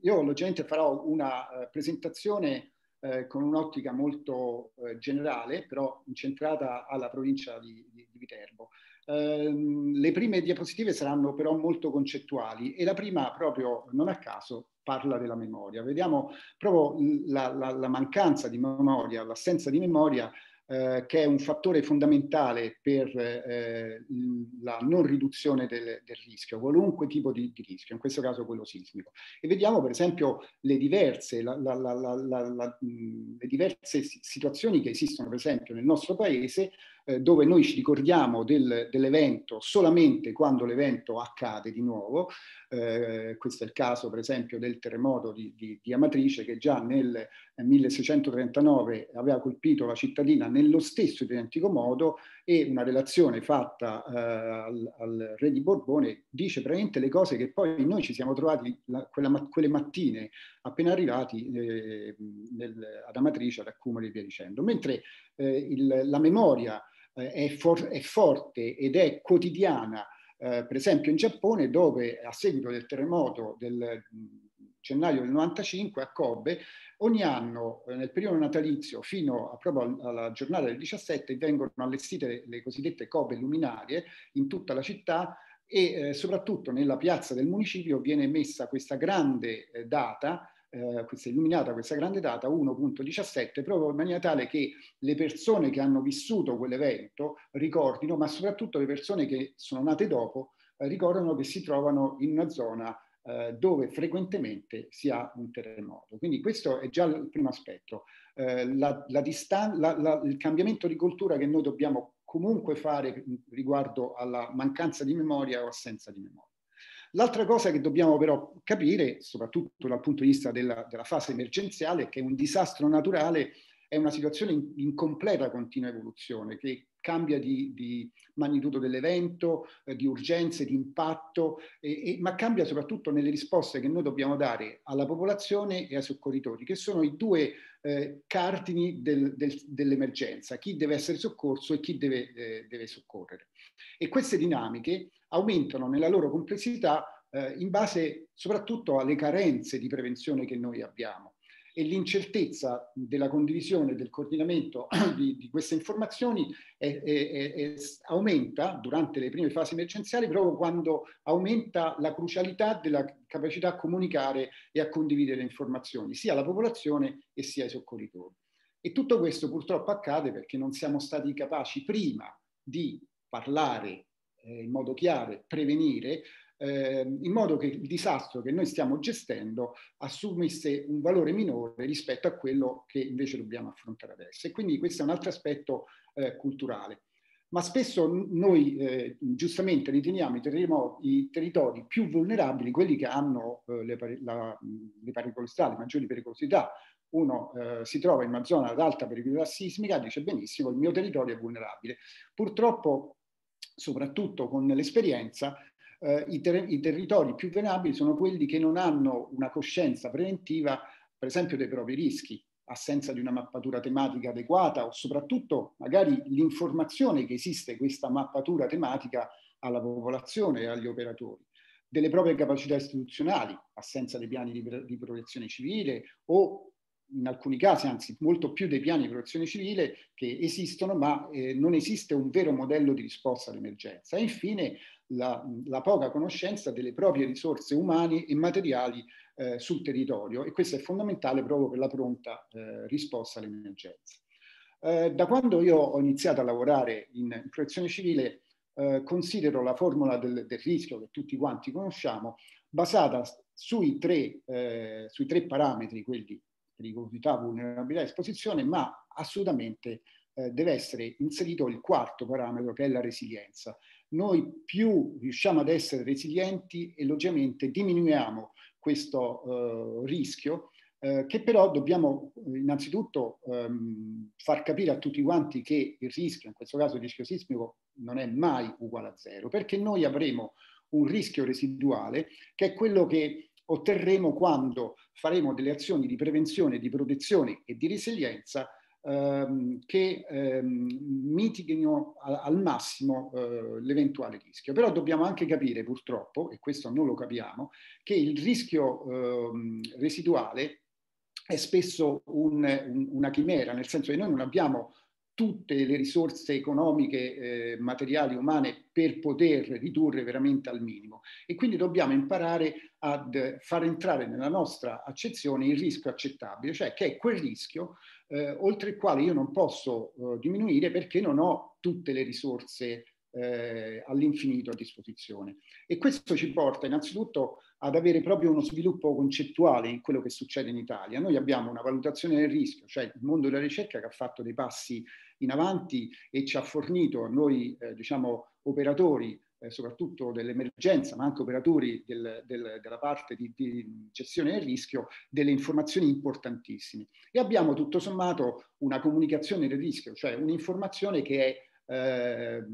io logicamente farò una eh, presentazione eh, con un'ottica molto eh, generale, però incentrata alla provincia di, di, di Viterbo. Ehm, le prime diapositive saranno però molto concettuali e la prima proprio non a caso parla della memoria. Vediamo proprio la, la, la mancanza di memoria, l'assenza di memoria eh, che è un fattore fondamentale per eh, la non riduzione del, del rischio, qualunque tipo di, di, rischio, in questo caso quello sismico. E vediamo per esempio le diverse, la, la, la, le diverse situazioni che esistono per esempio nel nostro paese eh, dove noi ci ricordiamo del, dell'evento solamente quando l'evento accade di nuovo. Eh, questo è il caso per esempio del terremoto di, di, di Amatrice che già nel 1639 aveva colpito la cittadina nello stesso identico modo e una relazione fatta eh, al, al, re di Borbone dice praticamente le cose che poi noi ci siamo trovati la, quella, quelle mattine appena arrivati eh, nel, ad Amatrice, ad Accumoli e via dicendo. Mentre eh, il, la memoria eh, è, for- è, forte ed è quotidiana, eh, per esempio in Giappone dove a seguito del terremoto del gennaio del 95 a Kobe, ogni anno eh, nel periodo natalizio fino a proprio alla giornata del 17 vengono allestite le, le cosiddette Kobe luminarie in tutta la città e eh, soprattutto nella piazza del municipio viene messa questa grande eh, data eh, questa illuminata, questa grande data 1.17, proprio in maniera tale che le persone che hanno vissuto quell'evento ricordino, ma soprattutto le persone che sono nate dopo eh, ricordano che si trovano in una zona eh, dove frequentemente si ha un terremoto. Quindi questo è già il primo aspetto. Eh, la, la distan- la, il cambiamento di cultura che noi dobbiamo comunque fare riguardo alla mancanza di memoria o assenza di memoria. L'altra cosa che dobbiamo però capire, soprattutto dal punto di vista della, della fase emergenziale, è che un disastro naturale è una situazione in, in completa continua evoluzione che cambia di, di magnitudo dell'evento, eh, di urgenze, di impatto, eh, ma cambia soprattutto nelle risposte che noi dobbiamo dare alla popolazione e ai soccorritori, che sono i due eh, cardini del, del, dell'emergenza, chi deve essere soccorso e chi deve, eh, deve soccorrere. E queste dinamiche aumentano nella loro complessità eh, in base soprattutto alle carenze di prevenzione che noi abbiamo e l'incertezza della condivisione e del coordinamento di, di queste informazioni è, è, è, aumenta durante le prime fasi emergenziali proprio quando aumenta la crucialità della capacità a comunicare e a condividere informazioni, sia alla popolazione e sia ai soccorritori. E tutto questo purtroppo accade perché non siamo stati capaci prima di parlare eh, in modo chiaro, prevenire, eh, in modo che il disastro che noi stiamo gestendo assumesse un valore minore rispetto a quello che invece dobbiamo affrontare adesso. E quindi questo è un altro aspetto eh, culturale. Ma spesso noi eh, giustamente riteniamo i, terremo- i, territori più vulnerabili quelli che hanno eh, le, par- la, le pericolosità, le maggiori pericolosità, uno eh, si trova in una zona ad alta pericolosità sismica, dice benissimo, il mio territorio è vulnerabile. Purtroppo, soprattutto con l'esperienza, eh, i, ter- i territori più venabili sono quelli che non hanno una coscienza preventiva, per esempio, dei propri rischi, assenza di una mappatura tematica adeguata o soprattutto magari l'informazione che esiste questa mappatura tematica alla popolazione e agli operatori delle proprie capacità istituzionali, assenza dei piani di, di protezione civile o in alcuni casi, anzi molto più dei piani di protezione civile che esistono, ma eh, non esiste un vero modello di risposta all'emergenza. E infine la, la, poca conoscenza delle proprie risorse umane e materiali eh, sul territorio e questo è fondamentale proprio per la pronta eh, risposta all'emergenza. Eh, da quando io ho iniziato a lavorare in, in protezione civile eh, considero la formula del, del rischio che tutti quanti conosciamo basata sui tre, eh, sui tre, parametri, quelli pericolosità, vulnerabilità e esposizione, ma assolutamente eh, deve essere inserito il quarto parametro che è la resilienza. Noi più riusciamo ad essere resilienti e logicamente diminuiamo questo eh, rischio eh, che però dobbiamo eh, innanzitutto ehm, far capire a tutti quanti che il rischio, in questo caso il rischio sismico, non è mai uguale a zero, perché noi avremo un rischio residuale che è quello che otterremo quando faremo delle azioni di prevenzione, di protezione e di resilienza ehm, che ehm, mitighino a, al massimo eh, l'eventuale rischio. Però dobbiamo anche capire purtroppo, e questo non lo capiamo, che il rischio ehm, residuale è spesso un, un, una chimera, nel senso che noi non abbiamo tutte le risorse economiche, eh, materiali, umane per poter ridurre veramente al minimo. E quindi dobbiamo imparare a far entrare nella nostra accezione il rischio accettabile, cioè che è quel rischio eh, oltre il quale io non posso eh, diminuire perché non ho tutte le risorse eh, all'infinito a disposizione. E questo ci porta innanzitutto ad avere proprio uno sviluppo concettuale in quello che succede in Italia. Noi abbiamo una valutazione del rischio, cioè il mondo della ricerca che ha fatto dei passi in avanti e ci ha fornito a noi, eh, diciamo, operatori eh, soprattutto dell'emergenza, ma anche operatori del, del, della parte di, di, gestione del rischio, delle informazioni importantissime. E abbiamo tutto sommato una comunicazione del rischio, cioè un'informazione che è eh,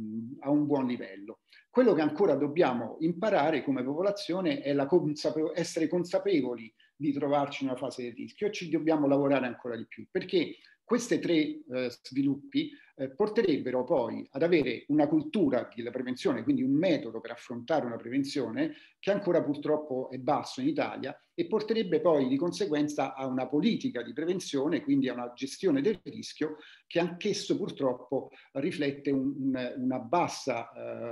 a un buon livello. Quello che ancora dobbiamo imparare come popolazione è consapevo- essere consapevoli di trovarci in una fase di rischio e ci dobbiamo lavorare ancora di più, perché questi tre eh, sviluppi eh, porterebbero poi ad avere una cultura della prevenzione, quindi un metodo per affrontare una prevenzione che ancora purtroppo è basso in Italia e porterebbe poi di conseguenza a una politica di prevenzione, quindi a una gestione del rischio che anch'esso purtroppo riflette un, un una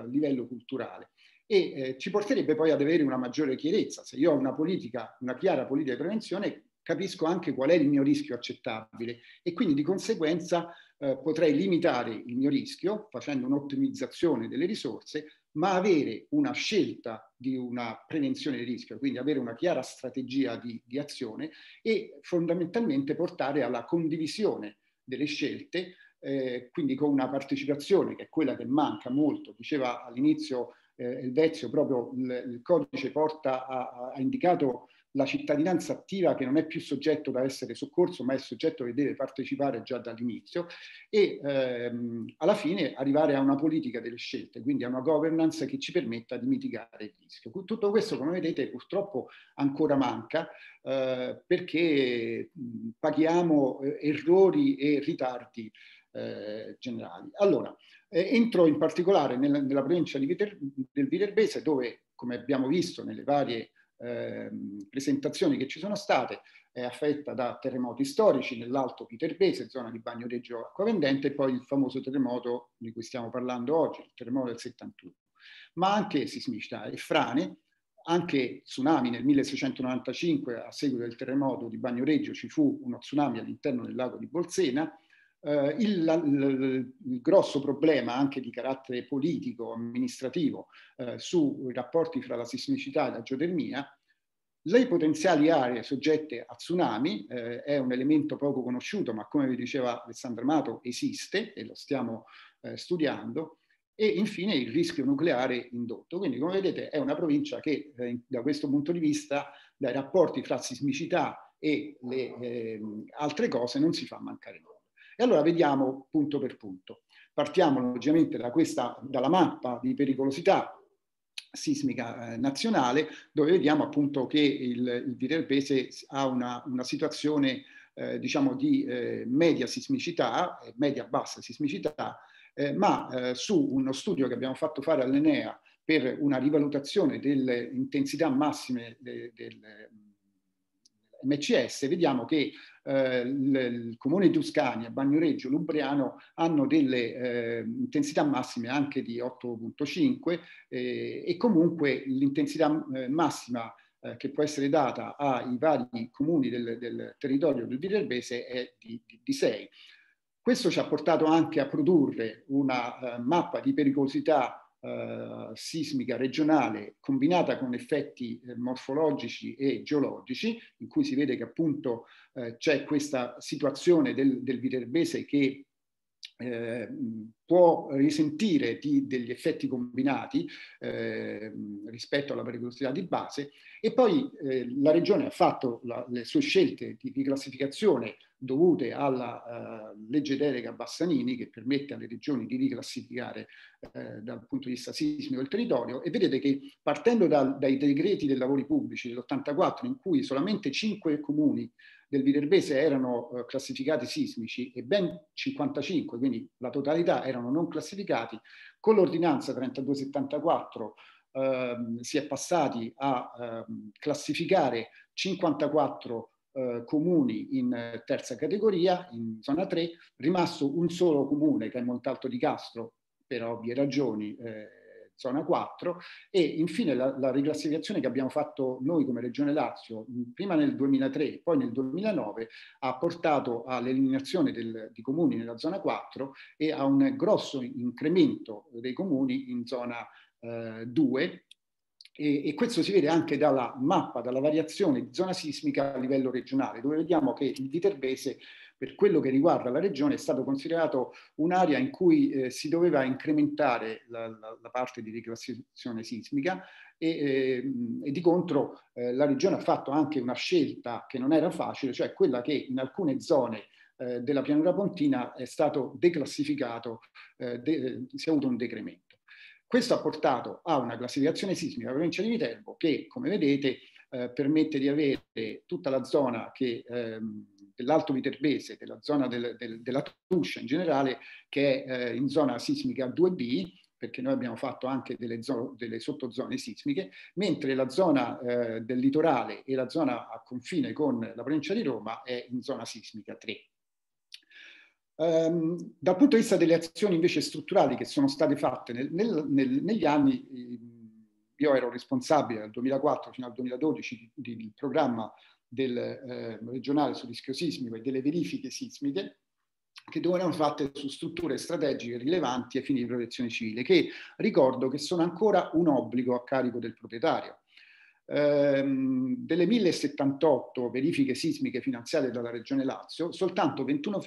eh, livello culturale e eh, ci porterebbe poi ad avere una maggiore chiarezza. Se io ho una politica, una chiara politica di prevenzione, capisco anche qual è il mio rischio accettabile e quindi di conseguenza eh, potrei limitare il mio rischio facendo un'ottimizzazione delle risorse, ma avere una scelta di una prevenzione del rischio, quindi avere una chiara strategia di, di azione e fondamentalmente portare alla condivisione delle scelte, eh, quindi con una partecipazione che è quella che manca molto, diceva all'inizio eh, Elvezio, proprio il, il codice porta, ha, ha indicato la cittadinanza attiva che non è più soggetto da essere soccorso, ma è soggetto che deve partecipare già dall'inizio e ehm, alla fine arrivare a una politica delle scelte, quindi a una governance che ci permetta di mitigare il rischio. Tutto questo, come vedete, purtroppo ancora manca eh, perché paghiamo eh, errori e ritardi eh, generali. Allora, eh, entro in particolare nella, nella provincia Viter, del Viterbese dove, come abbiamo visto nelle varie Ehm, presentazioni che ci sono state, è affetta da terremoti storici nell'Alto Viterbese, zona di Bagnoregio Acquavendente, e poi il famoso terremoto di cui stiamo parlando oggi, il terremoto del 71, ma anche sismicità e frane, anche tsunami nel 1695 a seguito del terremoto di Bagnoregio ci fu uno tsunami all'interno del lago di Bolsena eh, il, il, il, grosso problema anche di carattere politico, amministrativo, eh, sui rapporti fra la sismicità e la geotermia, le potenziali aree soggette a tsunami eh, è un elemento poco conosciuto, ma come vi diceva Alessandro Amato esiste e lo stiamo eh, studiando, e infine il rischio nucleare indotto. Quindi come vedete è una provincia che eh, da questo punto di vista dai rapporti fra sismicità e le ehm, altre cose non si fa mancare nulla. E allora vediamo punto per punto. Partiamo logicamente da questa, dalla mappa di pericolosità sismica eh, nazionale, dove vediamo appunto che il, il Viterpese ha una, una situazione eh, diciamo di eh, media sismicità, eh, media-bassa sismicità, eh, ma eh, su uno studio che abbiamo fatto fare all'Enea per una rivalutazione delle intensità massime del, del MCS, vediamo che eh, il, comune di Tuscania, Bagnoreggio, Lumbriano hanno delle eh, intensità massime anche di 8.5 eh, e comunque l'intensità eh, massima eh, che può essere data ai vari comuni del, del territorio del Viterbese è di, di, di 6. Questo ci ha portato anche a produrre una uh, mappa di pericolosità eh, sismica regionale combinata con effetti eh, morfologici e geologici, in cui si vede che appunto eh, c'è questa situazione del, del viterbese che eh, può risentire di, degli effetti combinati eh, rispetto alla pericolosità di base e poi eh, la regione ha fatto la, le sue scelte di, di classificazione dovute alla eh, legge delega Bassanini che permette alle regioni di riclassificare eh, dal punto di vista sismico il territorio e vedete che partendo da, dai decreti dei lavori pubblici dell'84 in cui solamente 5 comuni del Viterbese erano eh, classificati sismici e ben 55, quindi la totalità erano non classificati, con l'ordinanza 3274 ehm, si è passati a ehm, classificare 54 comuni eh, comuni in eh, terza categoria, in zona 3, rimasto un solo comune che è Montalto di Castro, per ovvie ragioni, eh, zona 4 e infine la, la, riclassificazione che abbiamo fatto noi come Regione Lazio prima nel 2003 e poi nel 2009 ha portato all'eliminazione del, di comuni nella zona 4 e a un grosso incremento dei comuni in zona eh, 2 e, e, questo si vede anche dalla mappa, dalla variazione di zona sismica a livello regionale, dove vediamo che il Viterbese, per quello che riguarda la regione, è stato considerato un'area in cui eh, si doveva incrementare la, la, la, parte di riclassificazione sismica e, eh, e di contro eh, la regione ha fatto anche una scelta che non era facile, cioè quella che in alcune zone eh, della pianura pontina è stato declassificato, eh, de, eh, si è avuto un decremento. Questo ha portato a una classificazione sismica della provincia di Viterbo che, come vedete, eh, permette di avere tutta la zona che, ehm, dell'Alto Viterbese, della zona del, del, della Tuscia in generale, che è eh, in zona sismica 2B, perché noi abbiamo fatto anche delle, delle sottozone sismiche, mentre la zona eh, del litorale e la zona a confine con la provincia di Roma è in zona sismica 3. Ehm, dal punto di vista delle azioni invece strutturali che sono state fatte nel, nel, nel, negli anni, ehm, io ero responsabile dal 2004 fino al 2012 del programma del eh, regionale sul rischio sismico e delle verifiche sismiche che dovevano fatte su strutture strategiche rilevanti ai fini di protezione civile, che ricordo che sono ancora un obbligo a carico del proprietario ehm, delle 1078 verifiche sismiche finanziate dalla Regione Lazio, soltanto 21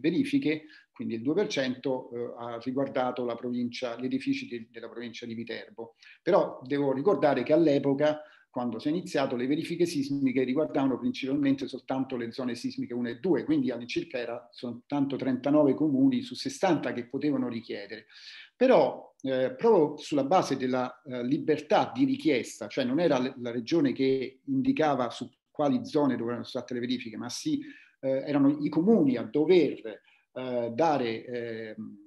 verifiche, quindi il 2%, eh, ha riguardato gli edifici di, della provincia di Viterbo. Però devo ricordare che all'epoca quando si è iniziato, le verifiche sismiche riguardavano principalmente soltanto le zone sismiche 1 e 2, quindi all'incirca erano soltanto 39 comuni su 60 che potevano richiedere però eh, proprio sulla base della eh, libertà di richiesta, cioè non era la regione che indicava su quali zone dovevano essere state le verifiche, ma sì, eh, erano i comuni a dover eh, dare ehm,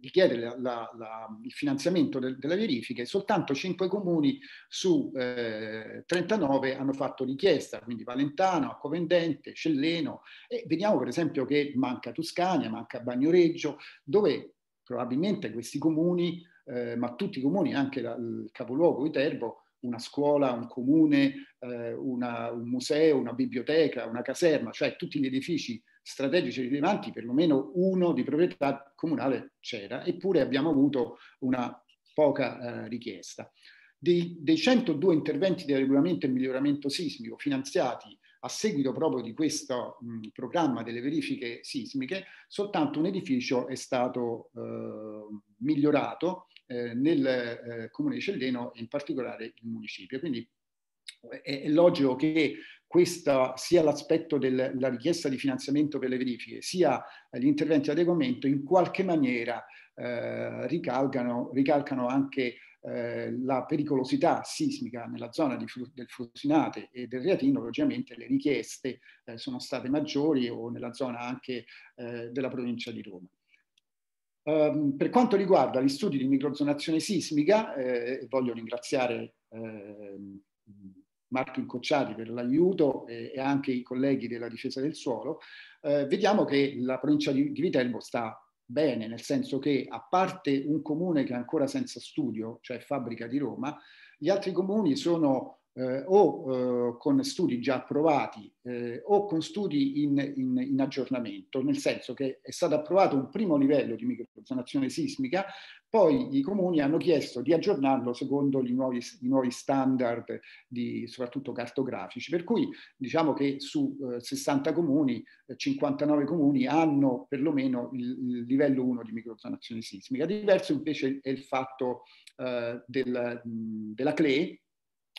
richiedere la, la, la, il finanziamento de, delle verifiche, soltanto cinque comuni su eh, 39 hanno fatto richiesta, quindi Valentano, Accovendente, Celleno e vediamo per esempio che manca Tuscania, manca Bagnoreggio, dove probabilmente questi comuni, eh, ma tutti i comuni, anche la, il capoluogo Viterbo, una scuola, un comune, eh, una, un museo, una biblioteca, una caserma, cioè tutti gli edifici strategici rilevanti, perlomeno uno di proprietà comunale c'era, eppure abbiamo avuto una poca eh, richiesta. Dei, dei, 102 interventi di regolamento e miglioramento sismico finanziati a seguito proprio di questo mh, programma delle verifiche sismiche, soltanto un edificio è stato eh, migliorato eh, nel eh, comune di Celleno in particolare il municipio. Quindi eh, è, è logico che questa sia l'aspetto della richiesta di finanziamento per le verifiche, sia gli interventi di adeguamento in qualche maniera eh, ricalcano, ricalcano anche eh, la pericolosità sismica nella zona di, del Frusinate e del Riatino, logicamente le richieste eh, sono state maggiori o nella zona anche eh, della provincia di Roma. Um, per quanto riguarda gli studi di microzonazione sismica, eh, voglio ringraziare ehm, Marco Incocciati per l'aiuto e, e, anche i colleghi della difesa del suolo, eh, vediamo che la provincia di, di Viterbo sta bene, nel senso che a parte un comune che è ancora senza studio, cioè Fabbrica di Roma, gli altri comuni sono eh, o eh, con studi già approvati eh, o con studi in, in, in, aggiornamento, nel senso che è stato approvato un primo livello di microzonazione sismica, poi i comuni hanno chiesto di aggiornarlo secondo i nuovi, i nuovi standard, di, soprattutto cartografici, per cui diciamo che su 60 eh, comuni, 59 eh, comuni hanno perlomeno il, il livello 1 di microzonazione sismica. Diverso invece è il fatto eh, del, della CLE,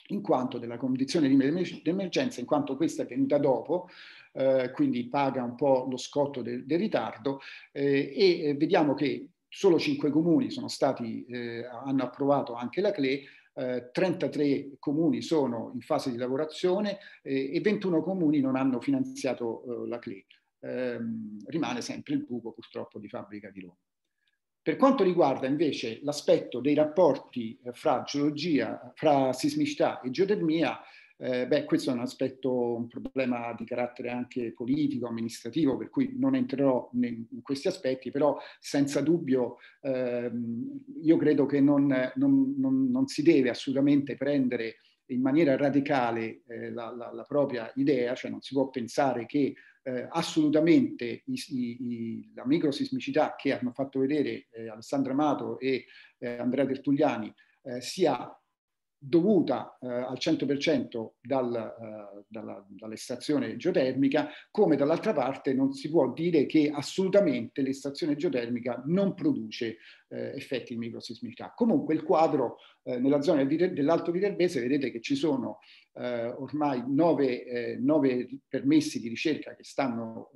in quanto della condizione di emergenza, in quanto questa è venuta dopo, eh, quindi paga un po' lo scotto del de ritardo eh, e eh, vediamo che solo cinque comuni stati, eh, hanno approvato anche la CLE, 33 eh, comuni sono in fase di lavorazione eh, e 21 comuni non hanno finanziato la CLE. Ehm, rimane sempre il buco purtroppo di fabbrica di Roma. Per quanto riguarda invece l'aspetto dei rapporti eh, fra geologia, fra sismicità e geotermia, eh, beh, questo è un aspetto, un problema di carattere anche politico, amministrativo, per cui non entrerò in, questi aspetti, però senza dubbio ehm, io credo che non, non, non, non, si deve assolutamente prendere in maniera radicale eh, la, la, la, propria idea, cioè non si può pensare che eh, assolutamente i, i, la microsismicità che hanno fatto vedere eh, Alessandra Amato e eh, Andrea Tertugliani eh, sia dovuta eh, al 100% dal, eh, dalla, dall'estrazione geotermica, come dall'altra parte non si può dire che assolutamente l'estrazione geotermica non produce eh, effetti di microsismicità. Comunque il quadro eh, nella zona dell'Alto Viterbese vedete che ci sono eh, ormai nove, eh, nove, permessi di ricerca che stanno,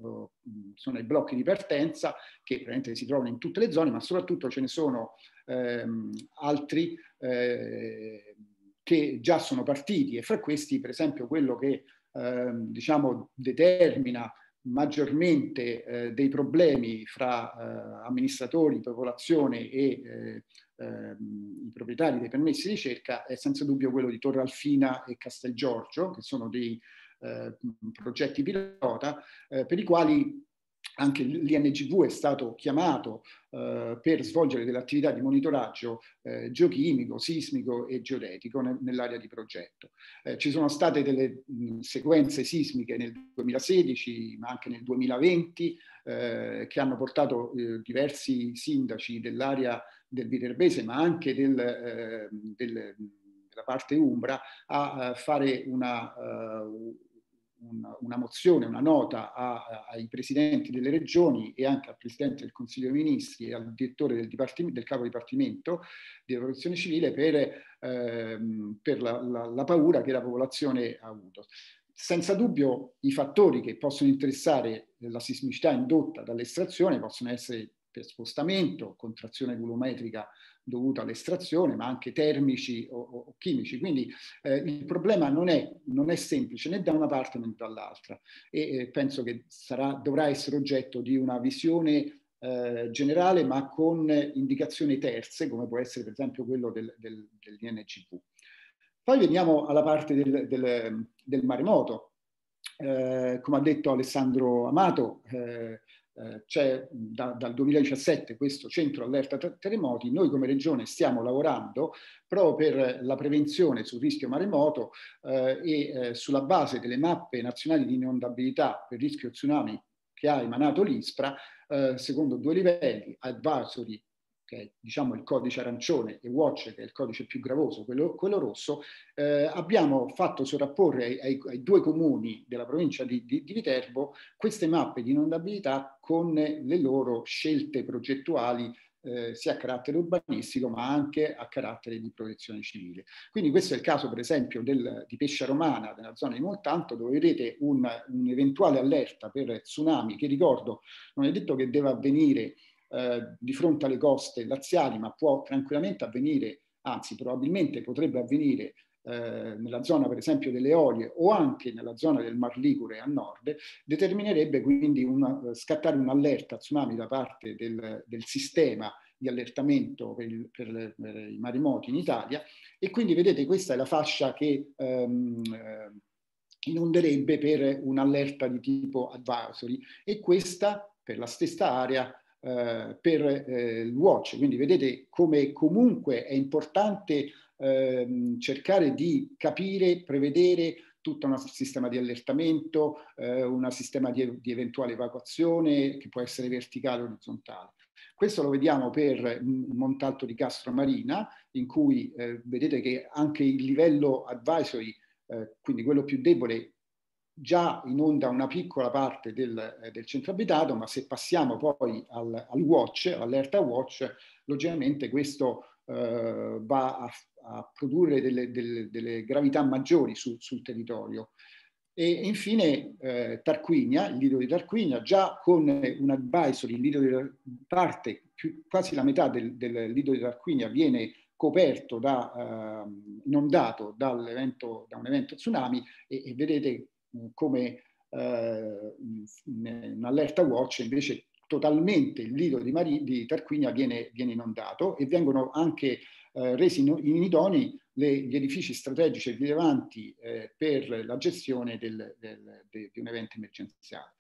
sono ai blocchi di partenza, che praticamente si trovano in tutte le zone, ma soprattutto ce ne sono ehm, altri. Eh, che già sono partiti e fra questi per esempio quello che ehm, diciamo, determina maggiormente eh, dei problemi fra eh, amministratori, popolazione e eh, ehm, i proprietari dei permessi di ricerca è senza dubbio quello di Torre Alfina e Castelgiorgio, che sono dei eh, progetti pilota eh, per i quali anche l'INGV è stato chiamato eh, per svolgere delle attività di monitoraggio eh, geochimico, sismico e geodetico ne, nell'area di progetto. Eh, ci sono state delle mh, sequenze sismiche nel 2016, ma anche nel 2020, eh, che hanno portato eh, diversi sindaci dell'area del Viterbese, ma anche del, eh, del, della parte Umbra, a, a fare una... Uh, una, una mozione, una nota a, a, ai presidenti delle regioni e anche al presidente del Consiglio dei Ministri e al direttore del, del capo dipartimento di protezione civile per, ehm, per la, la, la paura che la popolazione ha avuto. Senza dubbio i fattori che possono interessare la sismicità indotta dall'estrazione possono essere per spostamento, contrazione volumetrica dovuta all'estrazione, ma anche termici o, o chimici. Quindi eh, il problema non è, non è, semplice né da una parte né dall'altra e eh, penso che sarà, dovrà essere oggetto di una visione eh, generale ma con indicazioni terze, come può essere per esempio quello del, del, dell'INGV. Poi veniamo alla parte del, del, del maremoto. Eh, come ha detto Alessandro Amato, eh, eh, c'è da, dal 2017 questo centro allerta terremoti, noi come regione stiamo lavorando proprio per la prevenzione sul rischio maremoto eh, e eh, sulla base delle mappe nazionali di inondabilità per rischio tsunami che ha emanato l'ISPRA, eh, secondo due livelli, advisory che è diciamo, il codice arancione, e Watch, che è il codice più gravoso, quello, quello rosso, eh, abbiamo fatto sovrapporre ai, ai, ai, due comuni della provincia di, di, di, Viterbo queste mappe di inondabilità con le loro scelte progettuali eh, sia a carattere urbanistico ma anche a carattere di protezione civile. Quindi questo è il caso per esempio del, di Pescia Romana, nella zona di Montanto, dove vedete un'eventuale un allerta per tsunami che ricordo non è detto che deve avvenire eh, di fronte alle coste laziali, ma può tranquillamente avvenire, anzi probabilmente potrebbe avvenire eh, nella zona per esempio delle Eolie o anche nella zona del Mar Ligure a nord, determinerebbe quindi una, eh, scattare un'allerta tsunami da parte del, del sistema di allertamento per, il, per, le, per, i maremoti in Italia e quindi vedete questa è la fascia che ehm, eh, inonderebbe per un'allerta di tipo advisory e questa per la stessa area eh, per eh, il watch. Quindi vedete come comunque è importante ehm, cercare di capire, prevedere tutto un sistema di allertamento, eh, un sistema di, di eventuale evacuazione che può essere verticale o orizzontale. Questo lo vediamo per mm, Montalto di Marina, in cui eh, vedete che anche il livello advisory, eh, quindi quello più debole, già inonda una piccola parte del, eh, del centro abitato, ma se passiamo poi al, al watch, all'allerta watch, logicamente questo eh, va a, a produrre delle, delle, delle, gravità maggiori su, sul territorio. E infine eh, Tarquinia, il lido di Tarquinia, già con un advisory, il lido di parte, più, quasi la metà del, del, lido di Tarquinia viene coperto da, eh, inondato da un evento tsunami e, e vedete come eh, in, allerta watch invece totalmente il lido di, Mari, di Tarquinia viene, viene, inondato e vengono anche eh, resi inidoni le, gli edifici strategici rilevanti eh, per la gestione del, del, de, di un evento emergenziale.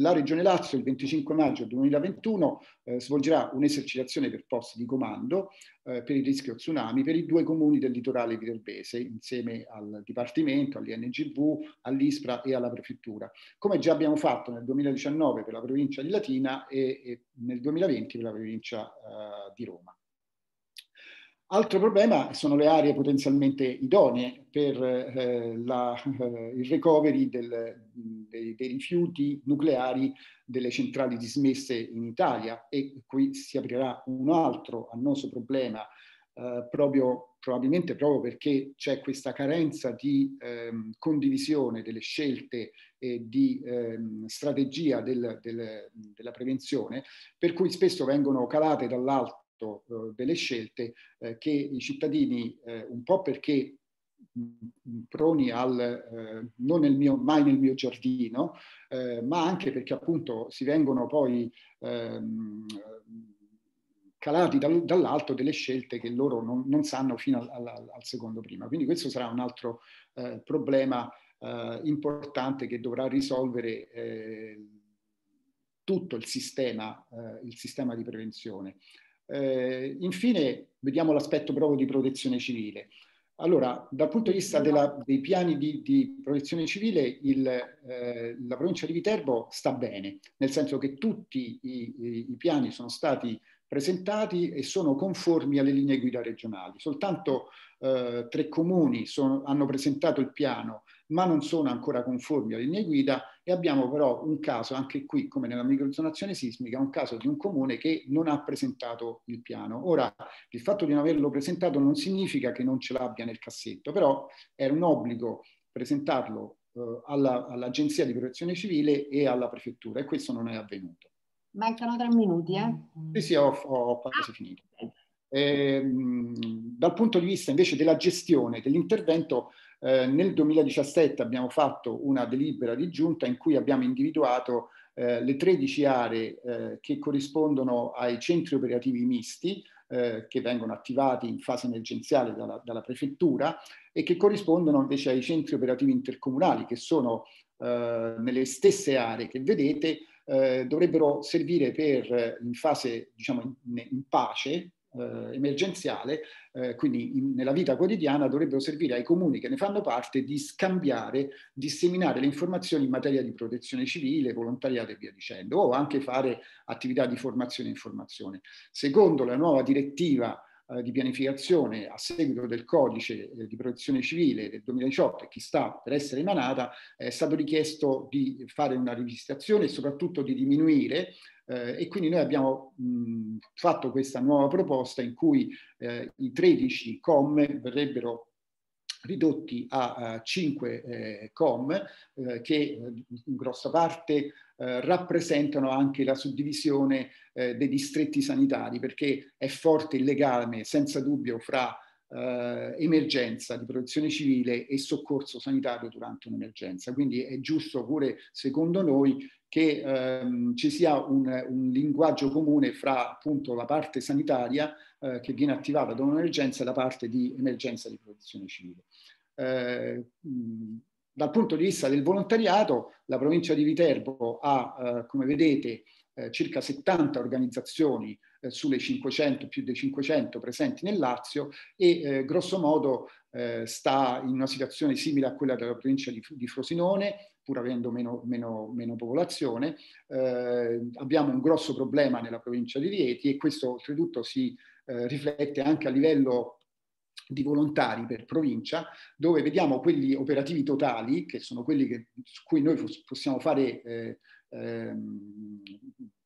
La Regione Lazio il 25 maggio 2021 eh, svolgerà un'esercitazione per posti di comando eh, per il rischio tsunami per i due comuni del litorale viterbese insieme al Dipartimento, all'INGV, all'ISPRA e alla Prefettura, come già abbiamo fatto nel 2019 per la provincia di Latina e, e nel 2020 per la provincia eh, di Roma. Altro problema sono le aree potenzialmente idonee per eh, la, eh, il recovery del, dei, dei, rifiuti nucleari delle centrali dismesse in Italia e qui si aprirà un altro annoso problema eh, proprio, probabilmente proprio perché c'è questa carenza di ehm, condivisione delle scelte e di ehm, strategia del, del, della prevenzione per cui spesso vengono calate dall'alto fatto eh, delle scelte eh, che i cittadini, eh, un po' perché mm, mm, proni al non nel mio, mai nel mio giardino, ma anche perché appunto si vengono poi ehm, calati dall'alto delle scelte che loro non, non sanno fino al, al, al, secondo prima. Quindi questo sarà un altro eh, problema eh, importante che dovrà risolvere eh, tutto il sistema, il sistema di prevenzione. Eh, infine, vediamo l'aspetto proprio di protezione civile. Allora, dal punto di vista della, dei piani di, di protezione civile, il, eh, la provincia di Viterbo sta bene, nel senso che tutti i, i, i, piani sono stati presentati e sono conformi alle linee guida regionali. Soltanto eh, tre comuni sono, hanno presentato il piano, ma non sono ancora conformi alle linee guida e abbiamo però un caso anche qui, come nella microzonazione sismica, un caso di un comune che non ha presentato il piano. Ora, il fatto di non averlo presentato non significa che non ce l'abbia nel cassetto, però era un obbligo presentarlo eh, all'Agenzia di Protezione Civile e alla Prefettura e questo non è avvenuto. Mancano tre minuti, eh? Sì, sì, ho, ho, ho quasi finito. Ah. Eh, dal punto di vista invece della gestione dell'intervento, eh, nel 2017 abbiamo fatto una delibera di giunta in cui abbiamo individuato eh, le 13 aree eh, che corrispondono ai centri operativi misti eh, che vengono attivati in fase emergenziale dalla, dalla, prefettura e che corrispondono invece ai centri operativi intercomunali che sono eh, nelle stesse aree che vedete eh, dovrebbero servire per in fase diciamo in, in pace eh, emergenziale, eh, quindi in, nella vita quotidiana dovrebbero servire ai comuni che ne fanno parte di scambiare, disseminare le informazioni in materia di protezione civile, volontariato e via dicendo, o anche fare attività di formazione e informazione. Secondo la nuova direttiva eh, di pianificazione a seguito del codice eh, di protezione civile del 2018 che sta per essere emanata, è stato richiesto di fare una rivisitazione e soprattutto di diminuire eh, e quindi noi abbiamo mh, fatto questa nuova proposta in cui eh, i 13 com verrebbero ridotti a, a 5 eh, com eh, che in grossa parte eh, rappresentano anche la suddivisione eh, dei distretti sanitari, perché è forte il legame, senza dubbio, fra eh, emergenza di protezione civile e soccorso sanitario durante un'emergenza. Quindi è giusto pure, secondo noi, che ehm, ci sia un, un, linguaggio comune fra appunto la parte sanitaria eh, che viene attivata da un'emergenza e la parte di emergenza di protezione civile. Eh, dal punto di vista del volontariato, la provincia di Viterbo ha, eh, come vedete, eh, circa 70 organizzazioni eh, sulle 500, più dei 500 presenti nel Lazio e eh, grosso modo eh, sta in una situazione simile a quella della provincia di, di Frosinone, pur avendo meno, meno, meno popolazione. Eh, abbiamo un grosso problema nella provincia di Rieti e questo oltretutto si riflette anche a livello di volontari per provincia, dove vediamo quelli operativi totali, che sono quelli che, su cui noi possiamo fare... Eh, ehm,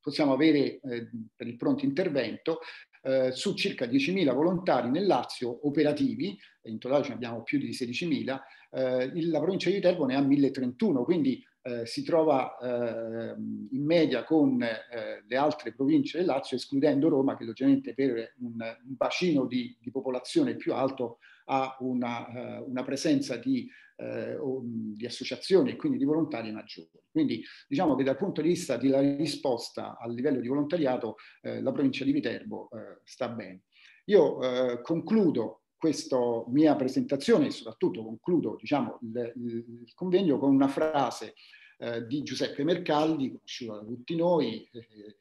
possiamo avere eh, per il pronto intervento eh, su circa 10.000 volontari nel Lazio operativi, in totale ce ne abbiamo più di 16.000, eh, la provincia di Viterbo ne ha 1.031, quindi eh, si trova eh, in media con eh, le altre province del Lazio, escludendo Roma, che logicamente per un, un bacino di, di, popolazione più alto ha una, eh, una presenza di, eh, di, associazioni e quindi di volontari maggiori. Quindi diciamo che dal punto di vista della risposta a livello di volontariato la provincia di Viterbo sta bene. Io concludo questa mia presentazione e soprattutto concludo diciamo, il, il, convegno con una frase eh, di Giuseppe Mercaldi, conosciuto da tutti noi, eh,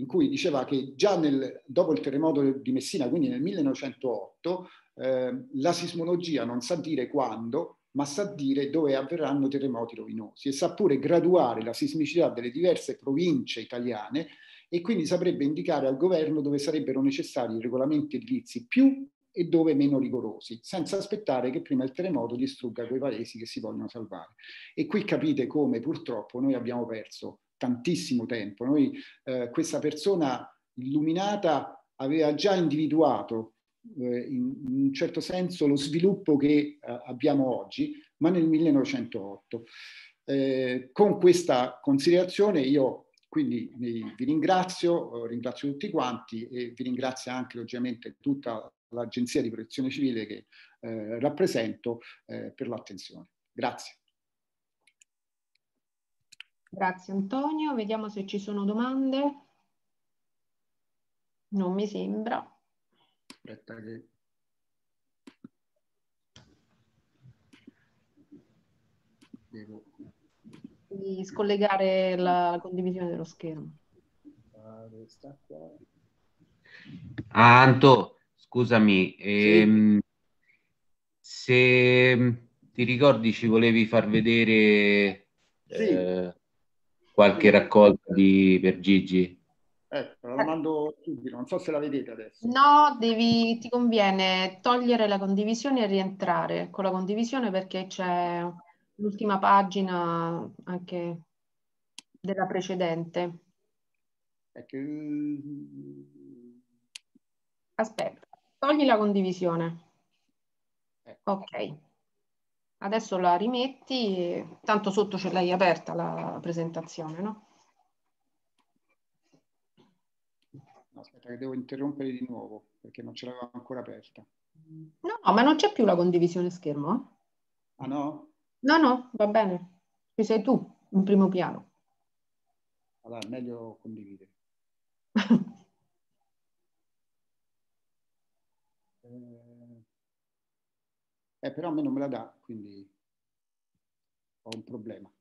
in cui diceva che già nel, dopo il terremoto di Messina, quindi nel 1908, eh, la sismologia non sa dire quando, ma sa dire dove avverranno terremoti rovinosi e sa pure graduare la sismicità delle diverse province italiane e quindi saprebbe indicare al governo dove sarebbero necessari i regolamenti edilizi più e dove meno rigorosi, senza aspettare che prima il terremoto distrugga quei paesi che si vogliono salvare. E qui capite come purtroppo noi abbiamo perso tantissimo tempo. Noi, eh, questa persona illuminata aveva già individuato eh, in, in, un certo senso lo sviluppo che eh, abbiamo oggi, ma nel 1908. Eh, con questa considerazione io quindi vi ringrazio, eh, ringrazio tutti quanti e vi ringrazio anche ovviamente tutta l'Agenzia di Protezione Civile che eh, rappresento eh, per l'attenzione. Grazie. Grazie Antonio, vediamo se ci sono domande. Non mi sembra. Aspetta che... Devo... Di scollegare la, condivisione dello schermo. Ah, Anto, scusami, ehm, se mm, ti ricordi ci volevi far vedere sì. eh, qualche sì. raccolta di, per Gigi? Ecco, eh, la mando subito, non so se la vedete adesso. No, devi, ti conviene togliere la condivisione e rientrare con la condivisione perché c'è l'ultima pagina anche della precedente. Ecco. Aspetta. Togli la condivisione. Ok. Adesso la rimetti, tanto sotto ce l'hai aperta la presentazione, no? Aspetta che devo interrompere di nuovo perché non ce l'avevo ancora aperta. No, no ma non c'è più la condivisione schermo. Eh? Ah no? No, no, va bene. Ci sei tu, in primo piano. Allora, meglio condividere. Eh, eh, però a me non me la dà, quindi ho un problema.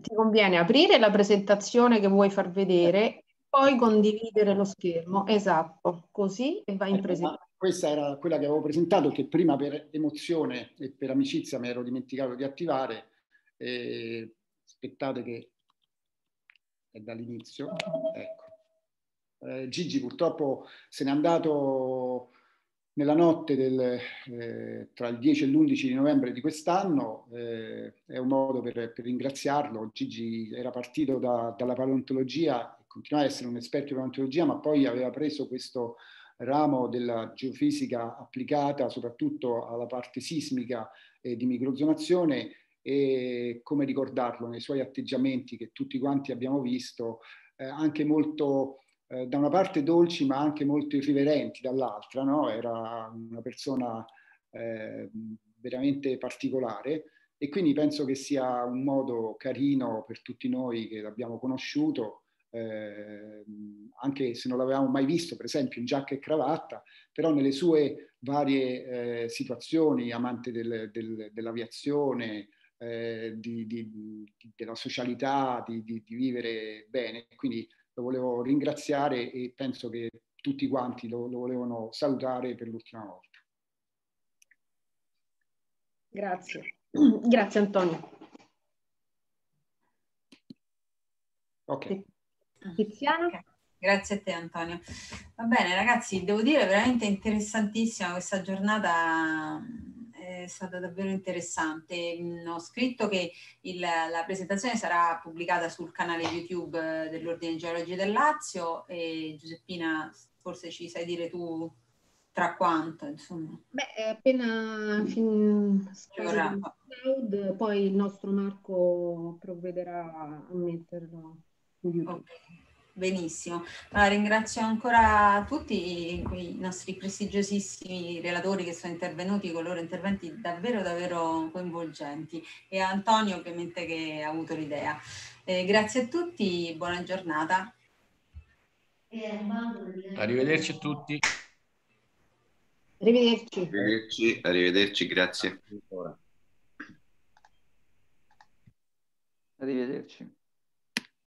Ti conviene aprire la presentazione che vuoi far vedere poi condividere lo schermo, esatto, così e vai in ecco, presentazione. Questa era quella che avevo presentato che prima per emozione e per amicizia mi ero dimenticato di attivare. E... Aspettate che è dall'inizio, ecco. Eh, Gigi purtroppo se n'è andato nella notte del, eh, tra il 10 e l'11 di novembre di quest'anno, eh, è un modo per, per, ringraziarlo. Gigi era partito da, dalla paleontologia, continuava ad essere un esperto di paleontologia, ma poi aveva preso questo ramo della geofisica applicata soprattutto alla parte sismica e di microzonazione e come ricordarlo nei suoi atteggiamenti che tutti quanti abbiamo visto, eh, anche molto eh, da una parte dolci ma anche molto irriverenti dall'altra, no? era una persona eh, veramente particolare e quindi penso che sia un modo carino per tutti noi che l'abbiamo conosciuto, eh, anche se non l'avevamo mai visto, per esempio in giacca e cravatta, però nelle sue varie eh, situazioni, amante del, del, dell'aviazione, eh, di, di, della socialità, di, di, vivere bene. Quindi lo volevo ringraziare e penso che tutti quanti lo, lo volevano salutare per l'ultima volta. Grazie. Grazie Antonio. Ok. Tiziana? Grazie a te Antonio. Va bene ragazzi, devo dire veramente interessantissima questa giornata è stata davvero interessante. Mm, ho scritto che il, la presentazione sarà pubblicata sul canale YouTube eh, dell'Ordine Geologi del Lazio e Giuseppina forse ci sai dire tu tra quanto insomma. Beh, appena fin... cloud, poi il nostro Marco provvederà a metterlo in YouTube. Okay. Benissimo, allora, ringrazio ancora tutti i nostri prestigiosissimi relatori che sono intervenuti con i loro interventi davvero davvero coinvolgenti e Antonio ovviamente che ha avuto l'idea. Eh, grazie a tutti, buona giornata. Arrivederci a tutti. Arrivederci. Arrivederci, arrivederci grazie. Arrivederci.